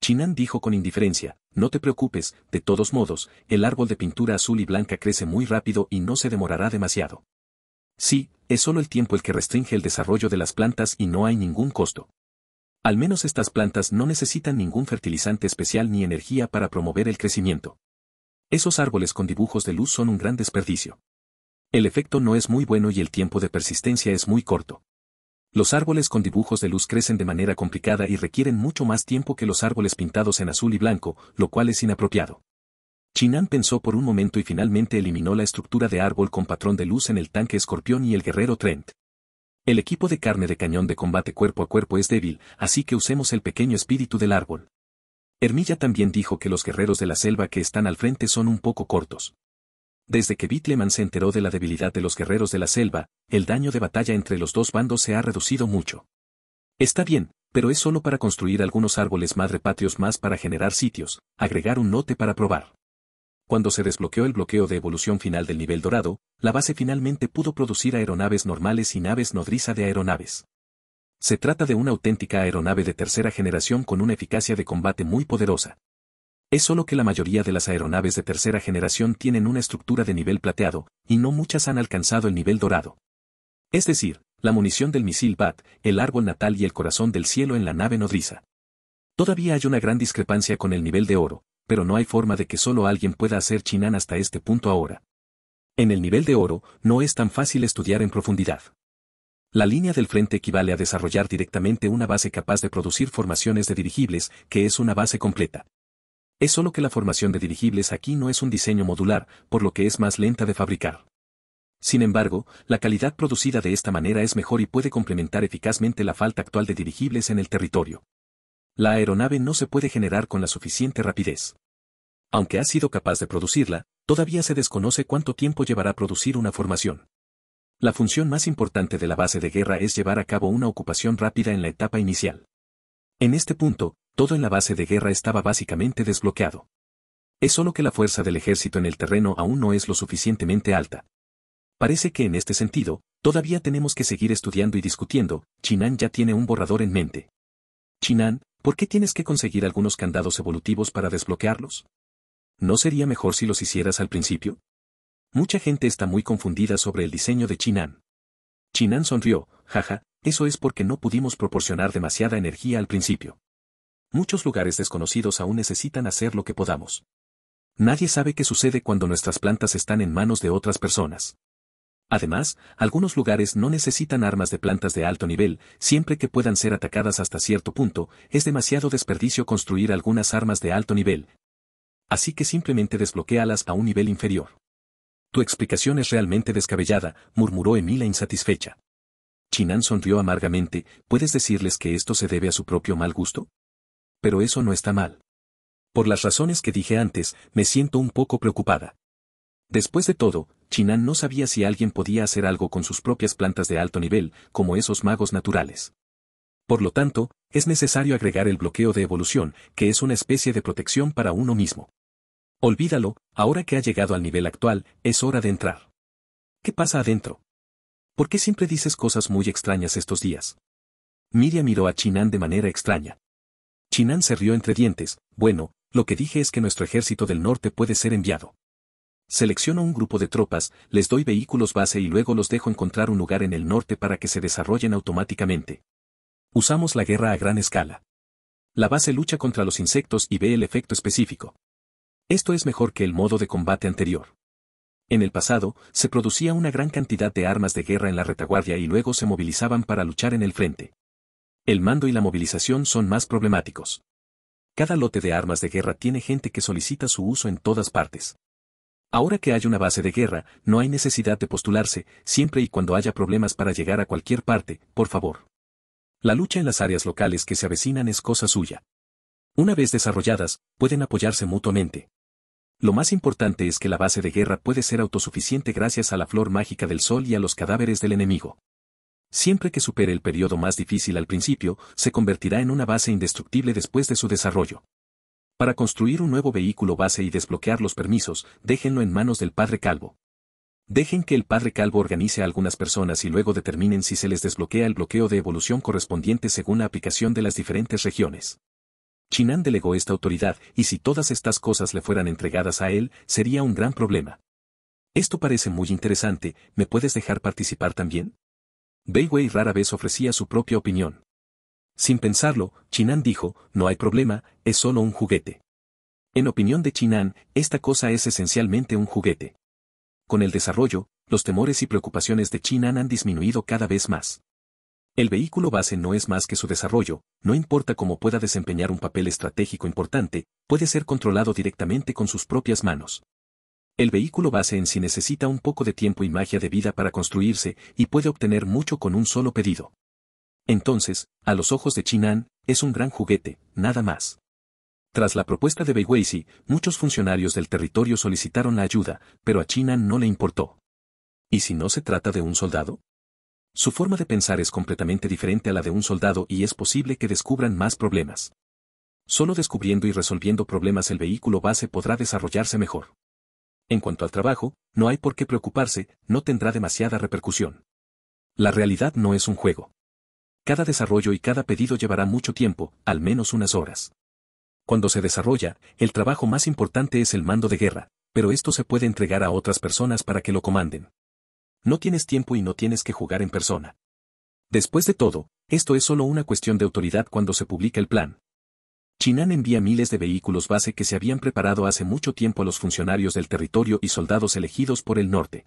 Chinan dijo con indiferencia, no te preocupes, de todos modos, el árbol de pintura azul y blanca crece muy rápido y no se demorará demasiado. Sí, es solo el tiempo el que restringe el desarrollo de las plantas y no hay ningún costo. Al menos estas plantas no necesitan ningún fertilizante especial ni energía para promover el crecimiento. Esos árboles con dibujos de luz son un gran desperdicio. El efecto no es muy bueno y el tiempo de persistencia es muy corto. Los árboles con dibujos de luz crecen de manera complicada y requieren mucho más tiempo que los árboles pintados en azul y blanco, lo cual es inapropiado. Chinan pensó por un momento y finalmente eliminó la estructura de árbol con patrón de luz en el tanque escorpión y el guerrero Trent. El equipo de carne de cañón de combate cuerpo a cuerpo es débil, así que usemos el pequeño espíritu del árbol. Hermilla también dijo que los guerreros de la selva que están al frente son un poco cortos. Desde que Bitleman se enteró de la debilidad de los guerreros de la selva, el daño de batalla entre los dos bandos se ha reducido mucho. Está bien, pero es solo para construir algunos árboles madre patrios más para generar sitios, agregar un note para probar. Cuando se desbloqueó el bloqueo de evolución final del nivel dorado, la base finalmente pudo producir aeronaves normales y naves nodriza de aeronaves. Se trata de una auténtica aeronave de tercera generación con una eficacia de combate muy poderosa. Es solo que la mayoría de las aeronaves de tercera generación tienen una estructura de nivel plateado, y no muchas han alcanzado el nivel dorado. Es decir, la munición del misil BAT, el árbol natal y el corazón del cielo en la nave nodriza. Todavía hay una gran discrepancia con el nivel de oro, pero no hay forma de que solo alguien pueda hacer Chinan hasta este punto ahora. En el nivel de oro, no es tan fácil estudiar en profundidad. La línea del frente equivale a desarrollar directamente una base capaz de producir formaciones de dirigibles, que es una base completa. Es solo que la formación de dirigibles aquí no es un diseño modular, por lo que es más lenta de fabricar. Sin embargo, la calidad producida de esta manera es mejor y puede complementar eficazmente la falta actual de dirigibles en el territorio la aeronave no se puede generar con la suficiente rapidez. Aunque ha sido capaz de producirla, todavía se desconoce cuánto tiempo llevará a producir una formación. La función más importante de la base de guerra es llevar a cabo una ocupación rápida en la etapa inicial. En este punto, todo en la base de guerra estaba básicamente desbloqueado. Es solo que la fuerza del ejército en el terreno aún no es lo suficientemente alta. Parece que en este sentido, todavía tenemos que seguir estudiando y discutiendo, Chinan ya tiene un borrador en mente. Chinan, ¿Por qué tienes que conseguir algunos candados evolutivos para desbloquearlos? ¿No sería mejor si los hicieras al principio? Mucha gente está muy confundida sobre el diseño de Chinan. Chinan sonrió, jaja, eso es porque no pudimos proporcionar demasiada energía al principio. Muchos lugares desconocidos aún necesitan hacer lo que podamos. Nadie sabe qué sucede cuando nuestras plantas están en manos de otras personas. Además, algunos lugares no necesitan armas de plantas de alto nivel, siempre que puedan ser atacadas hasta cierto punto, es demasiado desperdicio construir algunas armas de alto nivel. Así que simplemente desbloquéalas a un nivel inferior. Tu explicación es realmente descabellada, murmuró Emila insatisfecha. Chinan sonrió amargamente, ¿puedes decirles que esto se debe a su propio mal gusto? Pero eso no está mal. Por las razones que dije antes, me siento un poco preocupada. Después de todo, Chinan no sabía si alguien podía hacer algo con sus propias plantas de alto nivel, como esos magos naturales. Por lo tanto, es necesario agregar el bloqueo de evolución, que es una especie de protección para uno mismo. Olvídalo, ahora que ha llegado al nivel actual, es hora de entrar. ¿Qué pasa adentro? ¿Por qué siempre dices cosas muy extrañas estos días? Miria miró a Chinan de manera extraña. Chinan se rió entre dientes, bueno, lo que dije es que nuestro ejército del norte puede ser enviado. Selecciono un grupo de tropas, les doy vehículos base y luego los dejo encontrar un lugar en el norte para que se desarrollen automáticamente. Usamos la guerra a gran escala. La base lucha contra los insectos y ve el efecto específico. Esto es mejor que el modo de combate anterior. En el pasado, se producía una gran cantidad de armas de guerra en la retaguardia y luego se movilizaban para luchar en el frente. El mando y la movilización son más problemáticos. Cada lote de armas de guerra tiene gente que solicita su uso en todas partes. Ahora que hay una base de guerra, no hay necesidad de postularse, siempre y cuando haya problemas para llegar a cualquier parte, por favor. La lucha en las áreas locales que se avecinan es cosa suya. Una vez desarrolladas, pueden apoyarse mutuamente. Lo más importante es que la base de guerra puede ser autosuficiente gracias a la flor mágica del sol y a los cadáveres del enemigo. Siempre que supere el periodo más difícil al principio, se convertirá en una base indestructible después de su desarrollo. Para construir un nuevo vehículo base y desbloquear los permisos, déjenlo en manos del padre Calvo. Dejen que el padre Calvo organice a algunas personas y luego determinen si se les desbloquea el bloqueo de evolución correspondiente según la aplicación de las diferentes regiones. Chinan delegó esta autoridad, y si todas estas cosas le fueran entregadas a él, sería un gran problema. Esto parece muy interesante, ¿me puedes dejar participar también? Beiwei rara vez ofrecía su propia opinión. Sin pensarlo, Chinan dijo, no hay problema, es solo un juguete. En opinión de Chinan, esta cosa es esencialmente un juguete. Con el desarrollo, los temores y preocupaciones de Chinan han disminuido cada vez más. El vehículo base no es más que su desarrollo, no importa cómo pueda desempeñar un papel estratégico importante, puede ser controlado directamente con sus propias manos. El vehículo base en sí necesita un poco de tiempo y magia de vida para construirse y puede obtener mucho con un solo pedido. Entonces, a los ojos de Chinan, es un gran juguete, nada más. Tras la propuesta de Beiweisi, muchos funcionarios del territorio solicitaron la ayuda, pero a Chinan no le importó. ¿Y si no se trata de un soldado? Su forma de pensar es completamente diferente a la de un soldado y es posible que descubran más problemas. Solo descubriendo y resolviendo problemas el vehículo base podrá desarrollarse mejor. En cuanto al trabajo, no hay por qué preocuparse, no tendrá demasiada repercusión. La realidad no es un juego cada desarrollo y cada pedido llevará mucho tiempo, al menos unas horas. Cuando se desarrolla, el trabajo más importante es el mando de guerra, pero esto se puede entregar a otras personas para que lo comanden. No tienes tiempo y no tienes que jugar en persona. Después de todo, esto es solo una cuestión de autoridad cuando se publica el plan. Chinan envía miles de vehículos base que se habían preparado hace mucho tiempo a los funcionarios del territorio y soldados elegidos por el norte.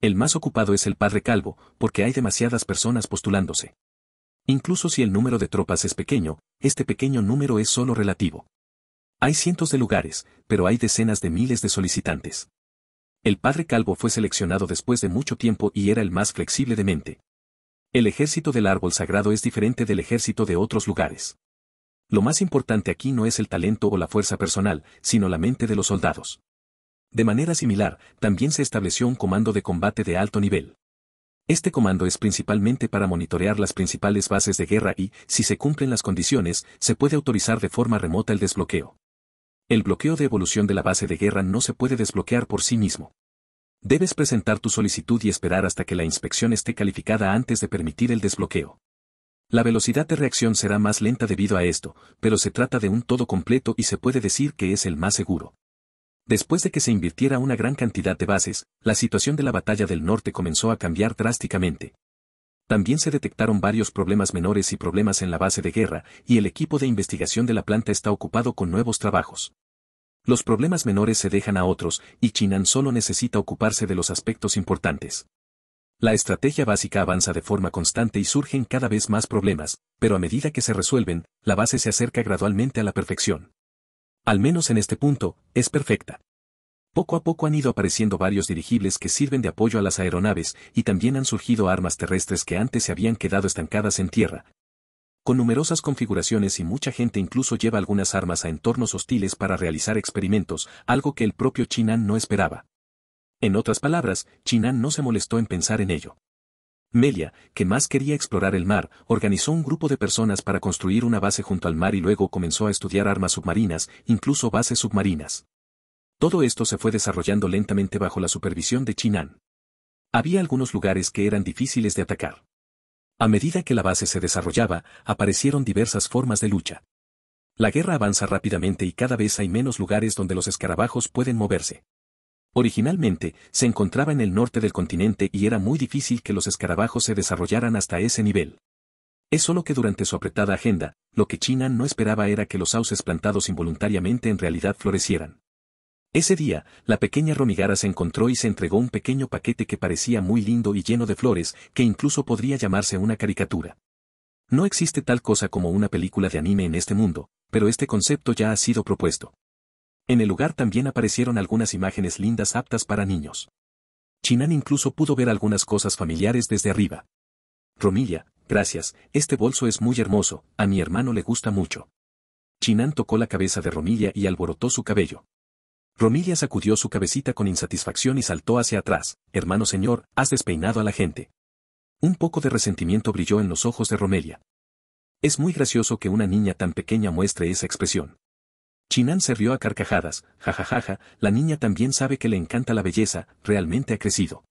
El más ocupado es el padre Calvo, porque hay demasiadas personas postulándose. Incluso si el número de tropas es pequeño, este pequeño número es solo relativo. Hay cientos de lugares, pero hay decenas de miles de solicitantes. El padre Calvo fue seleccionado después de mucho tiempo y era el más flexible de mente. El ejército del árbol sagrado es diferente del ejército de otros lugares. Lo más importante aquí no es el talento o la fuerza personal, sino la mente de los soldados. De manera similar, también se estableció un comando de combate de alto nivel. Este comando es principalmente para monitorear las principales bases de guerra y, si se cumplen las condiciones, se puede autorizar de forma remota el desbloqueo. El bloqueo de evolución de la base de guerra no se puede desbloquear por sí mismo. Debes presentar tu solicitud y esperar hasta que la inspección esté calificada antes de permitir el desbloqueo. La velocidad de reacción será más lenta debido a esto, pero se trata de un todo completo y se puede decir que es el más seguro. Después de que se invirtiera una gran cantidad de bases, la situación de la batalla del norte comenzó a cambiar drásticamente. También se detectaron varios problemas menores y problemas en la base de guerra, y el equipo de investigación de la planta está ocupado con nuevos trabajos. Los problemas menores se dejan a otros, y Chinan solo necesita ocuparse de los aspectos importantes. La estrategia básica avanza de forma constante y surgen cada vez más problemas, pero a medida que se resuelven, la base se acerca gradualmente a la perfección al menos en este punto, es perfecta. Poco a poco han ido apareciendo varios dirigibles que sirven de apoyo a las aeronaves y también han surgido armas terrestres que antes se habían quedado estancadas en tierra. Con numerosas configuraciones y mucha gente incluso lleva algunas armas a entornos hostiles para realizar experimentos, algo que el propio Chinan no esperaba. En otras palabras, Chinan no se molestó en pensar en ello. Melia, que más quería explorar el mar, organizó un grupo de personas para construir una base junto al mar y luego comenzó a estudiar armas submarinas, incluso bases submarinas. Todo esto se fue desarrollando lentamente bajo la supervisión de Chinan. Había algunos lugares que eran difíciles de atacar. A medida que la base se desarrollaba, aparecieron diversas formas de lucha. La guerra avanza rápidamente y cada vez hay menos lugares donde los escarabajos pueden moverse. Originalmente, se encontraba en el norte del continente y era muy difícil que los escarabajos se desarrollaran hasta ese nivel. Es solo que durante su apretada agenda, lo que China no esperaba era que los sauces plantados involuntariamente en realidad florecieran. Ese día, la pequeña Romigara se encontró y se entregó un pequeño paquete que parecía muy lindo y lleno de flores, que incluso podría llamarse una caricatura. No existe tal cosa como una película de anime en este mundo, pero este concepto ya ha sido propuesto. En el lugar también aparecieron algunas imágenes lindas aptas para niños. Chinan incluso pudo ver algunas cosas familiares desde arriba. Romilia, gracias, este bolso es muy hermoso, a mi hermano le gusta mucho. Chinan tocó la cabeza de Romilia y alborotó su cabello. Romilia sacudió su cabecita con insatisfacción y saltó hacia atrás, hermano señor, has despeinado a la gente. Un poco de resentimiento brilló en los ojos de Romelia. Es muy gracioso que una niña tan pequeña muestre esa expresión. Chinan se rió a carcajadas, jajajaja, la niña también sabe que le encanta la belleza, realmente ha crecido.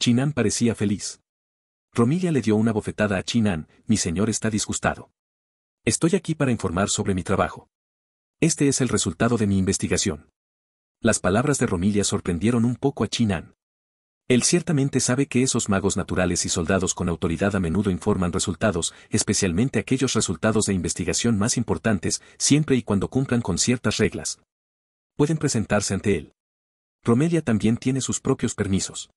Chinan parecía feliz. Romilia le dio una bofetada a Chinan, mi señor está disgustado. Estoy aquí para informar sobre mi trabajo. Este es el resultado de mi investigación. Las palabras de Romilia sorprendieron un poco a Chinan. Él ciertamente sabe que esos magos naturales y soldados con autoridad a menudo informan resultados, especialmente aquellos resultados de investigación más importantes, siempre y cuando cumplan con ciertas reglas. Pueden presentarse ante él. Romelia también tiene sus propios permisos.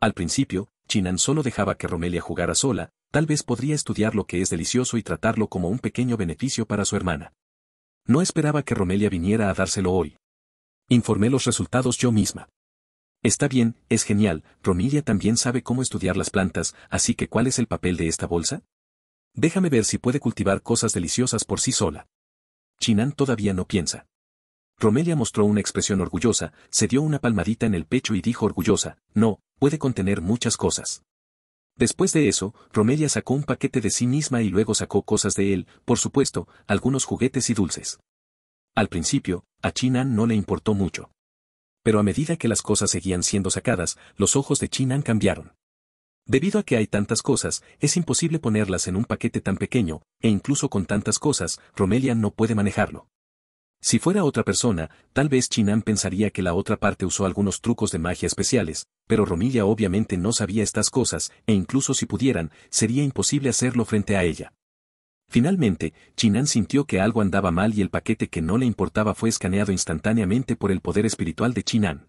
Al principio, Chinan solo dejaba que Romelia jugara sola, tal vez podría estudiar lo que es delicioso y tratarlo como un pequeño beneficio para su hermana. No esperaba que Romelia viniera a dárselo hoy. Informé los resultados yo misma. Está bien, es genial, Romelia también sabe cómo estudiar las plantas, así que ¿cuál es el papel de esta bolsa? Déjame ver si puede cultivar cosas deliciosas por sí sola. Chinan todavía no piensa. Romelia mostró una expresión orgullosa, se dio una palmadita en el pecho y dijo orgullosa, no, puede contener muchas cosas. Después de eso, Romelia sacó un paquete de sí misma y luego sacó cosas de él, por supuesto, algunos juguetes y dulces. Al principio, a Chinan no le importó mucho. Pero a medida que las cosas seguían siendo sacadas, los ojos de Chinan cambiaron. Debido a que hay tantas cosas, es imposible ponerlas en un paquete tan pequeño, e incluso con tantas cosas, Romelia no puede manejarlo. Si fuera otra persona, tal vez Chinan pensaría que la otra parte usó algunos trucos de magia especiales, pero Romelia obviamente no sabía estas cosas, e incluso si pudieran, sería imposible hacerlo frente a ella. Finalmente, Chinan sintió que algo andaba mal y el paquete que no le importaba fue escaneado instantáneamente por el poder espiritual de Chinan.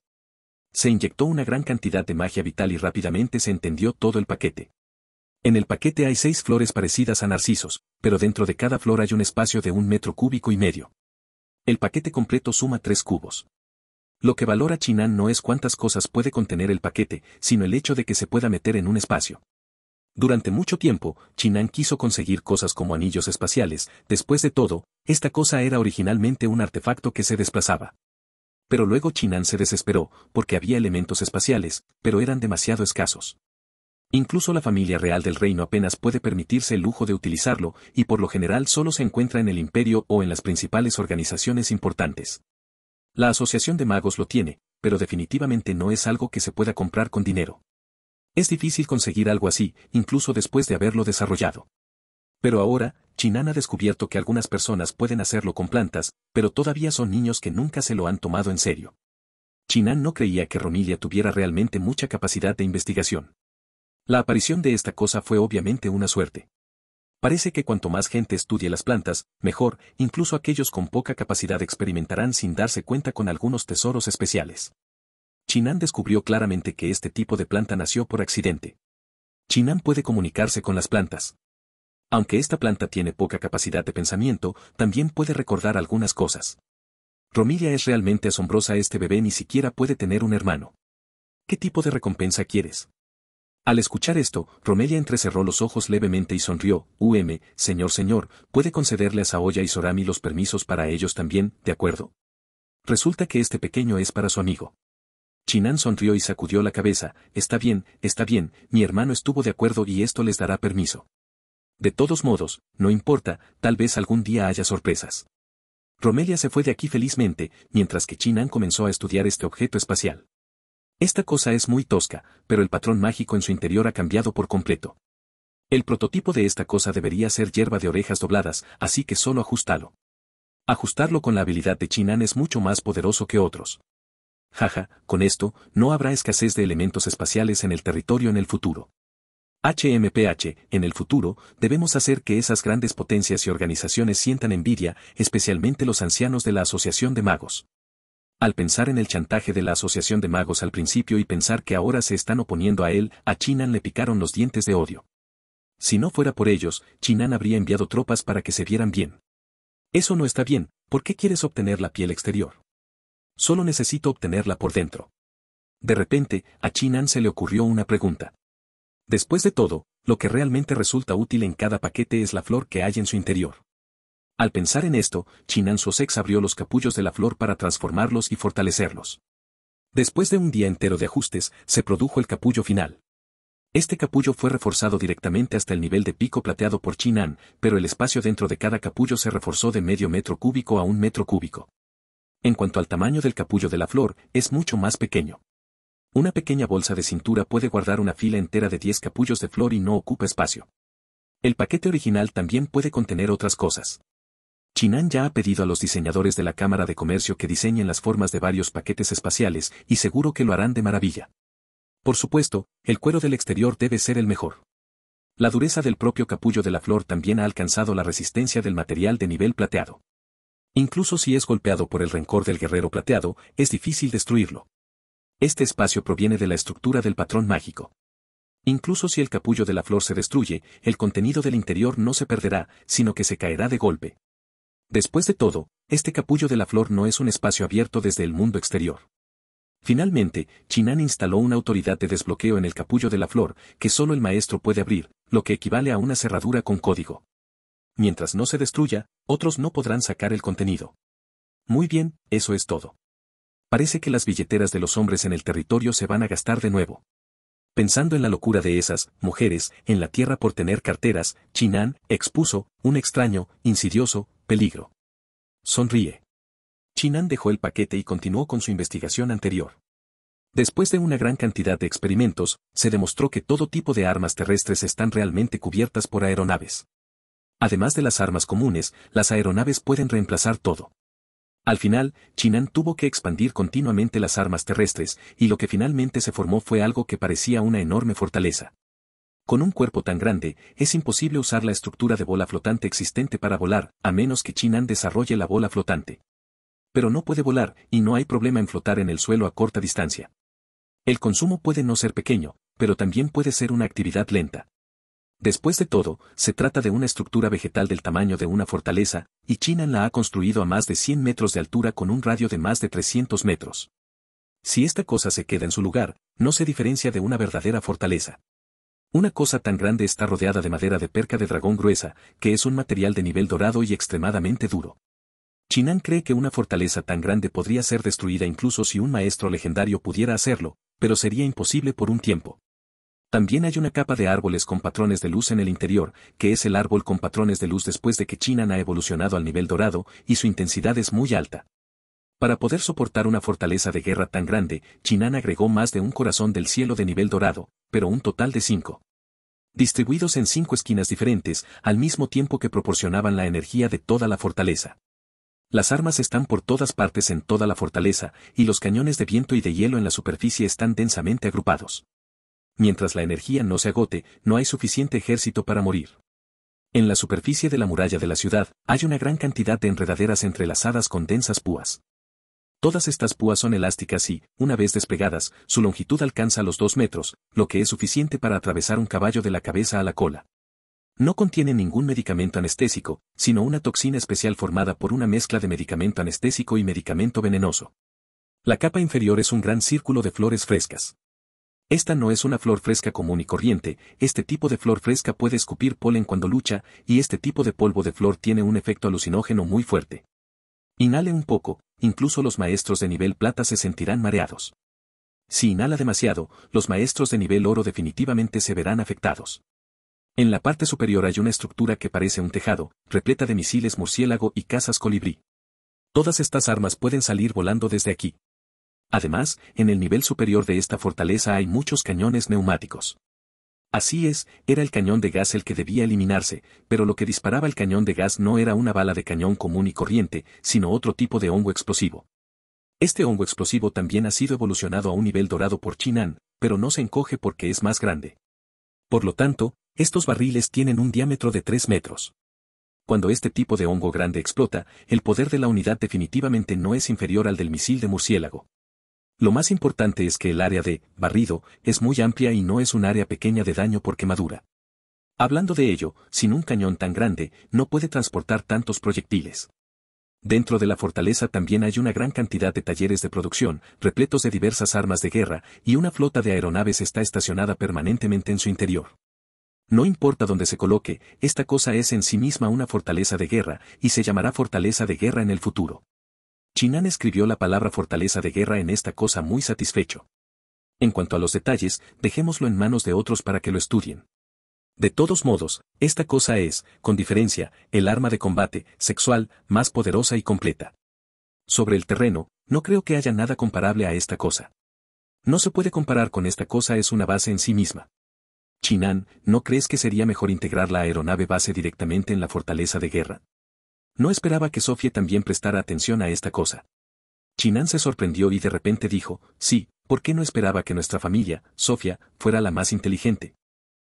Se inyectó una gran cantidad de magia vital y rápidamente se entendió todo el paquete. En el paquete hay seis flores parecidas a narcisos, pero dentro de cada flor hay un espacio de un metro cúbico y medio. El paquete completo suma tres cubos. Lo que valora Chinan no es cuántas cosas puede contener el paquete, sino el hecho de que se pueda meter en un espacio. Durante mucho tiempo, Chinan quiso conseguir cosas como anillos espaciales, después de todo, esta cosa era originalmente un artefacto que se desplazaba. Pero luego Chinan se desesperó, porque había elementos espaciales, pero eran demasiado escasos. Incluso la familia real del reino apenas puede permitirse el lujo de utilizarlo, y por lo general solo se encuentra en el imperio o en las principales organizaciones importantes. La Asociación de Magos lo tiene, pero definitivamente no es algo que se pueda comprar con dinero. Es difícil conseguir algo así, incluso después de haberlo desarrollado. Pero ahora, Chinan ha descubierto que algunas personas pueden hacerlo con plantas, pero todavía son niños que nunca se lo han tomado en serio. Chinan no creía que Romilia tuviera realmente mucha capacidad de investigación. La aparición de esta cosa fue obviamente una suerte. Parece que cuanto más gente estudie las plantas, mejor, incluso aquellos con poca capacidad experimentarán sin darse cuenta con algunos tesoros especiales. Chinan descubrió claramente que este tipo de planta nació por accidente. Chinan puede comunicarse con las plantas. Aunque esta planta tiene poca capacidad de pensamiento, también puede recordar algunas cosas. Romilia es realmente asombrosa, este bebé ni siquiera puede tener un hermano. ¿Qué tipo de recompensa quieres? Al escuchar esto, Romelia entrecerró los ojos levemente y sonrió, UM, señor señor, puede concederle a Saoya y Sorami los permisos para ellos también, ¿de acuerdo? Resulta que este pequeño es para su amigo. Chinan sonrió y sacudió la cabeza, está bien, está bien, mi hermano estuvo de acuerdo y esto les dará permiso. De todos modos, no importa, tal vez algún día haya sorpresas. Romelia se fue de aquí felizmente, mientras que Chinan comenzó a estudiar este objeto espacial. Esta cosa es muy tosca, pero el patrón mágico en su interior ha cambiado por completo. El prototipo de esta cosa debería ser hierba de orejas dobladas, así que solo ajustalo. Ajustarlo con la habilidad de Chinan es mucho más poderoso que otros. Jaja, con esto, no habrá escasez de elementos espaciales en el territorio en el futuro. HMPH, en el futuro, debemos hacer que esas grandes potencias y organizaciones sientan envidia, especialmente los ancianos de la Asociación de Magos. Al pensar en el chantaje de la Asociación de Magos al principio y pensar que ahora se están oponiendo a él, a Chinan le picaron los dientes de odio. Si no fuera por ellos, Chinan habría enviado tropas para que se vieran bien. Eso no está bien, ¿por qué quieres obtener la piel exterior? Solo necesito obtenerla por dentro. De repente, a Chinan se le ocurrió una pregunta. Después de todo, lo que realmente resulta útil en cada paquete es la flor que hay en su interior. Al pensar en esto, Chinan Sosex abrió los capullos de la flor para transformarlos y fortalecerlos. Después de un día entero de ajustes, se produjo el capullo final. Este capullo fue reforzado directamente hasta el nivel de pico plateado por Chinan, pero el espacio dentro de cada capullo se reforzó de medio metro cúbico a un metro cúbico. En cuanto al tamaño del capullo de la flor, es mucho más pequeño. Una pequeña bolsa de cintura puede guardar una fila entera de 10 capullos de flor y no ocupa espacio. El paquete original también puede contener otras cosas. Chinan ya ha pedido a los diseñadores de la Cámara de Comercio que diseñen las formas de varios paquetes espaciales y seguro que lo harán de maravilla. Por supuesto, el cuero del exterior debe ser el mejor. La dureza del propio capullo de la flor también ha alcanzado la resistencia del material de nivel plateado. Incluso si es golpeado por el rencor del guerrero plateado, es difícil destruirlo. Este espacio proviene de la estructura del patrón mágico. Incluso si el capullo de la flor se destruye, el contenido del interior no se perderá, sino que se caerá de golpe. Después de todo, este capullo de la flor no es un espacio abierto desde el mundo exterior. Finalmente, Chinan instaló una autoridad de desbloqueo en el capullo de la flor, que solo el maestro puede abrir, lo que equivale a una cerradura con código mientras no se destruya, otros no podrán sacar el contenido. Muy bien, eso es todo. Parece que las billeteras de los hombres en el territorio se van a gastar de nuevo. Pensando en la locura de esas mujeres en la tierra por tener carteras, Chinan expuso un extraño, insidioso, peligro. Sonríe. Chinan dejó el paquete y continuó con su investigación anterior. Después de una gran cantidad de experimentos, se demostró que todo tipo de armas terrestres están realmente cubiertas por aeronaves. Además de las armas comunes, las aeronaves pueden reemplazar todo. Al final, Chinan tuvo que expandir continuamente las armas terrestres, y lo que finalmente se formó fue algo que parecía una enorme fortaleza. Con un cuerpo tan grande, es imposible usar la estructura de bola flotante existente para volar, a menos que Chinan desarrolle la bola flotante. Pero no puede volar, y no hay problema en flotar en el suelo a corta distancia. El consumo puede no ser pequeño, pero también puede ser una actividad lenta. Después de todo, se trata de una estructura vegetal del tamaño de una fortaleza, y Chinan la ha construido a más de 100 metros de altura con un radio de más de 300 metros. Si esta cosa se queda en su lugar, no se diferencia de una verdadera fortaleza. Una cosa tan grande está rodeada de madera de perca de dragón gruesa, que es un material de nivel dorado y extremadamente duro. Chinan cree que una fortaleza tan grande podría ser destruida incluso si un maestro legendario pudiera hacerlo, pero sería imposible por un tiempo. También hay una capa de árboles con patrones de luz en el interior, que es el árbol con patrones de luz después de que Chinan ha evolucionado al nivel dorado, y su intensidad es muy alta. Para poder soportar una fortaleza de guerra tan grande, Chinan agregó más de un corazón del cielo de nivel dorado, pero un total de cinco. Distribuidos en cinco esquinas diferentes, al mismo tiempo que proporcionaban la energía de toda la fortaleza. Las armas están por todas partes en toda la fortaleza, y los cañones de viento y de hielo en la superficie están densamente agrupados mientras la energía no se agote, no hay suficiente ejército para morir. En la superficie de la muralla de la ciudad, hay una gran cantidad de enredaderas entrelazadas con densas púas. Todas estas púas son elásticas y, una vez desplegadas, su longitud alcanza los dos metros, lo que es suficiente para atravesar un caballo de la cabeza a la cola. No contiene ningún medicamento anestésico, sino una toxina especial formada por una mezcla de medicamento anestésico y medicamento venenoso. La capa inferior es un gran círculo de flores frescas. Esta no es una flor fresca común y corriente, este tipo de flor fresca puede escupir polen cuando lucha, y este tipo de polvo de flor tiene un efecto alucinógeno muy fuerte. Inhale un poco, incluso los maestros de nivel plata se sentirán mareados. Si inhala demasiado, los maestros de nivel oro definitivamente se verán afectados. En la parte superior hay una estructura que parece un tejado, repleta de misiles murciélago y casas colibrí. Todas estas armas pueden salir volando desde aquí. Además, en el nivel superior de esta fortaleza hay muchos cañones neumáticos. Así es, era el cañón de gas el que debía eliminarse, pero lo que disparaba el cañón de gas no era una bala de cañón común y corriente, sino otro tipo de hongo explosivo. Este hongo explosivo también ha sido evolucionado a un nivel dorado por Chinan, pero no se encoge porque es más grande. Por lo tanto, estos barriles tienen un diámetro de 3 metros. Cuando este tipo de hongo grande explota, el poder de la unidad definitivamente no es inferior al del misil de murciélago. Lo más importante es que el área de barrido es muy amplia y no es un área pequeña de daño por quemadura. Hablando de ello, sin un cañón tan grande, no puede transportar tantos proyectiles. Dentro de la fortaleza también hay una gran cantidad de talleres de producción, repletos de diversas armas de guerra, y una flota de aeronaves está estacionada permanentemente en su interior. No importa dónde se coloque, esta cosa es en sí misma una fortaleza de guerra, y se llamará fortaleza de guerra en el futuro. Chinan escribió la palabra fortaleza de guerra en esta cosa muy satisfecho. En cuanto a los detalles, dejémoslo en manos de otros para que lo estudien. De todos modos, esta cosa es, con diferencia, el arma de combate, sexual, más poderosa y completa. Sobre el terreno, no creo que haya nada comparable a esta cosa. No se puede comparar con esta cosa es una base en sí misma. Chinan, ¿no crees que sería mejor integrar la aeronave base directamente en la fortaleza de guerra? No esperaba que Sofía también prestara atención a esta cosa. Chinan se sorprendió y de repente dijo, sí, ¿por qué no esperaba que nuestra familia, Sofía, fuera la más inteligente?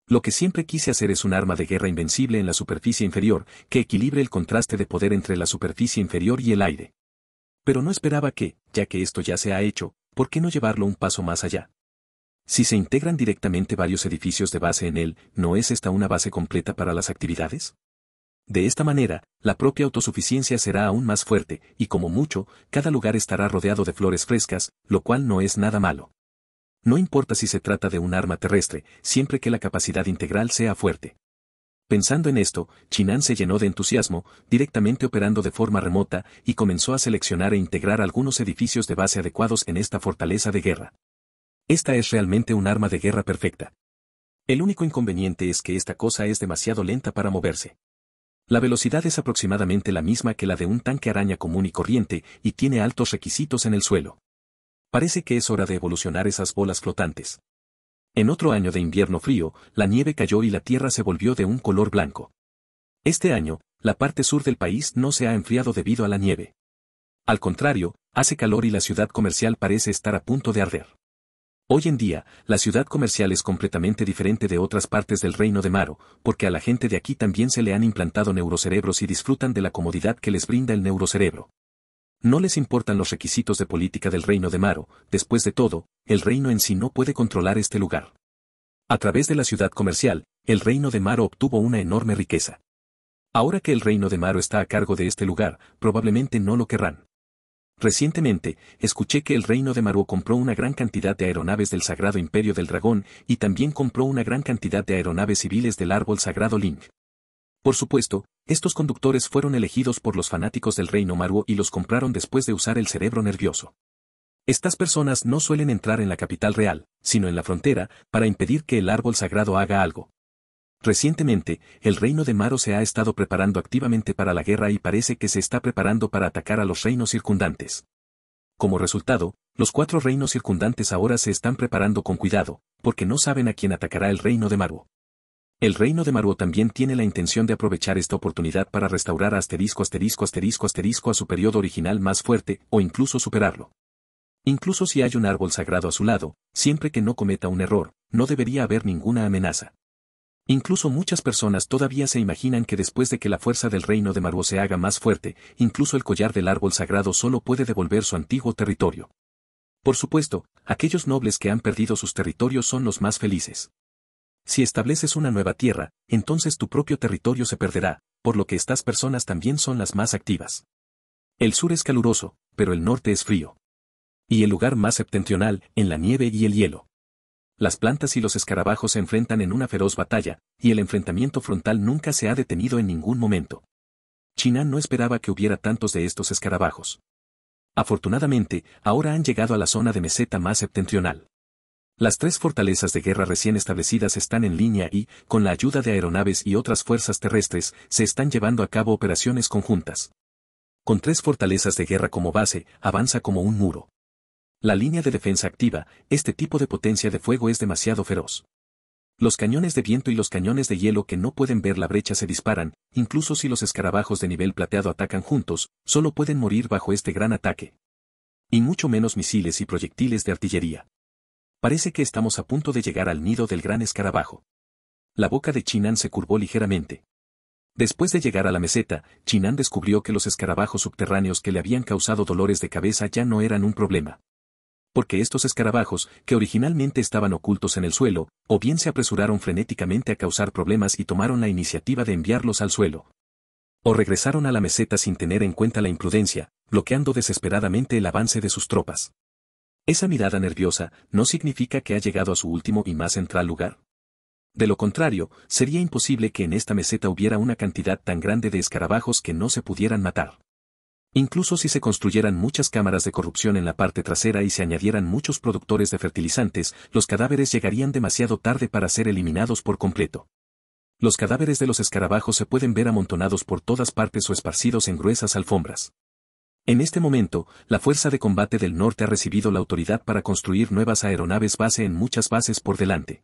Lo que siempre quise hacer es un arma de guerra invencible en la superficie inferior, que equilibre el contraste de poder entre la superficie inferior y el aire. Pero no esperaba que, ya que esto ya se ha hecho, ¿por qué no llevarlo un paso más allá? Si se integran directamente varios edificios de base en él, ¿no es esta una base completa para las actividades? De esta manera, la propia autosuficiencia será aún más fuerte, y como mucho, cada lugar estará rodeado de flores frescas, lo cual no es nada malo. No importa si se trata de un arma terrestre, siempre que la capacidad integral sea fuerte. Pensando en esto, Chinan se llenó de entusiasmo, directamente operando de forma remota, y comenzó a seleccionar e integrar algunos edificios de base adecuados en esta fortaleza de guerra. Esta es realmente un arma de guerra perfecta. El único inconveniente es que esta cosa es demasiado lenta para moverse. La velocidad es aproximadamente la misma que la de un tanque araña común y corriente y tiene altos requisitos en el suelo. Parece que es hora de evolucionar esas bolas flotantes. En otro año de invierno frío, la nieve cayó y la tierra se volvió de un color blanco. Este año, la parte sur del país no se ha enfriado debido a la nieve. Al contrario, hace calor y la ciudad comercial parece estar a punto de arder. Hoy en día, la ciudad comercial es completamente diferente de otras partes del reino de Maro, porque a la gente de aquí también se le han implantado neurocerebros y disfrutan de la comodidad que les brinda el neurocerebro. No les importan los requisitos de política del reino de Maro, después de todo, el reino en sí no puede controlar este lugar. A través de la ciudad comercial, el reino de Maro obtuvo una enorme riqueza. Ahora que el reino de Maro está a cargo de este lugar, probablemente no lo querrán. Recientemente, escuché que el reino de Maru compró una gran cantidad de aeronaves del Sagrado Imperio del Dragón y también compró una gran cantidad de aeronaves civiles del árbol Sagrado Ling. Por supuesto, estos conductores fueron elegidos por los fanáticos del reino Maruo y los compraron después de usar el cerebro nervioso. Estas personas no suelen entrar en la capital real, sino en la frontera, para impedir que el árbol sagrado haga algo. Recientemente, el reino de Maro se ha estado preparando activamente para la guerra y parece que se está preparando para atacar a los reinos circundantes. Como resultado, los cuatro reinos circundantes ahora se están preparando con cuidado, porque no saben a quién atacará el reino de maro El reino de Maro también tiene la intención de aprovechar esta oportunidad para restaurar asterisco asterisco asterisco asterisco a su periodo original más fuerte, o incluso superarlo. Incluso si hay un árbol sagrado a su lado, siempre que no cometa un error, no debería haber ninguna amenaza. Incluso muchas personas todavía se imaginan que después de que la fuerza del reino de Maruo se haga más fuerte, incluso el collar del árbol sagrado solo puede devolver su antiguo territorio. Por supuesto, aquellos nobles que han perdido sus territorios son los más felices. Si estableces una nueva tierra, entonces tu propio territorio se perderá, por lo que estas personas también son las más activas. El sur es caluroso, pero el norte es frío. Y el lugar más septentrional, en la nieve y el hielo. Las plantas y los escarabajos se enfrentan en una feroz batalla, y el enfrentamiento frontal nunca se ha detenido en ningún momento. China no esperaba que hubiera tantos de estos escarabajos. Afortunadamente, ahora han llegado a la zona de meseta más septentrional. Las tres fortalezas de guerra recién establecidas están en línea y, con la ayuda de aeronaves y otras fuerzas terrestres, se están llevando a cabo operaciones conjuntas. Con tres fortalezas de guerra como base, avanza como un muro la línea de defensa activa, este tipo de potencia de fuego es demasiado feroz. Los cañones de viento y los cañones de hielo que no pueden ver la brecha se disparan, incluso si los escarabajos de nivel plateado atacan juntos, solo pueden morir bajo este gran ataque. Y mucho menos misiles y proyectiles de artillería. Parece que estamos a punto de llegar al nido del gran escarabajo. La boca de Chinan se curvó ligeramente. Después de llegar a la meseta, Chinan descubrió que los escarabajos subterráneos que le habían causado dolores de cabeza ya no eran un problema porque estos escarabajos, que originalmente estaban ocultos en el suelo, o bien se apresuraron frenéticamente a causar problemas y tomaron la iniciativa de enviarlos al suelo. O regresaron a la meseta sin tener en cuenta la imprudencia, bloqueando desesperadamente el avance de sus tropas. Esa mirada nerviosa no significa que ha llegado a su último y más central lugar. De lo contrario, sería imposible que en esta meseta hubiera una cantidad tan grande de escarabajos que no se pudieran matar. Incluso si se construyeran muchas cámaras de corrupción en la parte trasera y se añadieran muchos productores de fertilizantes, los cadáveres llegarían demasiado tarde para ser eliminados por completo. Los cadáveres de los escarabajos se pueden ver amontonados por todas partes o esparcidos en gruesas alfombras. En este momento, la Fuerza de Combate del Norte ha recibido la autoridad para construir nuevas aeronaves base en muchas bases por delante.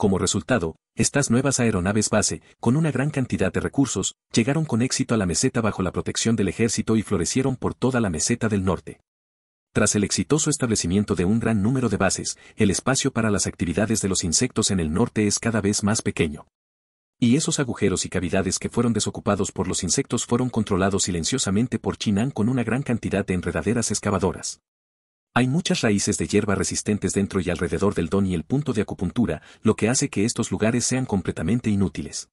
Como resultado, estas nuevas aeronaves base, con una gran cantidad de recursos, llegaron con éxito a la meseta bajo la protección del ejército y florecieron por toda la meseta del norte. Tras el exitoso establecimiento de un gran número de bases, el espacio para las actividades de los insectos en el norte es cada vez más pequeño. Y esos agujeros y cavidades que fueron desocupados por los insectos fueron controlados silenciosamente por Chinan con una gran cantidad de enredaderas excavadoras. Hay muchas raíces de hierba resistentes dentro y alrededor del don y el punto de acupuntura, lo que hace que estos lugares sean completamente inútiles.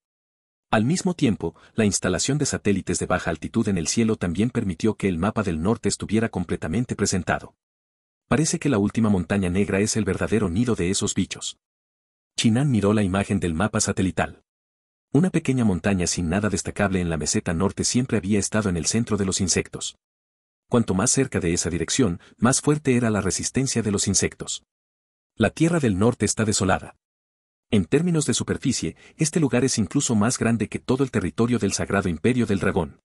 Al mismo tiempo, la instalación de satélites de baja altitud en el cielo también permitió que el mapa del norte estuviera completamente presentado. Parece que la última montaña negra es el verdadero nido de esos bichos. Chinan miró la imagen del mapa satelital. Una pequeña montaña sin nada destacable en la meseta norte siempre había estado en el centro de los insectos cuanto más cerca de esa dirección, más fuerte era la resistencia de los insectos. La Tierra del Norte está desolada. En términos de superficie, este lugar es incluso más grande que todo el territorio del Sagrado Imperio del Dragón.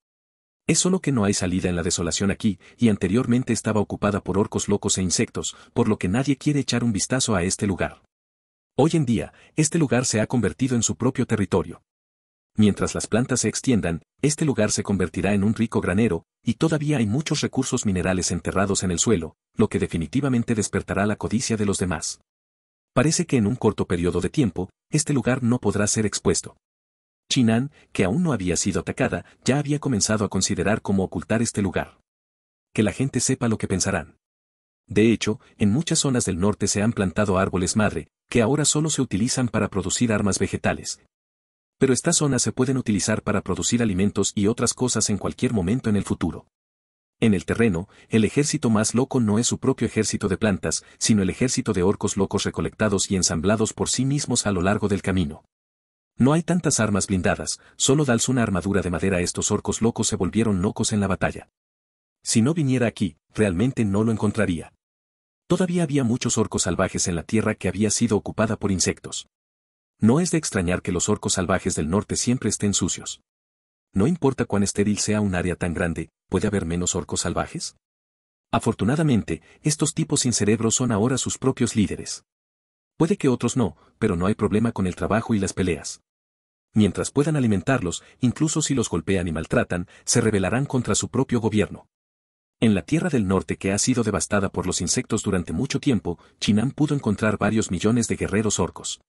Es solo que no hay salida en la desolación aquí, y anteriormente estaba ocupada por orcos locos e insectos, por lo que nadie quiere echar un vistazo a este lugar. Hoy en día, este lugar se ha convertido en su propio territorio. Mientras las plantas se extiendan, este lugar se convertirá en un rico granero, y todavía hay muchos recursos minerales enterrados en el suelo, lo que definitivamente despertará la codicia de los demás. Parece que en un corto periodo de tiempo, este lugar no podrá ser expuesto. Chinan, que aún no había sido atacada, ya había comenzado a considerar cómo ocultar este lugar. Que la gente sepa lo que pensarán. De hecho, en muchas zonas del norte se han plantado árboles madre, que ahora solo se utilizan para producir armas vegetales, pero estas zonas se pueden utilizar para producir alimentos y otras cosas en cualquier momento en el futuro. En el terreno, el ejército más loco no es su propio ejército de plantas, sino el ejército de orcos locos recolectados y ensamblados por sí mismos a lo largo del camino. No hay tantas armas blindadas, solo dals una armadura de madera estos orcos locos se volvieron locos en la batalla. Si no viniera aquí, realmente no lo encontraría. Todavía había muchos orcos salvajes en la tierra que había sido ocupada por insectos. No es de extrañar que los orcos salvajes del norte siempre estén sucios. No importa cuán estéril sea un área tan grande, ¿puede haber menos orcos salvajes? Afortunadamente, estos tipos sin cerebro son ahora sus propios líderes. Puede que otros no, pero no hay problema con el trabajo y las peleas. Mientras puedan alimentarlos, incluso si los golpean y maltratan, se rebelarán contra su propio gobierno. En la Tierra del Norte que ha sido devastada por los insectos durante mucho tiempo, Chinam pudo encontrar varios millones de guerreros orcos.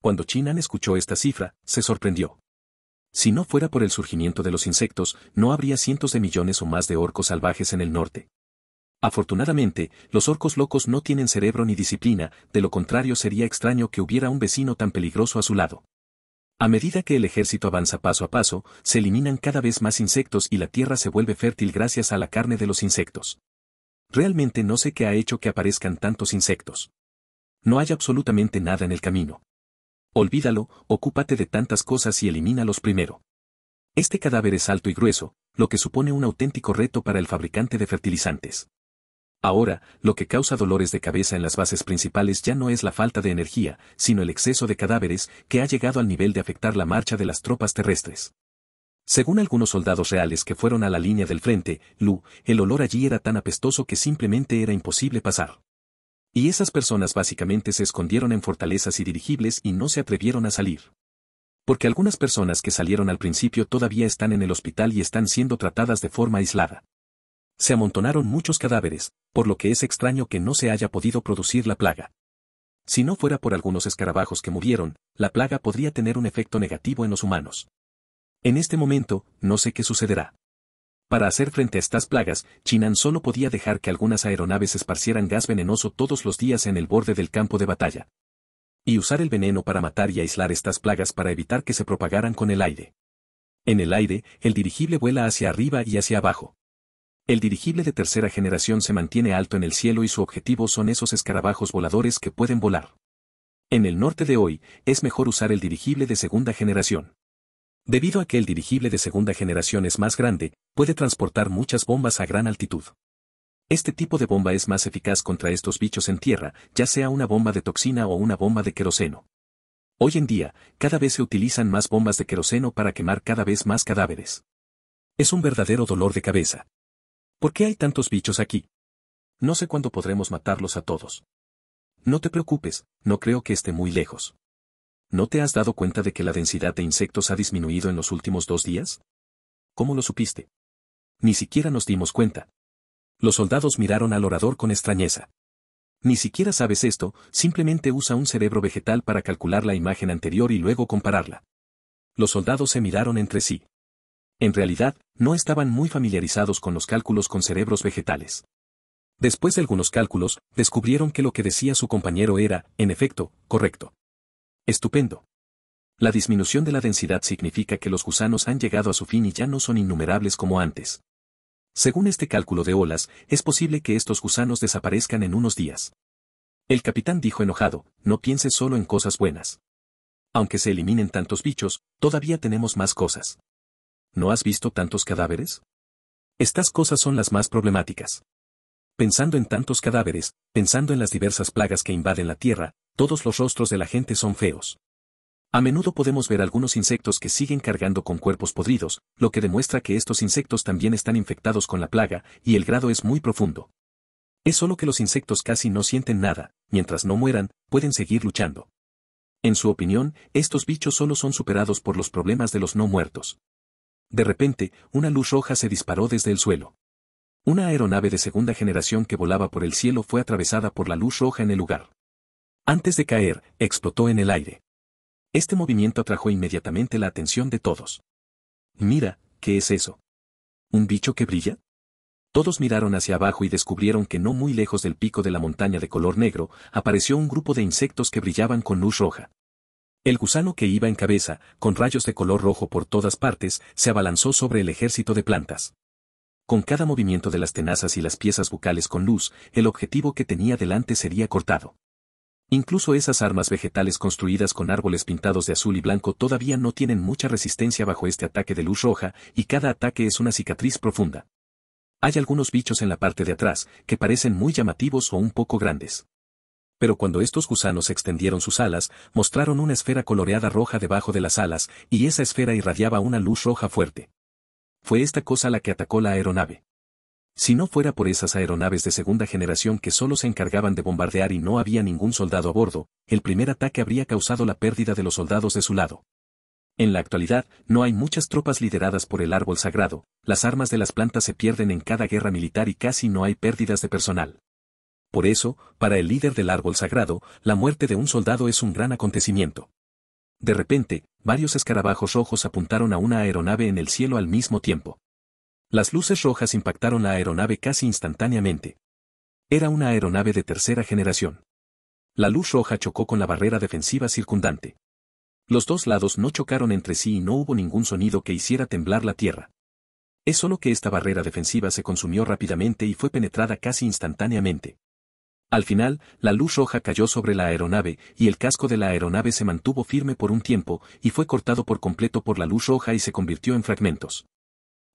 Cuando Chinan escuchó esta cifra, se sorprendió. Si no fuera por el surgimiento de los insectos, no habría cientos de millones o más de orcos salvajes en el norte. Afortunadamente, los orcos locos no tienen cerebro ni disciplina, de lo contrario sería extraño que hubiera un vecino tan peligroso a su lado. A medida que el ejército avanza paso a paso, se eliminan cada vez más insectos y la tierra se vuelve fértil gracias a la carne de los insectos. Realmente no sé qué ha hecho que aparezcan tantos insectos. No hay absolutamente nada en el camino. Olvídalo, ocúpate de tantas cosas y elimínalos primero. Este cadáver es alto y grueso, lo que supone un auténtico reto para el fabricante de fertilizantes. Ahora, lo que causa dolores de cabeza en las bases principales ya no es la falta de energía, sino el exceso de cadáveres que ha llegado al nivel de afectar la marcha de las tropas terrestres. Según algunos soldados reales que fueron a la línea del frente, Lu, el olor allí era tan apestoso que simplemente era imposible pasar. Y esas personas básicamente se escondieron en fortalezas y dirigibles y no se atrevieron a salir. Porque algunas personas que salieron al principio todavía están en el hospital y están siendo tratadas de forma aislada. Se amontonaron muchos cadáveres, por lo que es extraño que no se haya podido producir la plaga. Si no fuera por algunos escarabajos que murieron, la plaga podría tener un efecto negativo en los humanos. En este momento, no sé qué sucederá. Para hacer frente a estas plagas, Chinan solo podía dejar que algunas aeronaves esparcieran gas venenoso todos los días en el borde del campo de batalla. Y usar el veneno para matar y aislar estas plagas para evitar que se propagaran con el aire. En el aire, el dirigible vuela hacia arriba y hacia abajo. El dirigible de tercera generación se mantiene alto en el cielo y su objetivo son esos escarabajos voladores que pueden volar. En el norte de hoy, es mejor usar el dirigible de segunda generación. Debido a que el dirigible de segunda generación es más grande, puede transportar muchas bombas a gran altitud. Este tipo de bomba es más eficaz contra estos bichos en tierra, ya sea una bomba de toxina o una bomba de queroseno. Hoy en día, cada vez se utilizan más bombas de queroseno para quemar cada vez más cadáveres. Es un verdadero dolor de cabeza. ¿Por qué hay tantos bichos aquí? No sé cuándo podremos matarlos a todos. No te preocupes, no creo que esté muy lejos. ¿No te has dado cuenta de que la densidad de insectos ha disminuido en los últimos dos días? ¿Cómo lo supiste? Ni siquiera nos dimos cuenta. Los soldados miraron al orador con extrañeza. Ni siquiera sabes esto, simplemente usa un cerebro vegetal para calcular la imagen anterior y luego compararla. Los soldados se miraron entre sí. En realidad, no estaban muy familiarizados con los cálculos con cerebros vegetales. Después de algunos cálculos, descubrieron que lo que decía su compañero era, en efecto, correcto. Estupendo. La disminución de la densidad significa que los gusanos han llegado a su fin y ya no son innumerables como antes. Según este cálculo de olas, es posible que estos gusanos desaparezcan en unos días. El capitán dijo enojado, no pienses solo en cosas buenas. Aunque se eliminen tantos bichos, todavía tenemos más cosas. ¿No has visto tantos cadáveres? Estas cosas son las más problemáticas. Pensando en tantos cadáveres, pensando en las diversas plagas que invaden la Tierra, todos los rostros de la gente son feos. A menudo podemos ver algunos insectos que siguen cargando con cuerpos podridos, lo que demuestra que estos insectos también están infectados con la plaga, y el grado es muy profundo. Es solo que los insectos casi no sienten nada, mientras no mueran, pueden seguir luchando. En su opinión, estos bichos solo son superados por los problemas de los no muertos. De repente, una luz roja se disparó desde el suelo. Una aeronave de segunda generación que volaba por el cielo fue atravesada por la luz roja en el lugar. Antes de caer, explotó en el aire. Este movimiento atrajo inmediatamente la atención de todos. Mira, ¿qué es eso? ¿Un bicho que brilla? Todos miraron hacia abajo y descubrieron que no muy lejos del pico de la montaña de color negro, apareció un grupo de insectos que brillaban con luz roja. El gusano que iba en cabeza, con rayos de color rojo por todas partes, se abalanzó sobre el ejército de plantas. Con cada movimiento de las tenazas y las piezas bucales con luz, el objetivo que tenía delante sería cortado. Incluso esas armas vegetales construidas con árboles pintados de azul y blanco todavía no tienen mucha resistencia bajo este ataque de luz roja, y cada ataque es una cicatriz profunda. Hay algunos bichos en la parte de atrás, que parecen muy llamativos o un poco grandes. Pero cuando estos gusanos extendieron sus alas, mostraron una esfera coloreada roja debajo de las alas, y esa esfera irradiaba una luz roja fuerte. Fue esta cosa la que atacó la aeronave. Si no fuera por esas aeronaves de segunda generación que solo se encargaban de bombardear y no había ningún soldado a bordo, el primer ataque habría causado la pérdida de los soldados de su lado. En la actualidad, no hay muchas tropas lideradas por el árbol sagrado, las armas de las plantas se pierden en cada guerra militar y casi no hay pérdidas de personal. Por eso, para el líder del árbol sagrado, la muerte de un soldado es un gran acontecimiento. De repente, varios escarabajos rojos apuntaron a una aeronave en el cielo al mismo tiempo. Las luces rojas impactaron la aeronave casi instantáneamente. Era una aeronave de tercera generación. La luz roja chocó con la barrera defensiva circundante. Los dos lados no chocaron entre sí y no hubo ningún sonido que hiciera temblar la tierra. Es solo que esta barrera defensiva se consumió rápidamente y fue penetrada casi instantáneamente. Al final, la luz roja cayó sobre la aeronave, y el casco de la aeronave se mantuvo firme por un tiempo, y fue cortado por completo por la luz roja y se convirtió en fragmentos.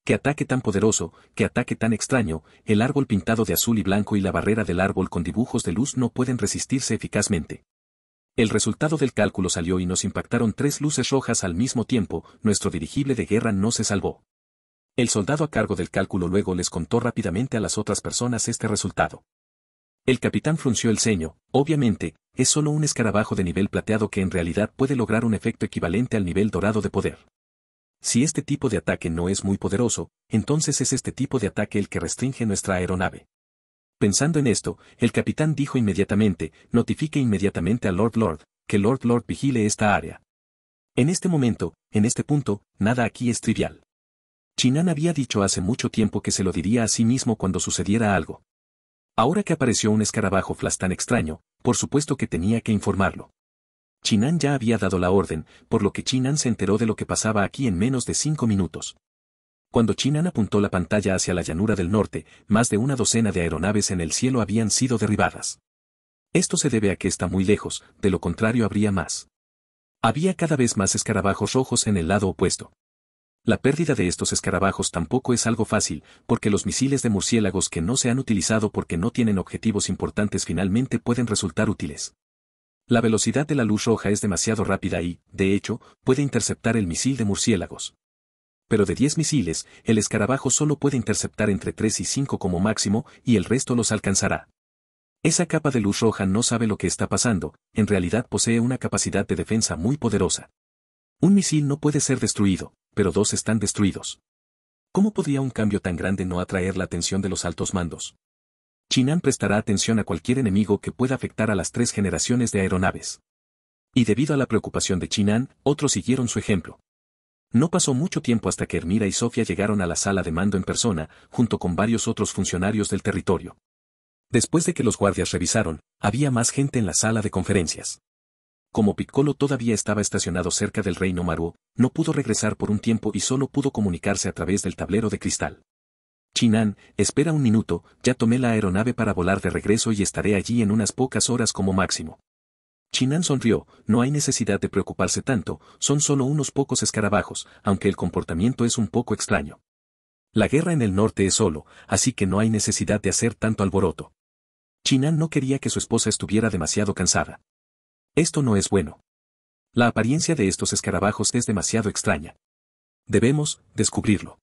Qué ataque tan poderoso, qué ataque tan extraño, el árbol pintado de azul y blanco y la barrera del árbol con dibujos de luz no pueden resistirse eficazmente. El resultado del cálculo salió y nos impactaron tres luces rojas al mismo tiempo, nuestro dirigible de guerra no se salvó. El soldado a cargo del cálculo luego les contó rápidamente a las otras personas este resultado. El capitán frunció el ceño, obviamente, es solo un escarabajo de nivel plateado que en realidad puede lograr un efecto equivalente al nivel dorado de poder. Si este tipo de ataque no es muy poderoso, entonces es este tipo de ataque el que restringe nuestra aeronave. Pensando en esto, el capitán dijo inmediatamente, notifique inmediatamente a Lord Lord, que Lord Lord vigile esta área. En este momento, en este punto, nada aquí es trivial. Chinan había dicho hace mucho tiempo que se lo diría a sí mismo cuando sucediera algo. Ahora que apareció un escarabajo flas tan extraño, por supuesto que tenía que informarlo. Chinan ya había dado la orden, por lo que Chinan se enteró de lo que pasaba aquí en menos de cinco minutos. Cuando Chinan apuntó la pantalla hacia la llanura del norte, más de una docena de aeronaves en el cielo habían sido derribadas. Esto se debe a que está muy lejos, de lo contrario habría más. Había cada vez más escarabajos rojos en el lado opuesto. La pérdida de estos escarabajos tampoco es algo fácil, porque los misiles de murciélagos que no se han utilizado porque no tienen objetivos importantes finalmente pueden resultar útiles. La velocidad de la luz roja es demasiado rápida y, de hecho, puede interceptar el misil de murciélagos. Pero de 10 misiles, el escarabajo solo puede interceptar entre 3 y 5 como máximo, y el resto los alcanzará. Esa capa de luz roja no sabe lo que está pasando, en realidad posee una capacidad de defensa muy poderosa. Un misil no puede ser destruido, pero dos están destruidos. ¿Cómo podría un cambio tan grande no atraer la atención de los altos mandos? Chinan prestará atención a cualquier enemigo que pueda afectar a las tres generaciones de aeronaves. Y debido a la preocupación de Chinan, otros siguieron su ejemplo. No pasó mucho tiempo hasta que Hermira y Sofía llegaron a la sala de mando en persona, junto con varios otros funcionarios del territorio. Después de que los guardias revisaron, había más gente en la sala de conferencias. Como Piccolo todavía estaba estacionado cerca del reino Maru, no pudo regresar por un tiempo y solo pudo comunicarse a través del tablero de cristal. Chinan, espera un minuto, ya tomé la aeronave para volar de regreso y estaré allí en unas pocas horas como máximo. Chinan sonrió, no hay necesidad de preocuparse tanto, son solo unos pocos escarabajos, aunque el comportamiento es un poco extraño. La guerra en el norte es solo, así que no hay necesidad de hacer tanto alboroto. Chinan no quería que su esposa estuviera demasiado cansada. Esto no es bueno. La apariencia de estos escarabajos es demasiado extraña. Debemos descubrirlo.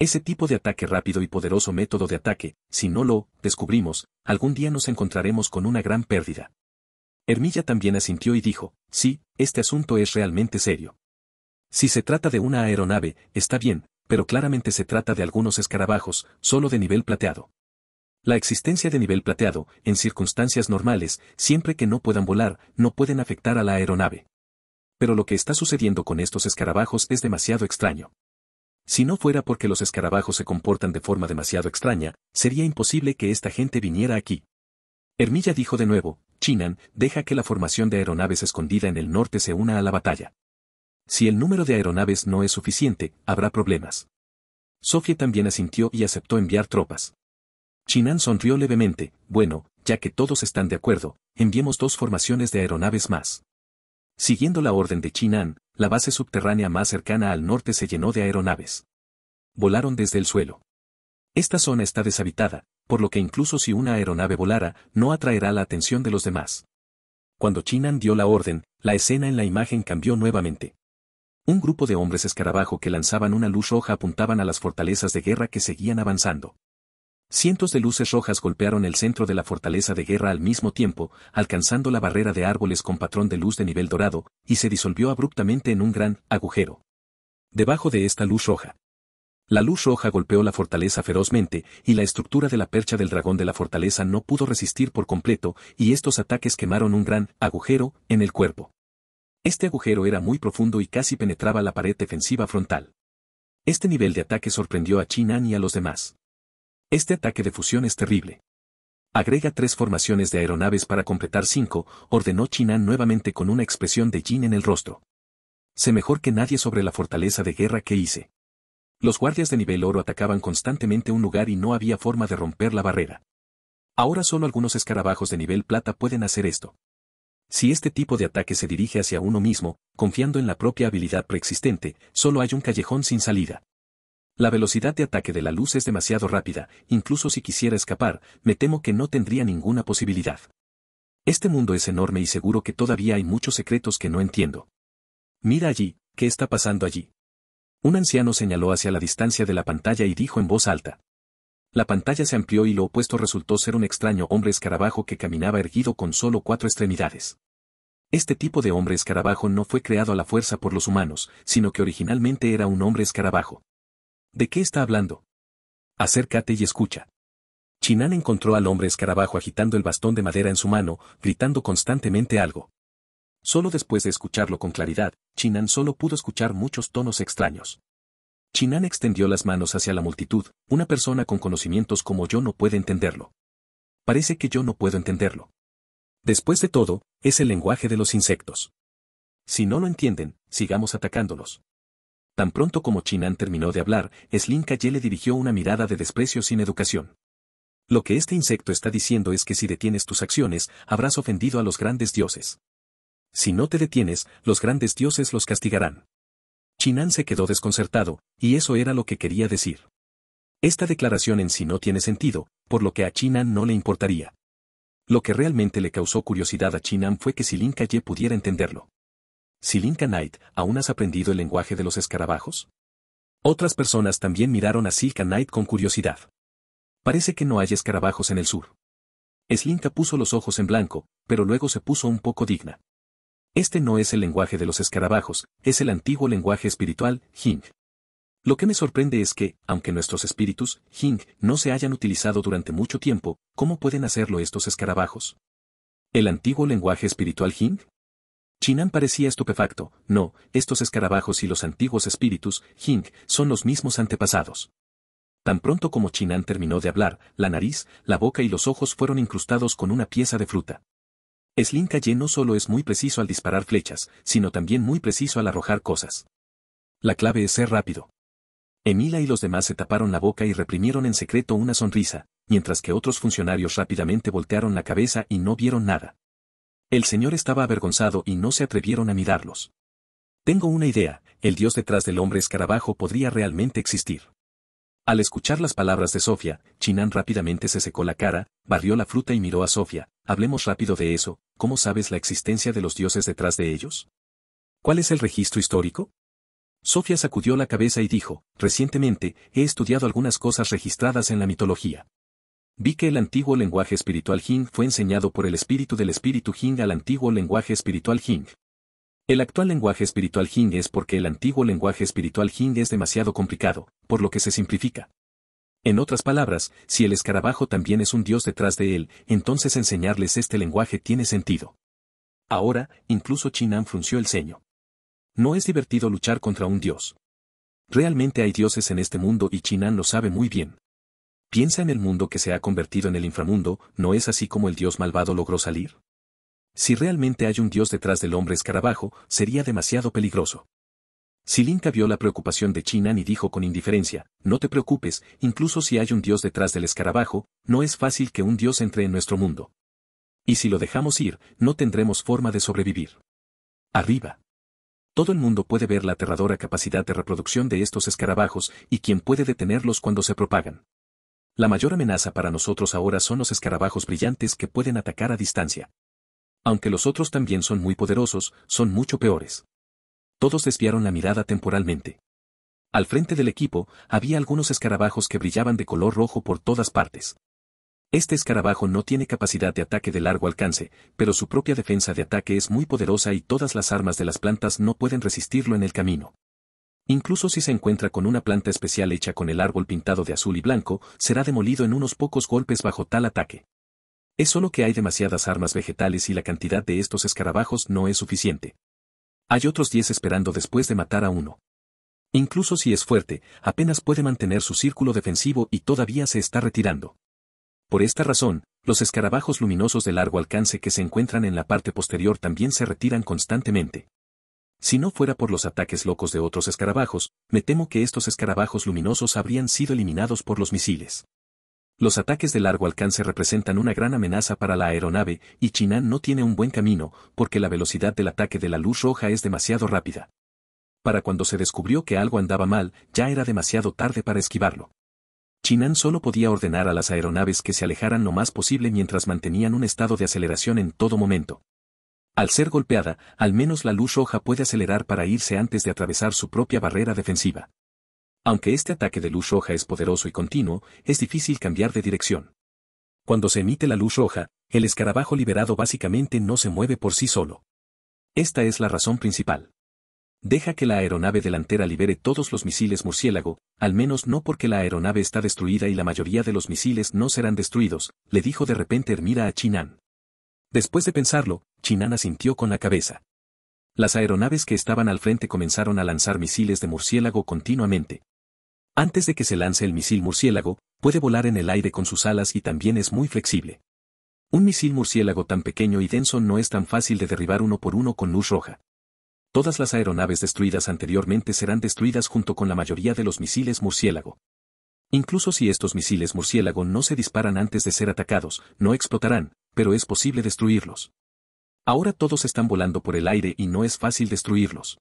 Ese tipo de ataque rápido y poderoso método de ataque, si no lo descubrimos, algún día nos encontraremos con una gran pérdida. Hermilla también asintió y dijo, sí, este asunto es realmente serio. Si se trata de una aeronave, está bien, pero claramente se trata de algunos escarabajos, solo de nivel plateado. La existencia de nivel plateado, en circunstancias normales, siempre que no puedan volar, no pueden afectar a la aeronave. Pero lo que está sucediendo con estos escarabajos es demasiado extraño. Si no fuera porque los escarabajos se comportan de forma demasiado extraña, sería imposible que esta gente viniera aquí. Hermilla dijo de nuevo, Chinan, deja que la formación de aeronaves escondida en el norte se una a la batalla. Si el número de aeronaves no es suficiente, habrá problemas. Sofía también asintió y aceptó enviar tropas. Chinan sonrió levemente, bueno, ya que todos están de acuerdo, enviemos dos formaciones de aeronaves más. Siguiendo la orden de Chinan, la base subterránea más cercana al norte se llenó de aeronaves. Volaron desde el suelo. Esta zona está deshabitada, por lo que incluso si una aeronave volara, no atraerá la atención de los demás. Cuando Chinan dio la orden, la escena en la imagen cambió nuevamente. Un grupo de hombres escarabajo que lanzaban una luz roja apuntaban a las fortalezas de guerra que seguían avanzando. Cientos de luces rojas golpearon el centro de la fortaleza de guerra al mismo tiempo, alcanzando la barrera de árboles con patrón de luz de nivel dorado, y se disolvió abruptamente en un gran agujero. Debajo de esta luz roja. La luz roja golpeó la fortaleza ferozmente, y la estructura de la percha del dragón de la fortaleza no pudo resistir por completo, y estos ataques quemaron un gran agujero en el cuerpo. Este agujero era muy profundo y casi penetraba la pared defensiva frontal. Este nivel de ataque sorprendió a Chinan y a los demás. Este ataque de fusión es terrible. Agrega tres formaciones de aeronaves para completar cinco, ordenó Chinan nuevamente con una expresión de Jin en el rostro. Sé mejor que nadie sobre la fortaleza de guerra que hice. Los guardias de nivel oro atacaban constantemente un lugar y no había forma de romper la barrera. Ahora solo algunos escarabajos de nivel plata pueden hacer esto. Si este tipo de ataque se dirige hacia uno mismo, confiando en la propia habilidad preexistente, solo hay un callejón sin salida. La velocidad de ataque de la luz es demasiado rápida, incluso si quisiera escapar, me temo que no tendría ninguna posibilidad. Este mundo es enorme y seguro que todavía hay muchos secretos que no entiendo. Mira allí, ¿qué está pasando allí? Un anciano señaló hacia la distancia de la pantalla y dijo en voz alta. La pantalla se amplió y lo opuesto resultó ser un extraño hombre escarabajo que caminaba erguido con solo cuatro extremidades. Este tipo de hombre escarabajo no fue creado a la fuerza por los humanos, sino que originalmente era un hombre escarabajo. ¿De qué está hablando? Acércate y escucha. Chinan encontró al hombre escarabajo agitando el bastón de madera en su mano, gritando constantemente algo. Solo después de escucharlo con claridad, Chinan solo pudo escuchar muchos tonos extraños. Chinan extendió las manos hacia la multitud, una persona con conocimientos como yo no puede entenderlo. Parece que yo no puedo entenderlo. Después de todo, es el lenguaje de los insectos. Si no lo entienden, sigamos atacándolos. Tan pronto como Chinan terminó de hablar, Kaye le dirigió una mirada de desprecio sin educación. Lo que este insecto está diciendo es que si detienes tus acciones, habrás ofendido a los grandes dioses. Si no te detienes, los grandes dioses los castigarán. Chinan se quedó desconcertado, y eso era lo que quería decir. Esta declaración en sí no tiene sentido, por lo que a Chinan no le importaría. Lo que realmente le causó curiosidad a Chinan fue que si Lin pudiera entenderlo. Silinka Knight, ¿aún has aprendido el lenguaje de los escarabajos? Otras personas también miraron a Silka Knight con curiosidad. Parece que no hay escarabajos en el sur. Slinka puso los ojos en blanco, pero luego se puso un poco digna. Este no es el lenguaje de los escarabajos, es el antiguo lenguaje espiritual, Hing. Lo que me sorprende es que, aunque nuestros espíritus, Hing, no se hayan utilizado durante mucho tiempo, ¿cómo pueden hacerlo estos escarabajos? ¿El antiguo lenguaje espiritual Hing? Chinan parecía estupefacto, no, estos escarabajos y los antiguos espíritus, Hing, son los mismos antepasados. Tan pronto como Chinan terminó de hablar, la nariz, la boca y los ojos fueron incrustados con una pieza de fruta. Slim no solo es muy preciso al disparar flechas, sino también muy preciso al arrojar cosas. La clave es ser rápido. Emila y los demás se taparon la boca y reprimieron en secreto una sonrisa, mientras que otros funcionarios rápidamente voltearon la cabeza y no vieron nada. El Señor estaba avergonzado y no se atrevieron a mirarlos. Tengo una idea, el Dios detrás del hombre escarabajo podría realmente existir. Al escuchar las palabras de Sofía, Chinán rápidamente se secó la cara, barrió la fruta y miró a Sofía, hablemos rápido de eso, ¿cómo sabes la existencia de los dioses detrás de ellos? ¿Cuál es el registro histórico? Sofía sacudió la cabeza y dijo, recientemente, he estudiado algunas cosas registradas en la mitología. Vi que el antiguo lenguaje espiritual Jing fue enseñado por el espíritu del espíritu Jing al antiguo lenguaje espiritual Jing. El actual lenguaje espiritual Jing es porque el antiguo lenguaje espiritual Jing es demasiado complicado, por lo que se simplifica. En otras palabras, si el escarabajo también es un dios detrás de él, entonces enseñarles este lenguaje tiene sentido. Ahora, incluso Chinan frunció el ceño. No es divertido luchar contra un dios. Realmente hay dioses en este mundo y Chinan lo sabe muy bien. Piensa en el mundo que se ha convertido en el inframundo, ¿no es así como el dios malvado logró salir? Si realmente hay un dios detrás del hombre escarabajo, sería demasiado peligroso. Silinka vio la preocupación de Chinan y dijo con indiferencia, no te preocupes, incluso si hay un dios detrás del escarabajo, no es fácil que un dios entre en nuestro mundo. Y si lo dejamos ir, no tendremos forma de sobrevivir. Arriba. Todo el mundo puede ver la aterradora capacidad de reproducción de estos escarabajos y quien puede detenerlos cuando se propagan. La mayor amenaza para nosotros ahora son los escarabajos brillantes que pueden atacar a distancia. Aunque los otros también son muy poderosos, son mucho peores. Todos desviaron la mirada temporalmente. Al frente del equipo, había algunos escarabajos que brillaban de color rojo por todas partes. Este escarabajo no tiene capacidad de ataque de largo alcance, pero su propia defensa de ataque es muy poderosa y todas las armas de las plantas no pueden resistirlo en el camino. Incluso si se encuentra con una planta especial hecha con el árbol pintado de azul y blanco, será demolido en unos pocos golpes bajo tal ataque. Es solo que hay demasiadas armas vegetales y la cantidad de estos escarabajos no es suficiente. Hay otros 10 esperando después de matar a uno. Incluso si es fuerte, apenas puede mantener su círculo defensivo y todavía se está retirando. Por esta razón, los escarabajos luminosos de largo alcance que se encuentran en la parte posterior también se retiran constantemente. Si no fuera por los ataques locos de otros escarabajos, me temo que estos escarabajos luminosos habrían sido eliminados por los misiles. Los ataques de largo alcance representan una gran amenaza para la aeronave y Chinan no tiene un buen camino porque la velocidad del ataque de la luz roja es demasiado rápida. Para cuando se descubrió que algo andaba mal, ya era demasiado tarde para esquivarlo. Chinan solo podía ordenar a las aeronaves que se alejaran lo más posible mientras mantenían un estado de aceleración en todo momento. Al ser golpeada, al menos la luz roja puede acelerar para irse antes de atravesar su propia barrera defensiva. Aunque este ataque de luz roja es poderoso y continuo, es difícil cambiar de dirección. Cuando se emite la luz roja, el escarabajo liberado básicamente no se mueve por sí solo. Esta es la razón principal. Deja que la aeronave delantera libere todos los misiles murciélago, al menos no porque la aeronave está destruida y la mayoría de los misiles no serán destruidos, le dijo de repente Hermira a Chinan. Después de pensarlo, Chinana sintió con la cabeza. Las aeronaves que estaban al frente comenzaron a lanzar misiles de murciélago continuamente. Antes de que se lance el misil murciélago, puede volar en el aire con sus alas y también es muy flexible. Un misil murciélago tan pequeño y denso no es tan fácil de derribar uno por uno con luz roja. Todas las aeronaves destruidas anteriormente serán destruidas junto con la mayoría de los misiles murciélago. Incluso si estos misiles murciélago no se disparan antes de ser atacados, no explotarán, pero es posible destruirlos. Ahora todos están volando por el aire y no es fácil destruirlos.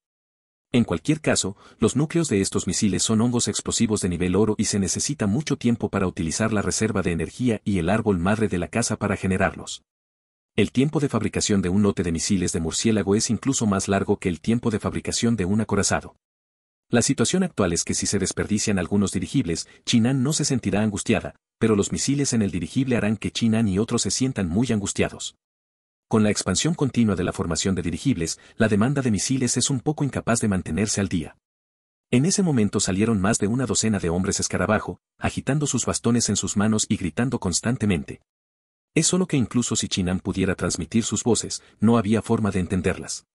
En cualquier caso, los núcleos de estos misiles son hongos explosivos de nivel oro y se necesita mucho tiempo para utilizar la reserva de energía y el árbol madre de la casa para generarlos. El tiempo de fabricación de un lote de misiles de murciélago es incluso más largo que el tiempo de fabricación de un acorazado. La situación actual es que si se desperdician algunos dirigibles, Chinan no se sentirá angustiada, pero los misiles en el dirigible harán que Chinan y otros se sientan muy angustiados. Con la expansión continua de la formación de dirigibles, la demanda de misiles es un poco incapaz de mantenerse al día. En ese momento salieron más de una docena de hombres escarabajo, agitando sus bastones en sus manos y gritando constantemente. Es solo que incluso si Chinan pudiera transmitir sus voces, no había forma de entenderlas.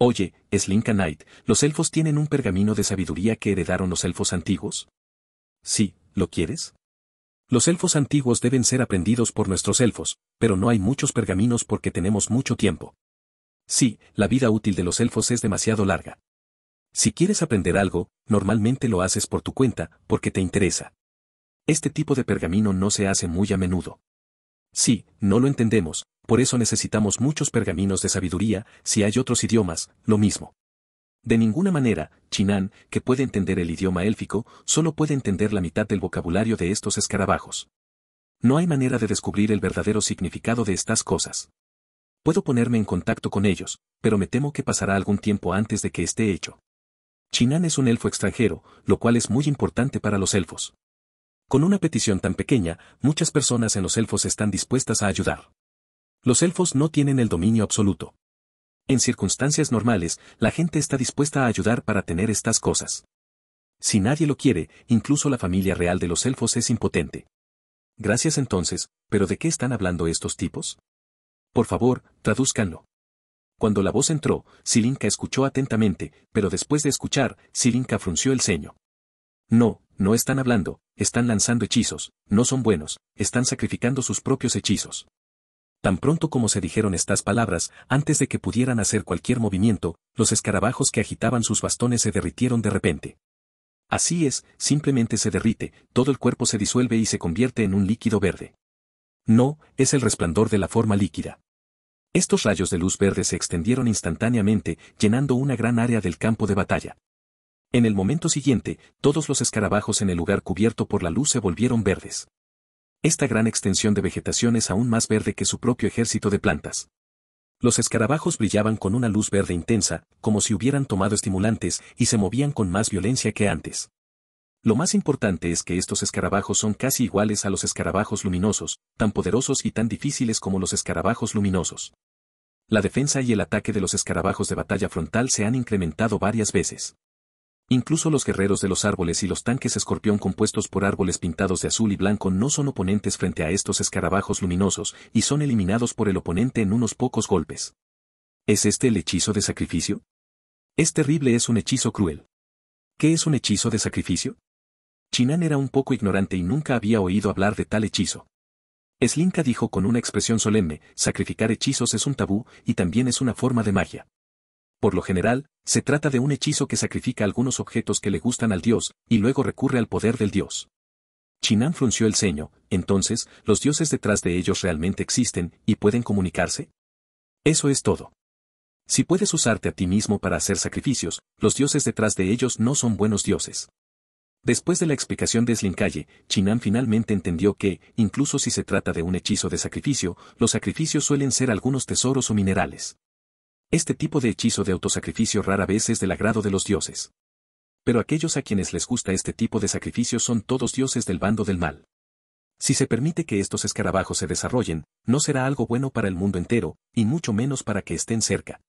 Oye, Slinka Knight, ¿los elfos tienen un pergamino de sabiduría que heredaron los elfos antiguos? Sí, ¿lo quieres? Los elfos antiguos deben ser aprendidos por nuestros elfos, pero no hay muchos pergaminos porque tenemos mucho tiempo. Sí, la vida útil de los elfos es demasiado larga. Si quieres aprender algo, normalmente lo haces por tu cuenta, porque te interesa. Este tipo de pergamino no se hace muy a menudo. Sí, no lo entendemos, por eso necesitamos muchos pergaminos de sabiduría, si hay otros idiomas, lo mismo. De ninguna manera, Chinán, que puede entender el idioma élfico, solo puede entender la mitad del vocabulario de estos escarabajos. No hay manera de descubrir el verdadero significado de estas cosas. Puedo ponerme en contacto con ellos, pero me temo que pasará algún tiempo antes de que esté hecho. Chinán es un elfo extranjero, lo cual es muy importante para los elfos. Con una petición tan pequeña, muchas personas en los elfos están dispuestas a ayudar. Los elfos no tienen el dominio absoluto. En circunstancias normales, la gente está dispuesta a ayudar para tener estas cosas. Si nadie lo quiere, incluso la familia real de los elfos es impotente. Gracias entonces, pero ¿de qué están hablando estos tipos? Por favor, tradúzcanlo. Cuando la voz entró, Silinka escuchó atentamente, pero después de escuchar, Silinka frunció el ceño. No, no están hablando, están lanzando hechizos, no son buenos, están sacrificando sus propios hechizos. Tan pronto como se dijeron estas palabras, antes de que pudieran hacer cualquier movimiento, los escarabajos que agitaban sus bastones se derritieron de repente. Así es, simplemente se derrite, todo el cuerpo se disuelve y se convierte en un líquido verde. No, es el resplandor de la forma líquida. Estos rayos de luz verde se extendieron instantáneamente, llenando una gran área del campo de batalla. En el momento siguiente, todos los escarabajos en el lugar cubierto por la luz se volvieron verdes. Esta gran extensión de vegetación es aún más verde que su propio ejército de plantas. Los escarabajos brillaban con una luz verde intensa, como si hubieran tomado estimulantes, y se movían con más violencia que antes. Lo más importante es que estos escarabajos son casi iguales a los escarabajos luminosos, tan poderosos y tan difíciles como los escarabajos luminosos. La defensa y el ataque de los escarabajos de batalla frontal se han incrementado varias veces. Incluso los guerreros de los árboles y los tanques escorpión compuestos por árboles pintados de azul y blanco no son oponentes frente a estos escarabajos luminosos y son eliminados por el oponente en unos pocos golpes. ¿Es este el hechizo de sacrificio? Es terrible, es un hechizo cruel. ¿Qué es un hechizo de sacrificio? Chinan era un poco ignorante y nunca había oído hablar de tal hechizo. Eslinka dijo con una expresión solemne, sacrificar hechizos es un tabú y también es una forma de magia. Por lo general, se trata de un hechizo que sacrifica algunos objetos que le gustan al dios, y luego recurre al poder del dios. Chinan frunció el ceño, entonces, ¿los dioses detrás de ellos realmente existen y pueden comunicarse? Eso es todo. Si puedes usarte a ti mismo para hacer sacrificios, los dioses detrás de ellos no son buenos dioses. Después de la explicación de Slinkaye, Chinan finalmente entendió que, incluso si se trata de un hechizo de sacrificio, los sacrificios suelen ser algunos tesoros o minerales. Este tipo de hechizo de autosacrificio rara vez es del agrado de los dioses. Pero aquellos a quienes les gusta este tipo de sacrificio son todos dioses del bando del mal. Si se permite que estos escarabajos se desarrollen, no será algo bueno para el mundo entero, y mucho menos para que estén cerca.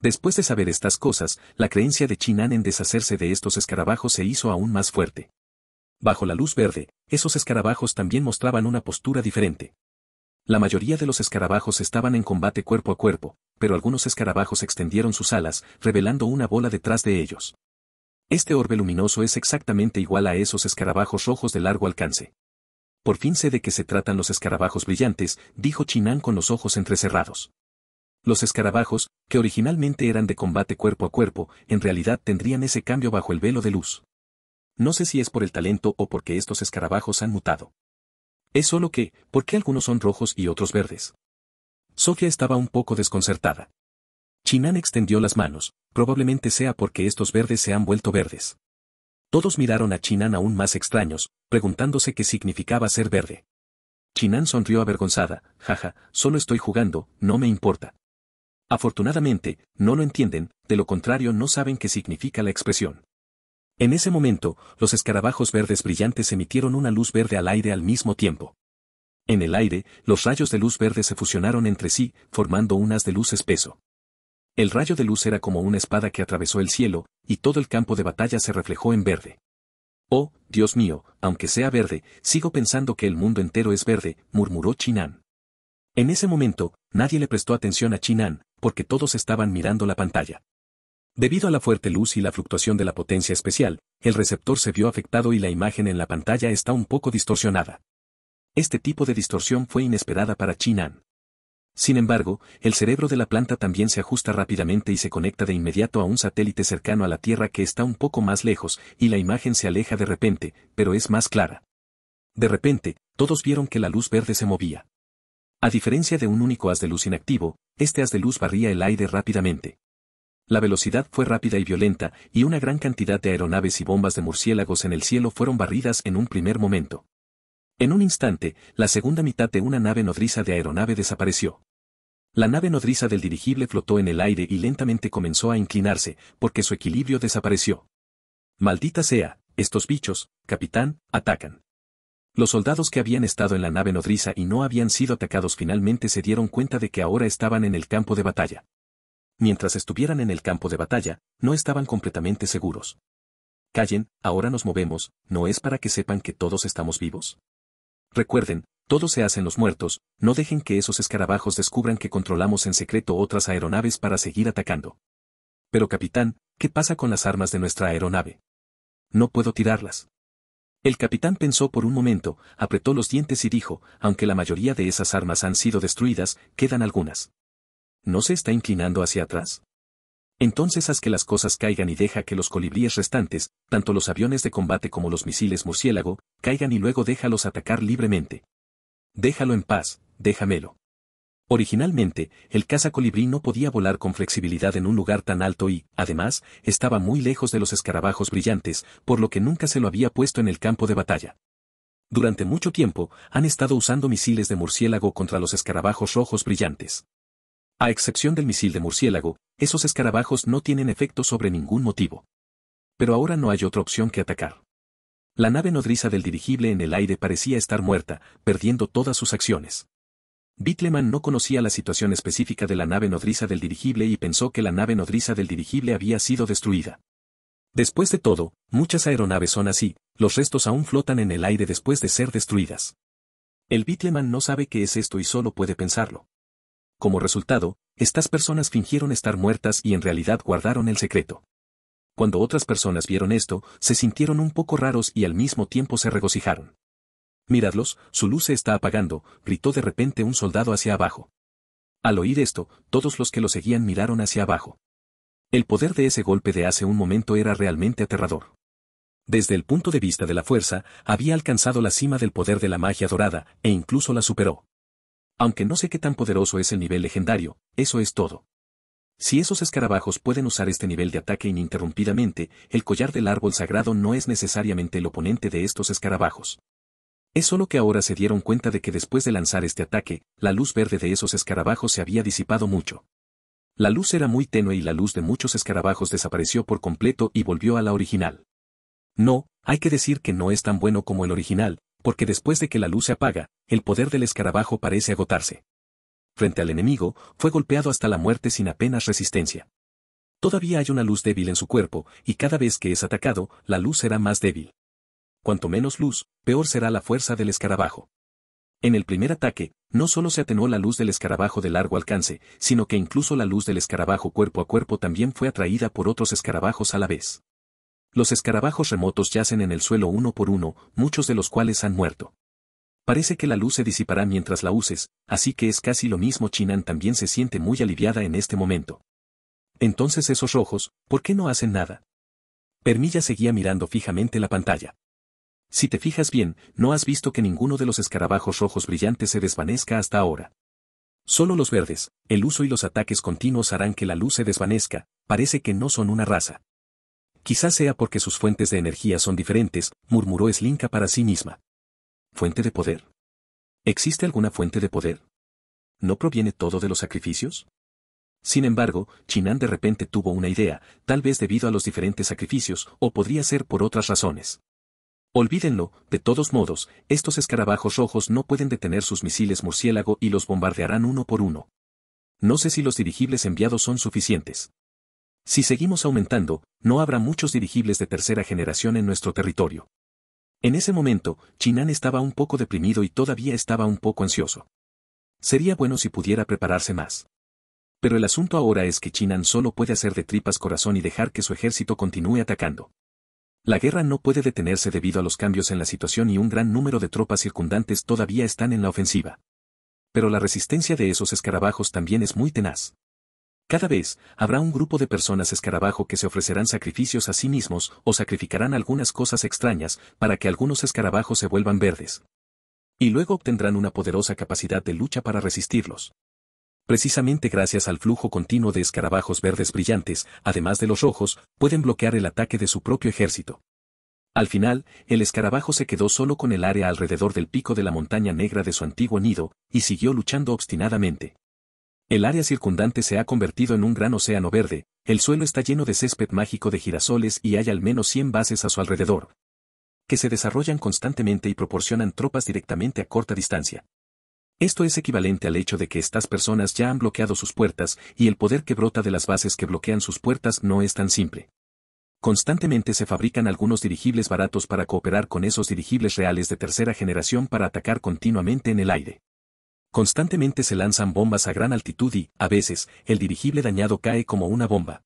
Después de saber estas cosas, la creencia de Chinan en deshacerse de estos escarabajos se hizo aún más fuerte. Bajo la luz verde, esos escarabajos también mostraban una postura diferente. La mayoría de los escarabajos estaban en combate cuerpo a cuerpo, pero algunos escarabajos extendieron sus alas, revelando una bola detrás de ellos. Este orbe luminoso es exactamente igual a esos escarabajos rojos de largo alcance. Por fin sé de qué se tratan los escarabajos brillantes, dijo Chinán con los ojos entrecerrados. Los escarabajos, que originalmente eran de combate cuerpo a cuerpo, en realidad tendrían ese cambio bajo el velo de luz. No sé si es por el talento o porque estos escarabajos han mutado. Es solo que, ¿por qué algunos son rojos y otros verdes? Sofía estaba un poco desconcertada. Chinan extendió las manos, probablemente sea porque estos verdes se han vuelto verdes. Todos miraron a Chinan aún más extraños, preguntándose qué significaba ser verde. Chinan sonrió avergonzada, jaja, solo estoy jugando, no me importa. Afortunadamente, no lo entienden, de lo contrario no saben qué significa la expresión. En ese momento, los escarabajos verdes brillantes emitieron una luz verde al aire al mismo tiempo. En el aire, los rayos de luz verde se fusionaron entre sí, formando un haz de luz espeso. El rayo de luz era como una espada que atravesó el cielo, y todo el campo de batalla se reflejó en verde. Oh, Dios mío, aunque sea verde, sigo pensando que el mundo entero es verde, murmuró Chinan. En ese momento, nadie le prestó atención a Chinan, porque todos estaban mirando la pantalla. Debido a la fuerte luz y la fluctuación de la potencia especial, el receptor se vio afectado y la imagen en la pantalla está un poco distorsionada. Este tipo de distorsión fue inesperada para Chinan. Sin embargo, el cerebro de la planta también se ajusta rápidamente y se conecta de inmediato a un satélite cercano a la Tierra que está un poco más lejos, y la imagen se aleja de repente, pero es más clara. De repente, todos vieron que la luz verde se movía. A diferencia de un único haz de luz inactivo, este haz de luz barría el aire rápidamente. La velocidad fue rápida y violenta, y una gran cantidad de aeronaves y bombas de murciélagos en el cielo fueron barridas en un primer momento. En un instante, la segunda mitad de una nave nodriza de aeronave desapareció. La nave nodriza del dirigible flotó en el aire y lentamente comenzó a inclinarse, porque su equilibrio desapareció. Maldita sea, estos bichos, capitán, atacan. Los soldados que habían estado en la nave nodriza y no habían sido atacados finalmente se dieron cuenta de que ahora estaban en el campo de batalla mientras estuvieran en el campo de batalla, no estaban completamente seguros. Callen, ahora nos movemos, no es para que sepan que todos estamos vivos. Recuerden, todos se hacen los muertos, no dejen que esos escarabajos descubran que controlamos en secreto otras aeronaves para seguir atacando. Pero capitán, ¿qué pasa con las armas de nuestra aeronave? No puedo tirarlas. El capitán pensó por un momento, apretó los dientes y dijo, aunque la mayoría de esas armas han sido destruidas, quedan algunas. ¿no se está inclinando hacia atrás? Entonces haz que las cosas caigan y deja que los colibríes restantes, tanto los aviones de combate como los misiles murciélago, caigan y luego déjalos atacar libremente. Déjalo en paz, déjamelo. Originalmente, el caza colibrí no podía volar con flexibilidad en un lugar tan alto y, además, estaba muy lejos de los escarabajos brillantes, por lo que nunca se lo había puesto en el campo de batalla. Durante mucho tiempo, han estado usando misiles de murciélago contra los escarabajos rojos brillantes. A excepción del misil de murciélago, esos escarabajos no tienen efecto sobre ningún motivo. Pero ahora no hay otra opción que atacar. La nave nodriza del dirigible en el aire parecía estar muerta, perdiendo todas sus acciones. Bitleman no conocía la situación específica de la nave nodriza del dirigible y pensó que la nave nodriza del dirigible había sido destruida. Después de todo, muchas aeronaves son así, los restos aún flotan en el aire después de ser destruidas. El Bitleman no sabe qué es esto y solo puede pensarlo. Como resultado, estas personas fingieron estar muertas y en realidad guardaron el secreto. Cuando otras personas vieron esto, se sintieron un poco raros y al mismo tiempo se regocijaron. Miradlos, su luz se está apagando, gritó de repente un soldado hacia abajo. Al oír esto, todos los que lo seguían miraron hacia abajo. El poder de ese golpe de hace un momento era realmente aterrador. Desde el punto de vista de la fuerza, había alcanzado la cima del poder de la magia dorada, e incluso la superó. Aunque no sé qué tan poderoso es el nivel legendario, eso es todo. Si esos escarabajos pueden usar este nivel de ataque ininterrumpidamente, el collar del árbol sagrado no es necesariamente el oponente de estos escarabajos. Es solo que ahora se dieron cuenta de que después de lanzar este ataque, la luz verde de esos escarabajos se había disipado mucho. La luz era muy tenue y la luz de muchos escarabajos desapareció por completo y volvió a la original. No, hay que decir que no es tan bueno como el original, porque después de que la luz se apaga, el poder del escarabajo parece agotarse. Frente al enemigo, fue golpeado hasta la muerte sin apenas resistencia. Todavía hay una luz débil en su cuerpo, y cada vez que es atacado, la luz será más débil. Cuanto menos luz, peor será la fuerza del escarabajo. En el primer ataque, no solo se atenuó la luz del escarabajo de largo alcance, sino que incluso la luz del escarabajo cuerpo a cuerpo también fue atraída por otros escarabajos a la vez. Los escarabajos remotos yacen en el suelo uno por uno, muchos de los cuales han muerto. Parece que la luz se disipará mientras la uses, así que es casi lo mismo Chinan también se siente muy aliviada en este momento. Entonces esos rojos, ¿por qué no hacen nada? Permilla seguía mirando fijamente la pantalla. Si te fijas bien, no has visto que ninguno de los escarabajos rojos brillantes se desvanezca hasta ahora. Solo los verdes, el uso y los ataques continuos harán que la luz se desvanezca, parece que no son una raza. Quizás sea porque sus fuentes de energía son diferentes, murmuró Slinka para sí misma. Fuente de poder. ¿Existe alguna fuente de poder? ¿No proviene todo de los sacrificios? Sin embargo, Chinan de repente tuvo una idea, tal vez debido a los diferentes sacrificios, o podría ser por otras razones. Olvídenlo, de todos modos, estos escarabajos rojos no pueden detener sus misiles murciélago y los bombardearán uno por uno. No sé si los dirigibles enviados son suficientes. Si seguimos aumentando, no habrá muchos dirigibles de tercera generación en nuestro territorio. En ese momento, Chinan estaba un poco deprimido y todavía estaba un poco ansioso. Sería bueno si pudiera prepararse más. Pero el asunto ahora es que Chinan solo puede hacer de tripas corazón y dejar que su ejército continúe atacando. La guerra no puede detenerse debido a los cambios en la situación y un gran número de tropas circundantes todavía están en la ofensiva. Pero la resistencia de esos escarabajos también es muy tenaz. Cada vez, habrá un grupo de personas escarabajo que se ofrecerán sacrificios a sí mismos o sacrificarán algunas cosas extrañas para que algunos escarabajos se vuelvan verdes. Y luego obtendrán una poderosa capacidad de lucha para resistirlos. Precisamente gracias al flujo continuo de escarabajos verdes brillantes, además de los rojos, pueden bloquear el ataque de su propio ejército. Al final, el escarabajo se quedó solo con el área alrededor del pico de la montaña negra de su antiguo nido, y siguió luchando obstinadamente. El área circundante se ha convertido en un gran océano verde, el suelo está lleno de césped mágico de girasoles y hay al menos 100 bases a su alrededor, que se desarrollan constantemente y proporcionan tropas directamente a corta distancia. Esto es equivalente al hecho de que estas personas ya han bloqueado sus puertas y el poder que brota de las bases que bloquean sus puertas no es tan simple. Constantemente se fabrican algunos dirigibles baratos para cooperar con esos dirigibles reales de tercera generación para atacar continuamente en el aire. Constantemente se lanzan bombas a gran altitud y, a veces, el dirigible dañado cae como una bomba.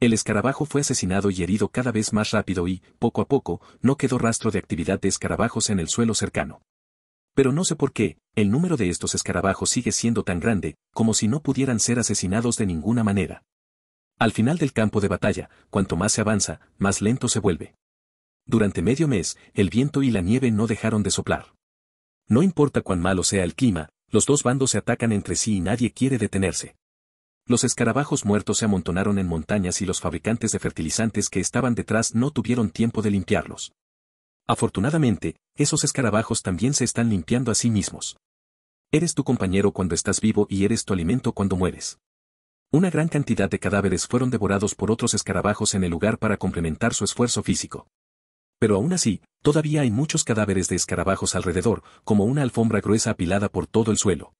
El escarabajo fue asesinado y herido cada vez más rápido y, poco a poco, no quedó rastro de actividad de escarabajos en el suelo cercano. Pero no sé por qué, el número de estos escarabajos sigue siendo tan grande, como si no pudieran ser asesinados de ninguna manera. Al final del campo de batalla, cuanto más se avanza, más lento se vuelve. Durante medio mes, el viento y la nieve no dejaron de soplar. No importa cuán malo sea el clima, los dos bandos se atacan entre sí y nadie quiere detenerse. Los escarabajos muertos se amontonaron en montañas y los fabricantes de fertilizantes que estaban detrás no tuvieron tiempo de limpiarlos. Afortunadamente, esos escarabajos también se están limpiando a sí mismos. Eres tu compañero cuando estás vivo y eres tu alimento cuando mueres. Una gran cantidad de cadáveres fueron devorados por otros escarabajos en el lugar para complementar su esfuerzo físico. Pero aún así, todavía hay muchos cadáveres de escarabajos alrededor, como una alfombra gruesa apilada por todo el suelo.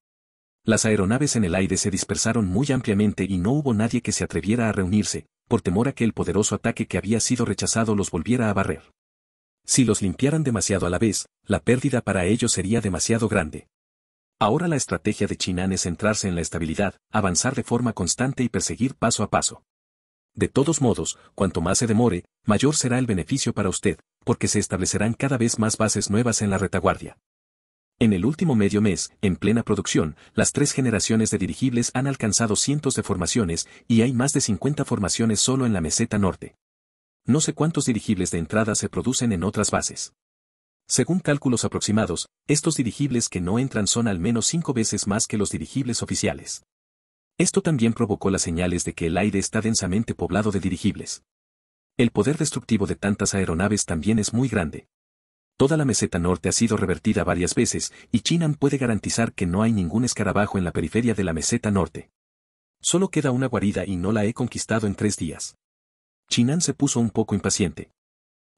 Las aeronaves en el aire se dispersaron muy ampliamente y no hubo nadie que se atreviera a reunirse, por temor a que el poderoso ataque que había sido rechazado los volviera a barrer. Si los limpiaran demasiado a la vez, la pérdida para ellos sería demasiado grande. Ahora la estrategia de Chinan es centrarse en la estabilidad, avanzar de forma constante y perseguir paso a paso. De todos modos, cuanto más se demore, mayor será el beneficio para usted, porque se establecerán cada vez más bases nuevas en la retaguardia. En el último medio mes, en plena producción, las tres generaciones de dirigibles han alcanzado cientos de formaciones y hay más de 50 formaciones solo en la meseta norte. No sé cuántos dirigibles de entrada se producen en otras bases. Según cálculos aproximados, estos dirigibles que no entran son al menos cinco veces más que los dirigibles oficiales. Esto también provocó las señales de que el aire está densamente poblado de dirigibles. El poder destructivo de tantas aeronaves también es muy grande. Toda la meseta norte ha sido revertida varias veces, y Chinan puede garantizar que no hay ningún escarabajo en la periferia de la meseta norte. Solo queda una guarida y no la he conquistado en tres días. Chinan se puso un poco impaciente.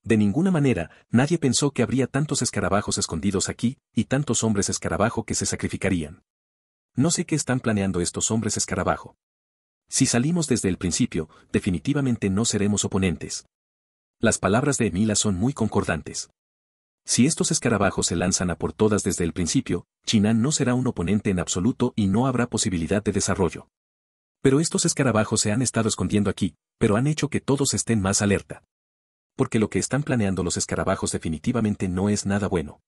De ninguna manera, nadie pensó que habría tantos escarabajos escondidos aquí, y tantos hombres escarabajo que se sacrificarían. No sé qué están planeando estos hombres escarabajo. Si salimos desde el principio, definitivamente no seremos oponentes. Las palabras de Emila son muy concordantes. Si estos escarabajos se lanzan a por todas desde el principio, Chinan no será un oponente en absoluto y no habrá posibilidad de desarrollo. Pero estos escarabajos se han estado escondiendo aquí, pero han hecho que todos estén más alerta. Porque lo que están planeando los escarabajos definitivamente no es nada bueno.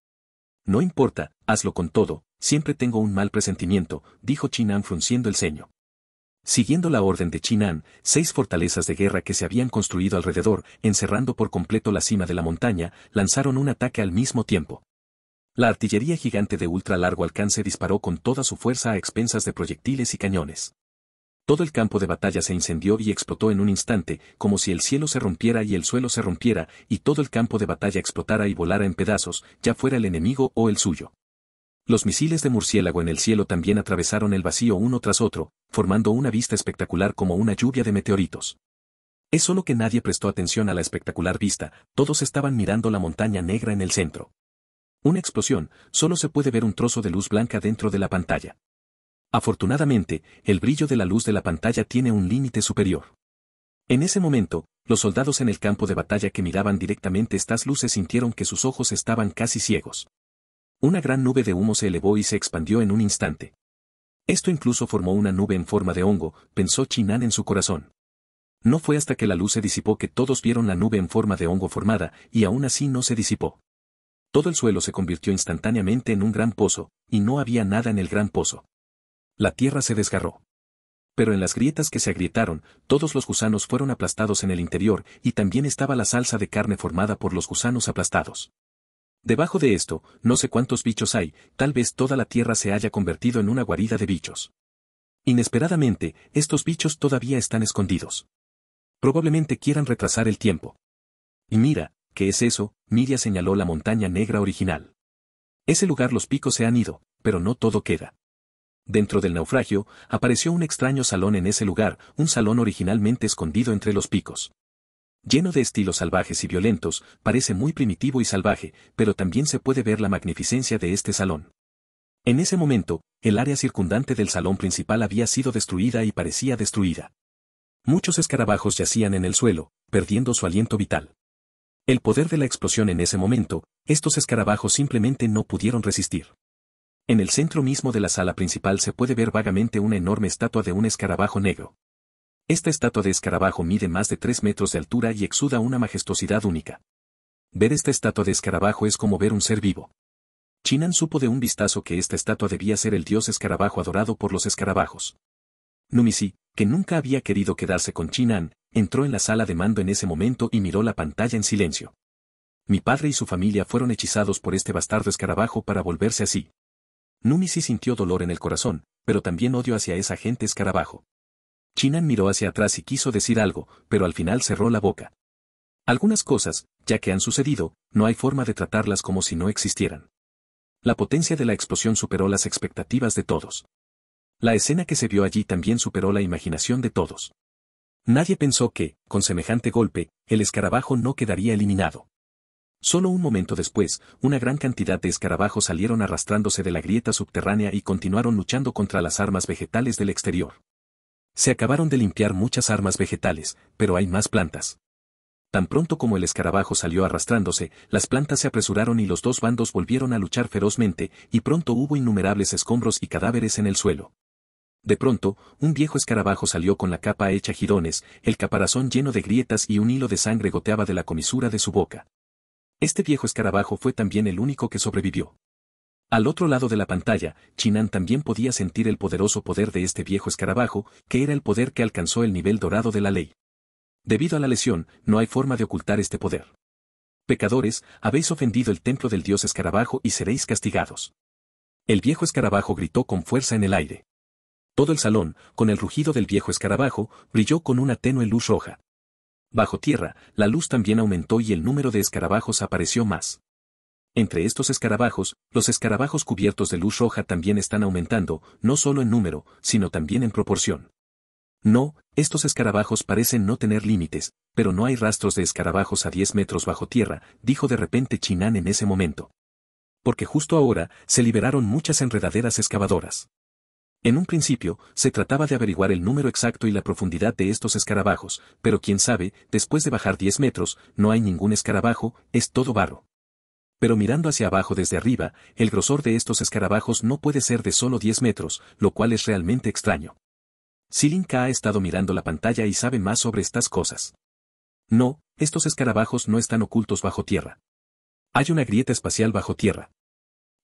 No importa, hazlo con todo, siempre tengo un mal presentimiento, dijo Chinan frunciendo el ceño. Siguiendo la orden de Chinan, seis fortalezas de guerra que se habían construido alrededor, encerrando por completo la cima de la montaña, lanzaron un ataque al mismo tiempo. La artillería gigante de ultra largo alcance disparó con toda su fuerza a expensas de proyectiles y cañones. Todo el campo de batalla se incendió y explotó en un instante, como si el cielo se rompiera y el suelo se rompiera, y todo el campo de batalla explotara y volara en pedazos, ya fuera el enemigo o el suyo. Los misiles de murciélago en el cielo también atravesaron el vacío uno tras otro, formando una vista espectacular como una lluvia de meteoritos. Es solo que nadie prestó atención a la espectacular vista, todos estaban mirando la montaña negra en el centro. Una explosión, solo se puede ver un trozo de luz blanca dentro de la pantalla. Afortunadamente, el brillo de la luz de la pantalla tiene un límite superior. En ese momento, los soldados en el campo de batalla que miraban directamente estas luces sintieron que sus ojos estaban casi ciegos. Una gran nube de humo se elevó y se expandió en un instante. Esto incluso formó una nube en forma de hongo, pensó Chinan en su corazón. No fue hasta que la luz se disipó que todos vieron la nube en forma de hongo formada, y aún así no se disipó. Todo el suelo se convirtió instantáneamente en un gran pozo, y no había nada en el gran pozo. La tierra se desgarró. Pero en las grietas que se agrietaron, todos los gusanos fueron aplastados en el interior, y también estaba la salsa de carne formada por los gusanos aplastados. Debajo de esto, no sé cuántos bichos hay, tal vez toda la tierra se haya convertido en una guarida de bichos. Inesperadamente, estos bichos todavía están escondidos. Probablemente quieran retrasar el tiempo. Y mira, ¿qué es eso? Miria señaló la montaña negra original. Ese lugar los picos se han ido, pero no todo queda. Dentro del naufragio, apareció un extraño salón en ese lugar, un salón originalmente escondido entre los picos. Lleno de estilos salvajes y violentos, parece muy primitivo y salvaje, pero también se puede ver la magnificencia de este salón. En ese momento, el área circundante del salón principal había sido destruida y parecía destruida. Muchos escarabajos yacían en el suelo, perdiendo su aliento vital. El poder de la explosión en ese momento, estos escarabajos simplemente no pudieron resistir. En el centro mismo de la sala principal se puede ver vagamente una enorme estatua de un escarabajo negro. Esta estatua de escarabajo mide más de tres metros de altura y exuda una majestuosidad única. Ver esta estatua de escarabajo es como ver un ser vivo. Chinan supo de un vistazo que esta estatua debía ser el dios escarabajo adorado por los escarabajos. Numisi, que nunca había querido quedarse con Chinan, entró en la sala de mando en ese momento y miró la pantalla en silencio. Mi padre y su familia fueron hechizados por este bastardo escarabajo para volverse así, sí sintió dolor en el corazón, pero también odio hacia esa gente escarabajo. Chinan miró hacia atrás y quiso decir algo, pero al final cerró la boca. Algunas cosas, ya que han sucedido, no hay forma de tratarlas como si no existieran. La potencia de la explosión superó las expectativas de todos. La escena que se vio allí también superó la imaginación de todos. Nadie pensó que, con semejante golpe, el escarabajo no quedaría eliminado. Solo un momento después, una gran cantidad de escarabajos salieron arrastrándose de la grieta subterránea y continuaron luchando contra las armas vegetales del exterior. Se acabaron de limpiar muchas armas vegetales, pero hay más plantas. Tan pronto como el escarabajo salió arrastrándose, las plantas se apresuraron y los dos bandos volvieron a luchar ferozmente, y pronto hubo innumerables escombros y cadáveres en el suelo. De pronto, un viejo escarabajo salió con la capa hecha jirones, el caparazón lleno de grietas y un hilo de sangre goteaba de la comisura de su boca. Este viejo escarabajo fue también el único que sobrevivió. Al otro lado de la pantalla, Chinan también podía sentir el poderoso poder de este viejo escarabajo, que era el poder que alcanzó el nivel dorado de la ley. Debido a la lesión, no hay forma de ocultar este poder. Pecadores, habéis ofendido el templo del dios escarabajo y seréis castigados. El viejo escarabajo gritó con fuerza en el aire. Todo el salón, con el rugido del viejo escarabajo, brilló con una tenue luz roja. Bajo tierra, la luz también aumentó y el número de escarabajos apareció más. Entre estos escarabajos, los escarabajos cubiertos de luz roja también están aumentando, no solo en número, sino también en proporción. No, estos escarabajos parecen no tener límites, pero no hay rastros de escarabajos a 10 metros bajo tierra, dijo de repente Chinan en ese momento. Porque justo ahora, se liberaron muchas enredaderas excavadoras. En un principio, se trataba de averiguar el número exacto y la profundidad de estos escarabajos, pero quién sabe, después de bajar 10 metros, no hay ningún escarabajo, es todo barro. Pero mirando hacia abajo desde arriba, el grosor de estos escarabajos no puede ser de solo 10 metros, lo cual es realmente extraño. Silinka ha estado mirando la pantalla y sabe más sobre estas cosas. No, estos escarabajos no están ocultos bajo tierra. Hay una grieta espacial bajo tierra.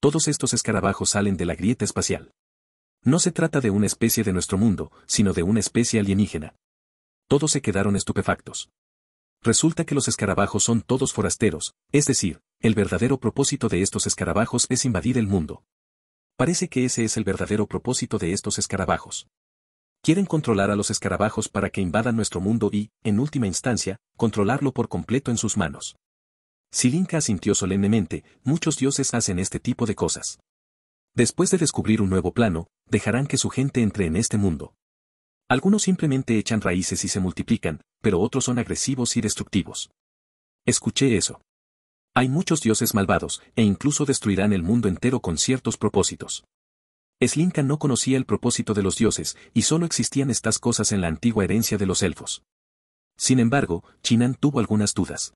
Todos estos escarabajos salen de la grieta espacial. No se trata de una especie de nuestro mundo, sino de una especie alienígena. Todos se quedaron estupefactos. Resulta que los escarabajos son todos forasteros, es decir, el verdadero propósito de estos escarabajos es invadir el mundo. Parece que ese es el verdadero propósito de estos escarabajos. Quieren controlar a los escarabajos para que invadan nuestro mundo y, en última instancia, controlarlo por completo en sus manos. Silinka asintió solemnemente, muchos dioses hacen este tipo de cosas. Después de descubrir un nuevo plano, dejarán que su gente entre en este mundo. Algunos simplemente echan raíces y se multiplican, pero otros son agresivos y destructivos. Escuché eso. Hay muchos dioses malvados, e incluso destruirán el mundo entero con ciertos propósitos. Slinka no conocía el propósito de los dioses, y solo existían estas cosas en la antigua herencia de los elfos. Sin embargo, Chinan tuvo algunas dudas.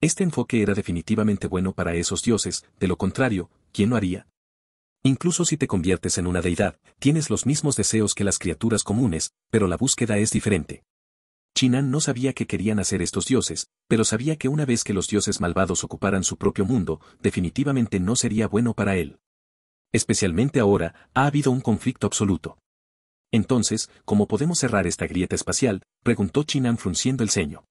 Este enfoque era definitivamente bueno para esos dioses, de lo contrario, ¿quién lo haría? Incluso si te conviertes en una deidad, tienes los mismos deseos que las criaturas comunes, pero la búsqueda es diferente. Chinan no sabía qué querían hacer estos dioses, pero sabía que una vez que los dioses malvados ocuparan su propio mundo, definitivamente no sería bueno para él. Especialmente ahora, ha habido un conflicto absoluto. Entonces, ¿cómo podemos cerrar esta grieta espacial? preguntó Chinan frunciendo el ceño.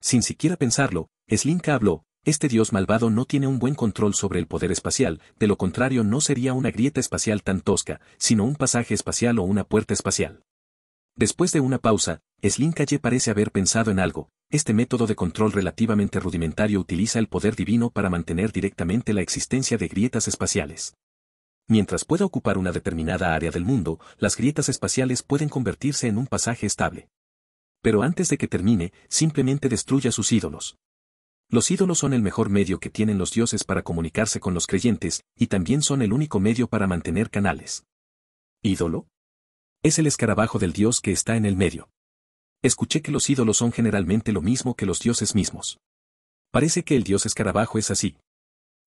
Sin siquiera pensarlo, Slinka habló, este dios malvado no tiene un buen control sobre el poder espacial, de lo contrario no sería una grieta espacial tan tosca, sino un pasaje espacial o una puerta espacial. Después de una pausa, Slinkaye parece haber pensado en algo, este método de control relativamente rudimentario utiliza el poder divino para mantener directamente la existencia de grietas espaciales. Mientras pueda ocupar una determinada área del mundo, las grietas espaciales pueden convertirse en un pasaje estable. Pero antes de que termine, simplemente destruya sus ídolos. Los ídolos son el mejor medio que tienen los dioses para comunicarse con los creyentes, y también son el único medio para mantener canales. ¿Ídolo? Es el escarabajo del dios que está en el medio. Escuché que los ídolos son generalmente lo mismo que los dioses mismos. Parece que el dios escarabajo es así.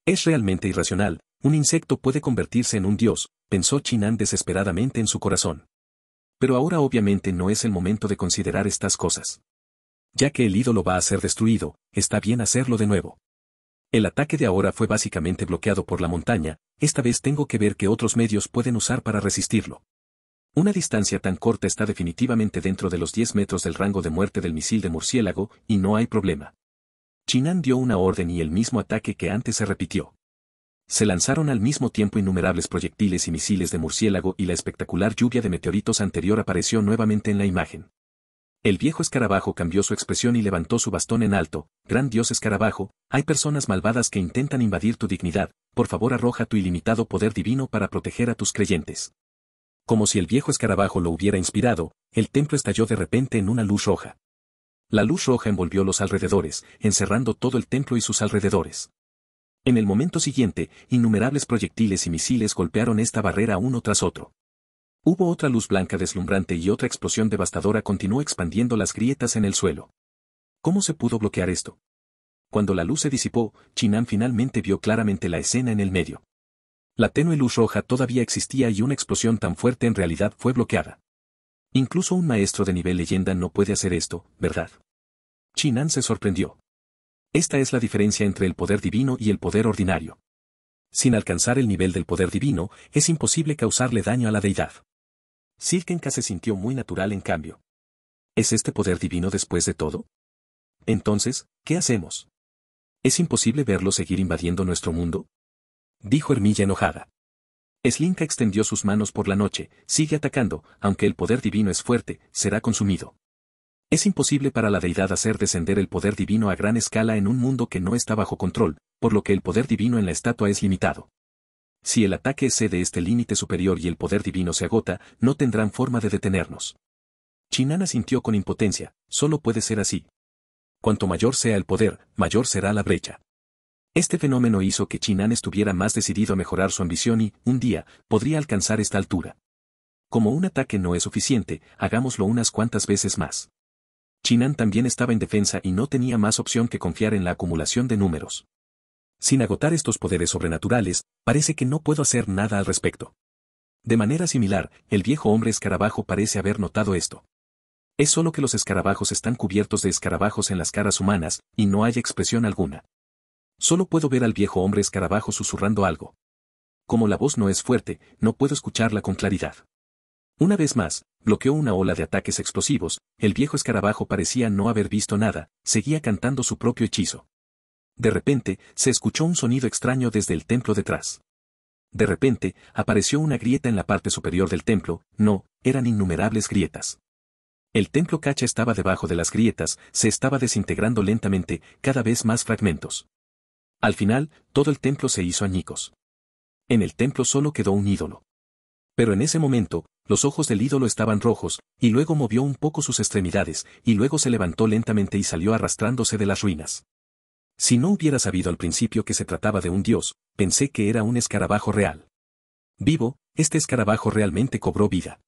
Es realmente irracional, un insecto puede convertirse en un dios, pensó Chinan desesperadamente en su corazón. Pero ahora obviamente no es el momento de considerar estas cosas ya que el ídolo va a ser destruido, está bien hacerlo de nuevo. El ataque de ahora fue básicamente bloqueado por la montaña, esta vez tengo que ver qué otros medios pueden usar para resistirlo. Una distancia tan corta está definitivamente dentro de los 10 metros del rango de muerte del misil de murciélago, y no hay problema. Chinan dio una orden y el mismo ataque que antes se repitió. Se lanzaron al mismo tiempo innumerables proyectiles y misiles de murciélago y la espectacular lluvia de meteoritos anterior apareció nuevamente en la imagen. El viejo escarabajo cambió su expresión y levantó su bastón en alto. Gran dios escarabajo, hay personas malvadas que intentan invadir tu dignidad, por favor arroja tu ilimitado poder divino para proteger a tus creyentes. Como si el viejo escarabajo lo hubiera inspirado, el templo estalló de repente en una luz roja. La luz roja envolvió los alrededores, encerrando todo el templo y sus alrededores. En el momento siguiente, innumerables proyectiles y misiles golpearon esta barrera uno tras otro. Hubo otra luz blanca deslumbrante y otra explosión devastadora continuó expandiendo las grietas en el suelo. ¿Cómo se pudo bloquear esto? Cuando la luz se disipó, Chinan finalmente vio claramente la escena en el medio. La tenue luz roja todavía existía y una explosión tan fuerte en realidad fue bloqueada. Incluso un maestro de nivel leyenda no puede hacer esto, ¿verdad? Chinan se sorprendió. Esta es la diferencia entre el poder divino y el poder ordinario. Sin alcanzar el nivel del poder divino, es imposible causarle daño a la deidad. Silkenka se sintió muy natural en cambio. ¿Es este poder divino después de todo? Entonces, ¿qué hacemos? ¿Es imposible verlo seguir invadiendo nuestro mundo? Dijo Hermilla enojada. Slinka extendió sus manos por la noche, sigue atacando, aunque el poder divino es fuerte, será consumido. Es imposible para la deidad hacer descender el poder divino a gran escala en un mundo que no está bajo control, por lo que el poder divino en la estatua es limitado. Si el ataque excede este límite superior y el poder divino se agota, no tendrán forma de detenernos. Chinana sintió con impotencia, solo puede ser así. Cuanto mayor sea el poder, mayor será la brecha. Este fenómeno hizo que Chinan estuviera más decidido a mejorar su ambición y, un día, podría alcanzar esta altura. Como un ataque no es suficiente, hagámoslo unas cuantas veces más. Chinan también estaba en defensa y no tenía más opción que confiar en la acumulación de números. Sin agotar estos poderes sobrenaturales, parece que no puedo hacer nada al respecto. De manera similar, el viejo hombre escarabajo parece haber notado esto. Es solo que los escarabajos están cubiertos de escarabajos en las caras humanas, y no hay expresión alguna. Solo puedo ver al viejo hombre escarabajo susurrando algo. Como la voz no es fuerte, no puedo escucharla con claridad. Una vez más, bloqueó una ola de ataques explosivos, el viejo escarabajo parecía no haber visto nada, seguía cantando su propio hechizo. De repente, se escuchó un sonido extraño desde el templo detrás. De repente, apareció una grieta en la parte superior del templo, no, eran innumerables grietas. El templo Cacha estaba debajo de las grietas, se estaba desintegrando lentamente, cada vez más fragmentos. Al final, todo el templo se hizo añicos. En el templo solo quedó un ídolo. Pero en ese momento, los ojos del ídolo estaban rojos, y luego movió un poco sus extremidades, y luego se levantó lentamente y salió arrastrándose de las ruinas. Si no hubiera sabido al principio que se trataba de un dios, pensé que era un escarabajo real. Vivo, este escarabajo realmente cobró vida.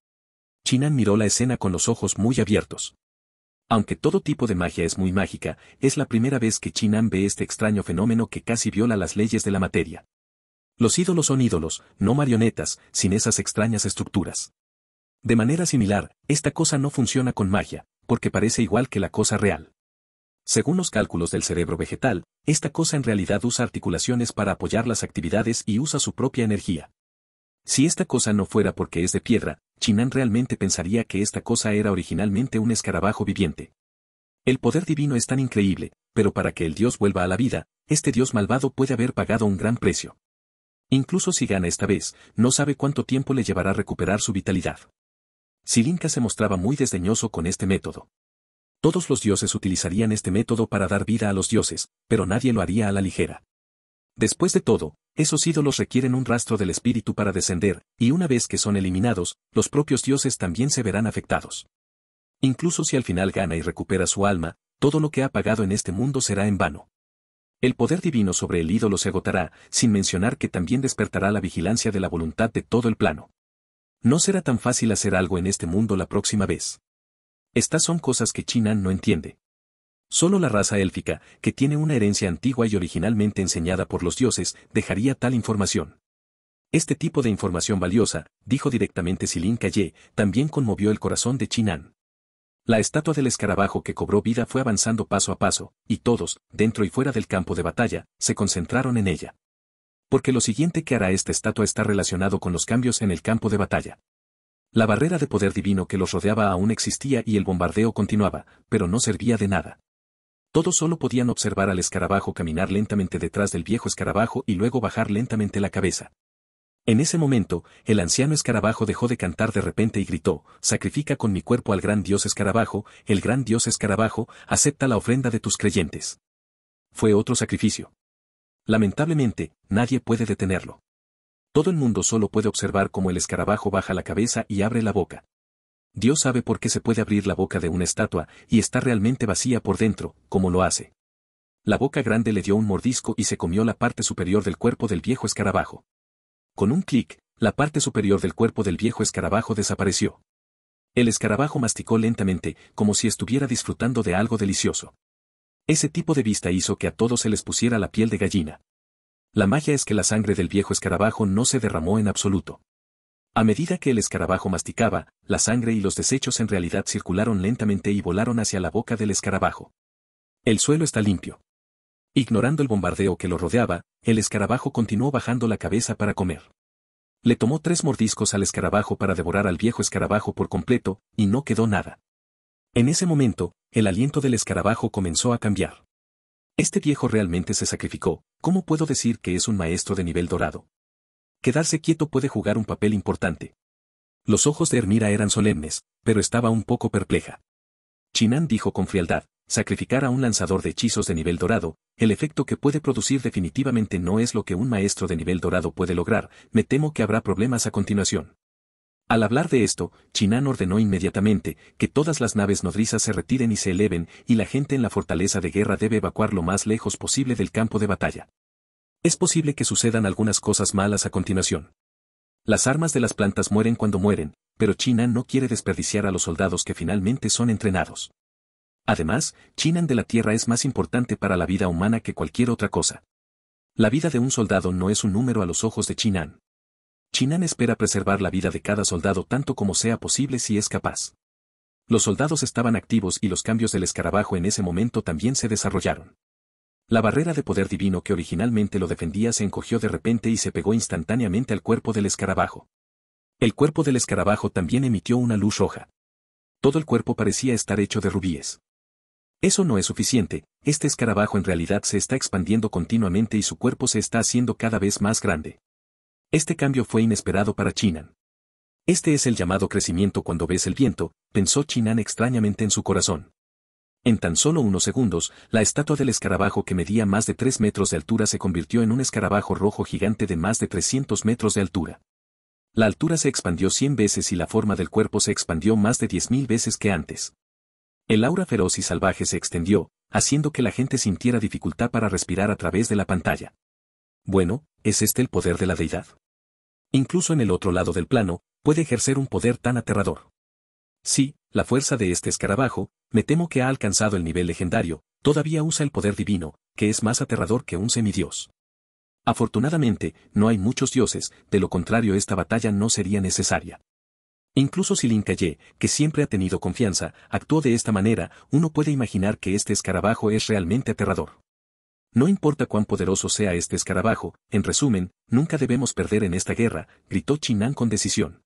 Chinan miró la escena con los ojos muy abiertos. Aunque todo tipo de magia es muy mágica, es la primera vez que Chinan ve este extraño fenómeno que casi viola las leyes de la materia. Los ídolos son ídolos, no marionetas, sin esas extrañas estructuras. De manera similar, esta cosa no funciona con magia, porque parece igual que la cosa real. Según los cálculos del cerebro vegetal, esta cosa en realidad usa articulaciones para apoyar las actividades y usa su propia energía. Si esta cosa no fuera porque es de piedra, Chinan realmente pensaría que esta cosa era originalmente un escarabajo viviente. El poder divino es tan increíble, pero para que el dios vuelva a la vida, este dios malvado puede haber pagado un gran precio. Incluso si gana esta vez, no sabe cuánto tiempo le llevará a recuperar su vitalidad. Silinka se mostraba muy desdeñoso con este método. Todos los dioses utilizarían este método para dar vida a los dioses, pero nadie lo haría a la ligera. Después de todo, esos ídolos requieren un rastro del espíritu para descender, y una vez que son eliminados, los propios dioses también se verán afectados. Incluso si al final gana y recupera su alma, todo lo que ha pagado en este mundo será en vano. El poder divino sobre el ídolo se agotará, sin mencionar que también despertará la vigilancia de la voluntad de todo el plano. No será tan fácil hacer algo en este mundo la próxima vez. Estas son cosas que China no entiende. Solo la raza élfica, que tiene una herencia antigua y originalmente enseñada por los dioses, dejaría tal información. Este tipo de información valiosa, dijo directamente Silin Kaye, también conmovió el corazón de Chinan. La estatua del escarabajo que cobró vida fue avanzando paso a paso, y todos, dentro y fuera del campo de batalla, se concentraron en ella. Porque lo siguiente que hará esta estatua está relacionado con los cambios en el campo de batalla. La barrera de poder divino que los rodeaba aún existía y el bombardeo continuaba, pero no servía de nada. Todos solo podían observar al escarabajo caminar lentamente detrás del viejo escarabajo y luego bajar lentamente la cabeza. En ese momento, el anciano escarabajo dejó de cantar de repente y gritó, Sacrifica con mi cuerpo al gran dios escarabajo, el gran dios escarabajo, acepta la ofrenda de tus creyentes. Fue otro sacrificio. Lamentablemente, nadie puede detenerlo. Todo el mundo solo puede observar cómo el escarabajo baja la cabeza y abre la boca. Dios sabe por qué se puede abrir la boca de una estatua y está realmente vacía por dentro, como lo hace. La boca grande le dio un mordisco y se comió la parte superior del cuerpo del viejo escarabajo. Con un clic, la parte superior del cuerpo del viejo escarabajo desapareció. El escarabajo masticó lentamente, como si estuviera disfrutando de algo delicioso. Ese tipo de vista hizo que a todos se les pusiera la piel de gallina. La magia es que la sangre del viejo escarabajo no se derramó en absoluto. A medida que el escarabajo masticaba, la sangre y los desechos en realidad circularon lentamente y volaron hacia la boca del escarabajo. El suelo está limpio. Ignorando el bombardeo que lo rodeaba, el escarabajo continuó bajando la cabeza para comer. Le tomó tres mordiscos al escarabajo para devorar al viejo escarabajo por completo, y no quedó nada. En ese momento, el aliento del escarabajo comenzó a cambiar. Este viejo realmente se sacrificó, ¿cómo puedo decir que es un maestro de nivel dorado? Quedarse quieto puede jugar un papel importante. Los ojos de Hermira eran solemnes, pero estaba un poco perpleja. Chinan dijo con frialdad, sacrificar a un lanzador de hechizos de nivel dorado, el efecto que puede producir definitivamente no es lo que un maestro de nivel dorado puede lograr, me temo que habrá problemas a continuación. Al hablar de esto, Chinan ordenó inmediatamente que todas las naves nodrizas se retiren y se eleven, y la gente en la fortaleza de guerra debe evacuar lo más lejos posible del campo de batalla. Es posible que sucedan algunas cosas malas a continuación. Las armas de las plantas mueren cuando mueren, pero China no quiere desperdiciar a los soldados que finalmente son entrenados. Además, Chinan de la Tierra es más importante para la vida humana que cualquier otra cosa. La vida de un soldado no es un número a los ojos de Chinan. Chinan espera preservar la vida de cada soldado tanto como sea posible si es capaz. Los soldados estaban activos y los cambios del escarabajo en ese momento también se desarrollaron. La barrera de poder divino que originalmente lo defendía se encogió de repente y se pegó instantáneamente al cuerpo del escarabajo. El cuerpo del escarabajo también emitió una luz roja. Todo el cuerpo parecía estar hecho de rubíes. Eso no es suficiente, este escarabajo en realidad se está expandiendo continuamente y su cuerpo se está haciendo cada vez más grande. Este cambio fue inesperado para Chinan. Este es el llamado crecimiento cuando ves el viento, pensó Chinan extrañamente en su corazón. En tan solo unos segundos, la estatua del escarabajo que medía más de 3 metros de altura se convirtió en un escarabajo rojo gigante de más de 300 metros de altura. La altura se expandió 100 veces y la forma del cuerpo se expandió más de 10.000 veces que antes. El aura feroz y salvaje se extendió, haciendo que la gente sintiera dificultad para respirar a través de la pantalla. Bueno, ¿es este el poder de la deidad? Incluso en el otro lado del plano, puede ejercer un poder tan aterrador. Sí, la fuerza de este escarabajo, me temo que ha alcanzado el nivel legendario, todavía usa el poder divino, que es más aterrador que un semidios. Afortunadamente, no hay muchos dioses, de lo contrario esta batalla no sería necesaria. Incluso si Linkaye, que siempre ha tenido confianza, actuó de esta manera, uno puede imaginar que este escarabajo es realmente aterrador. No importa cuán poderoso sea este escarabajo, en resumen, nunca debemos perder en esta guerra, gritó Chinan con decisión.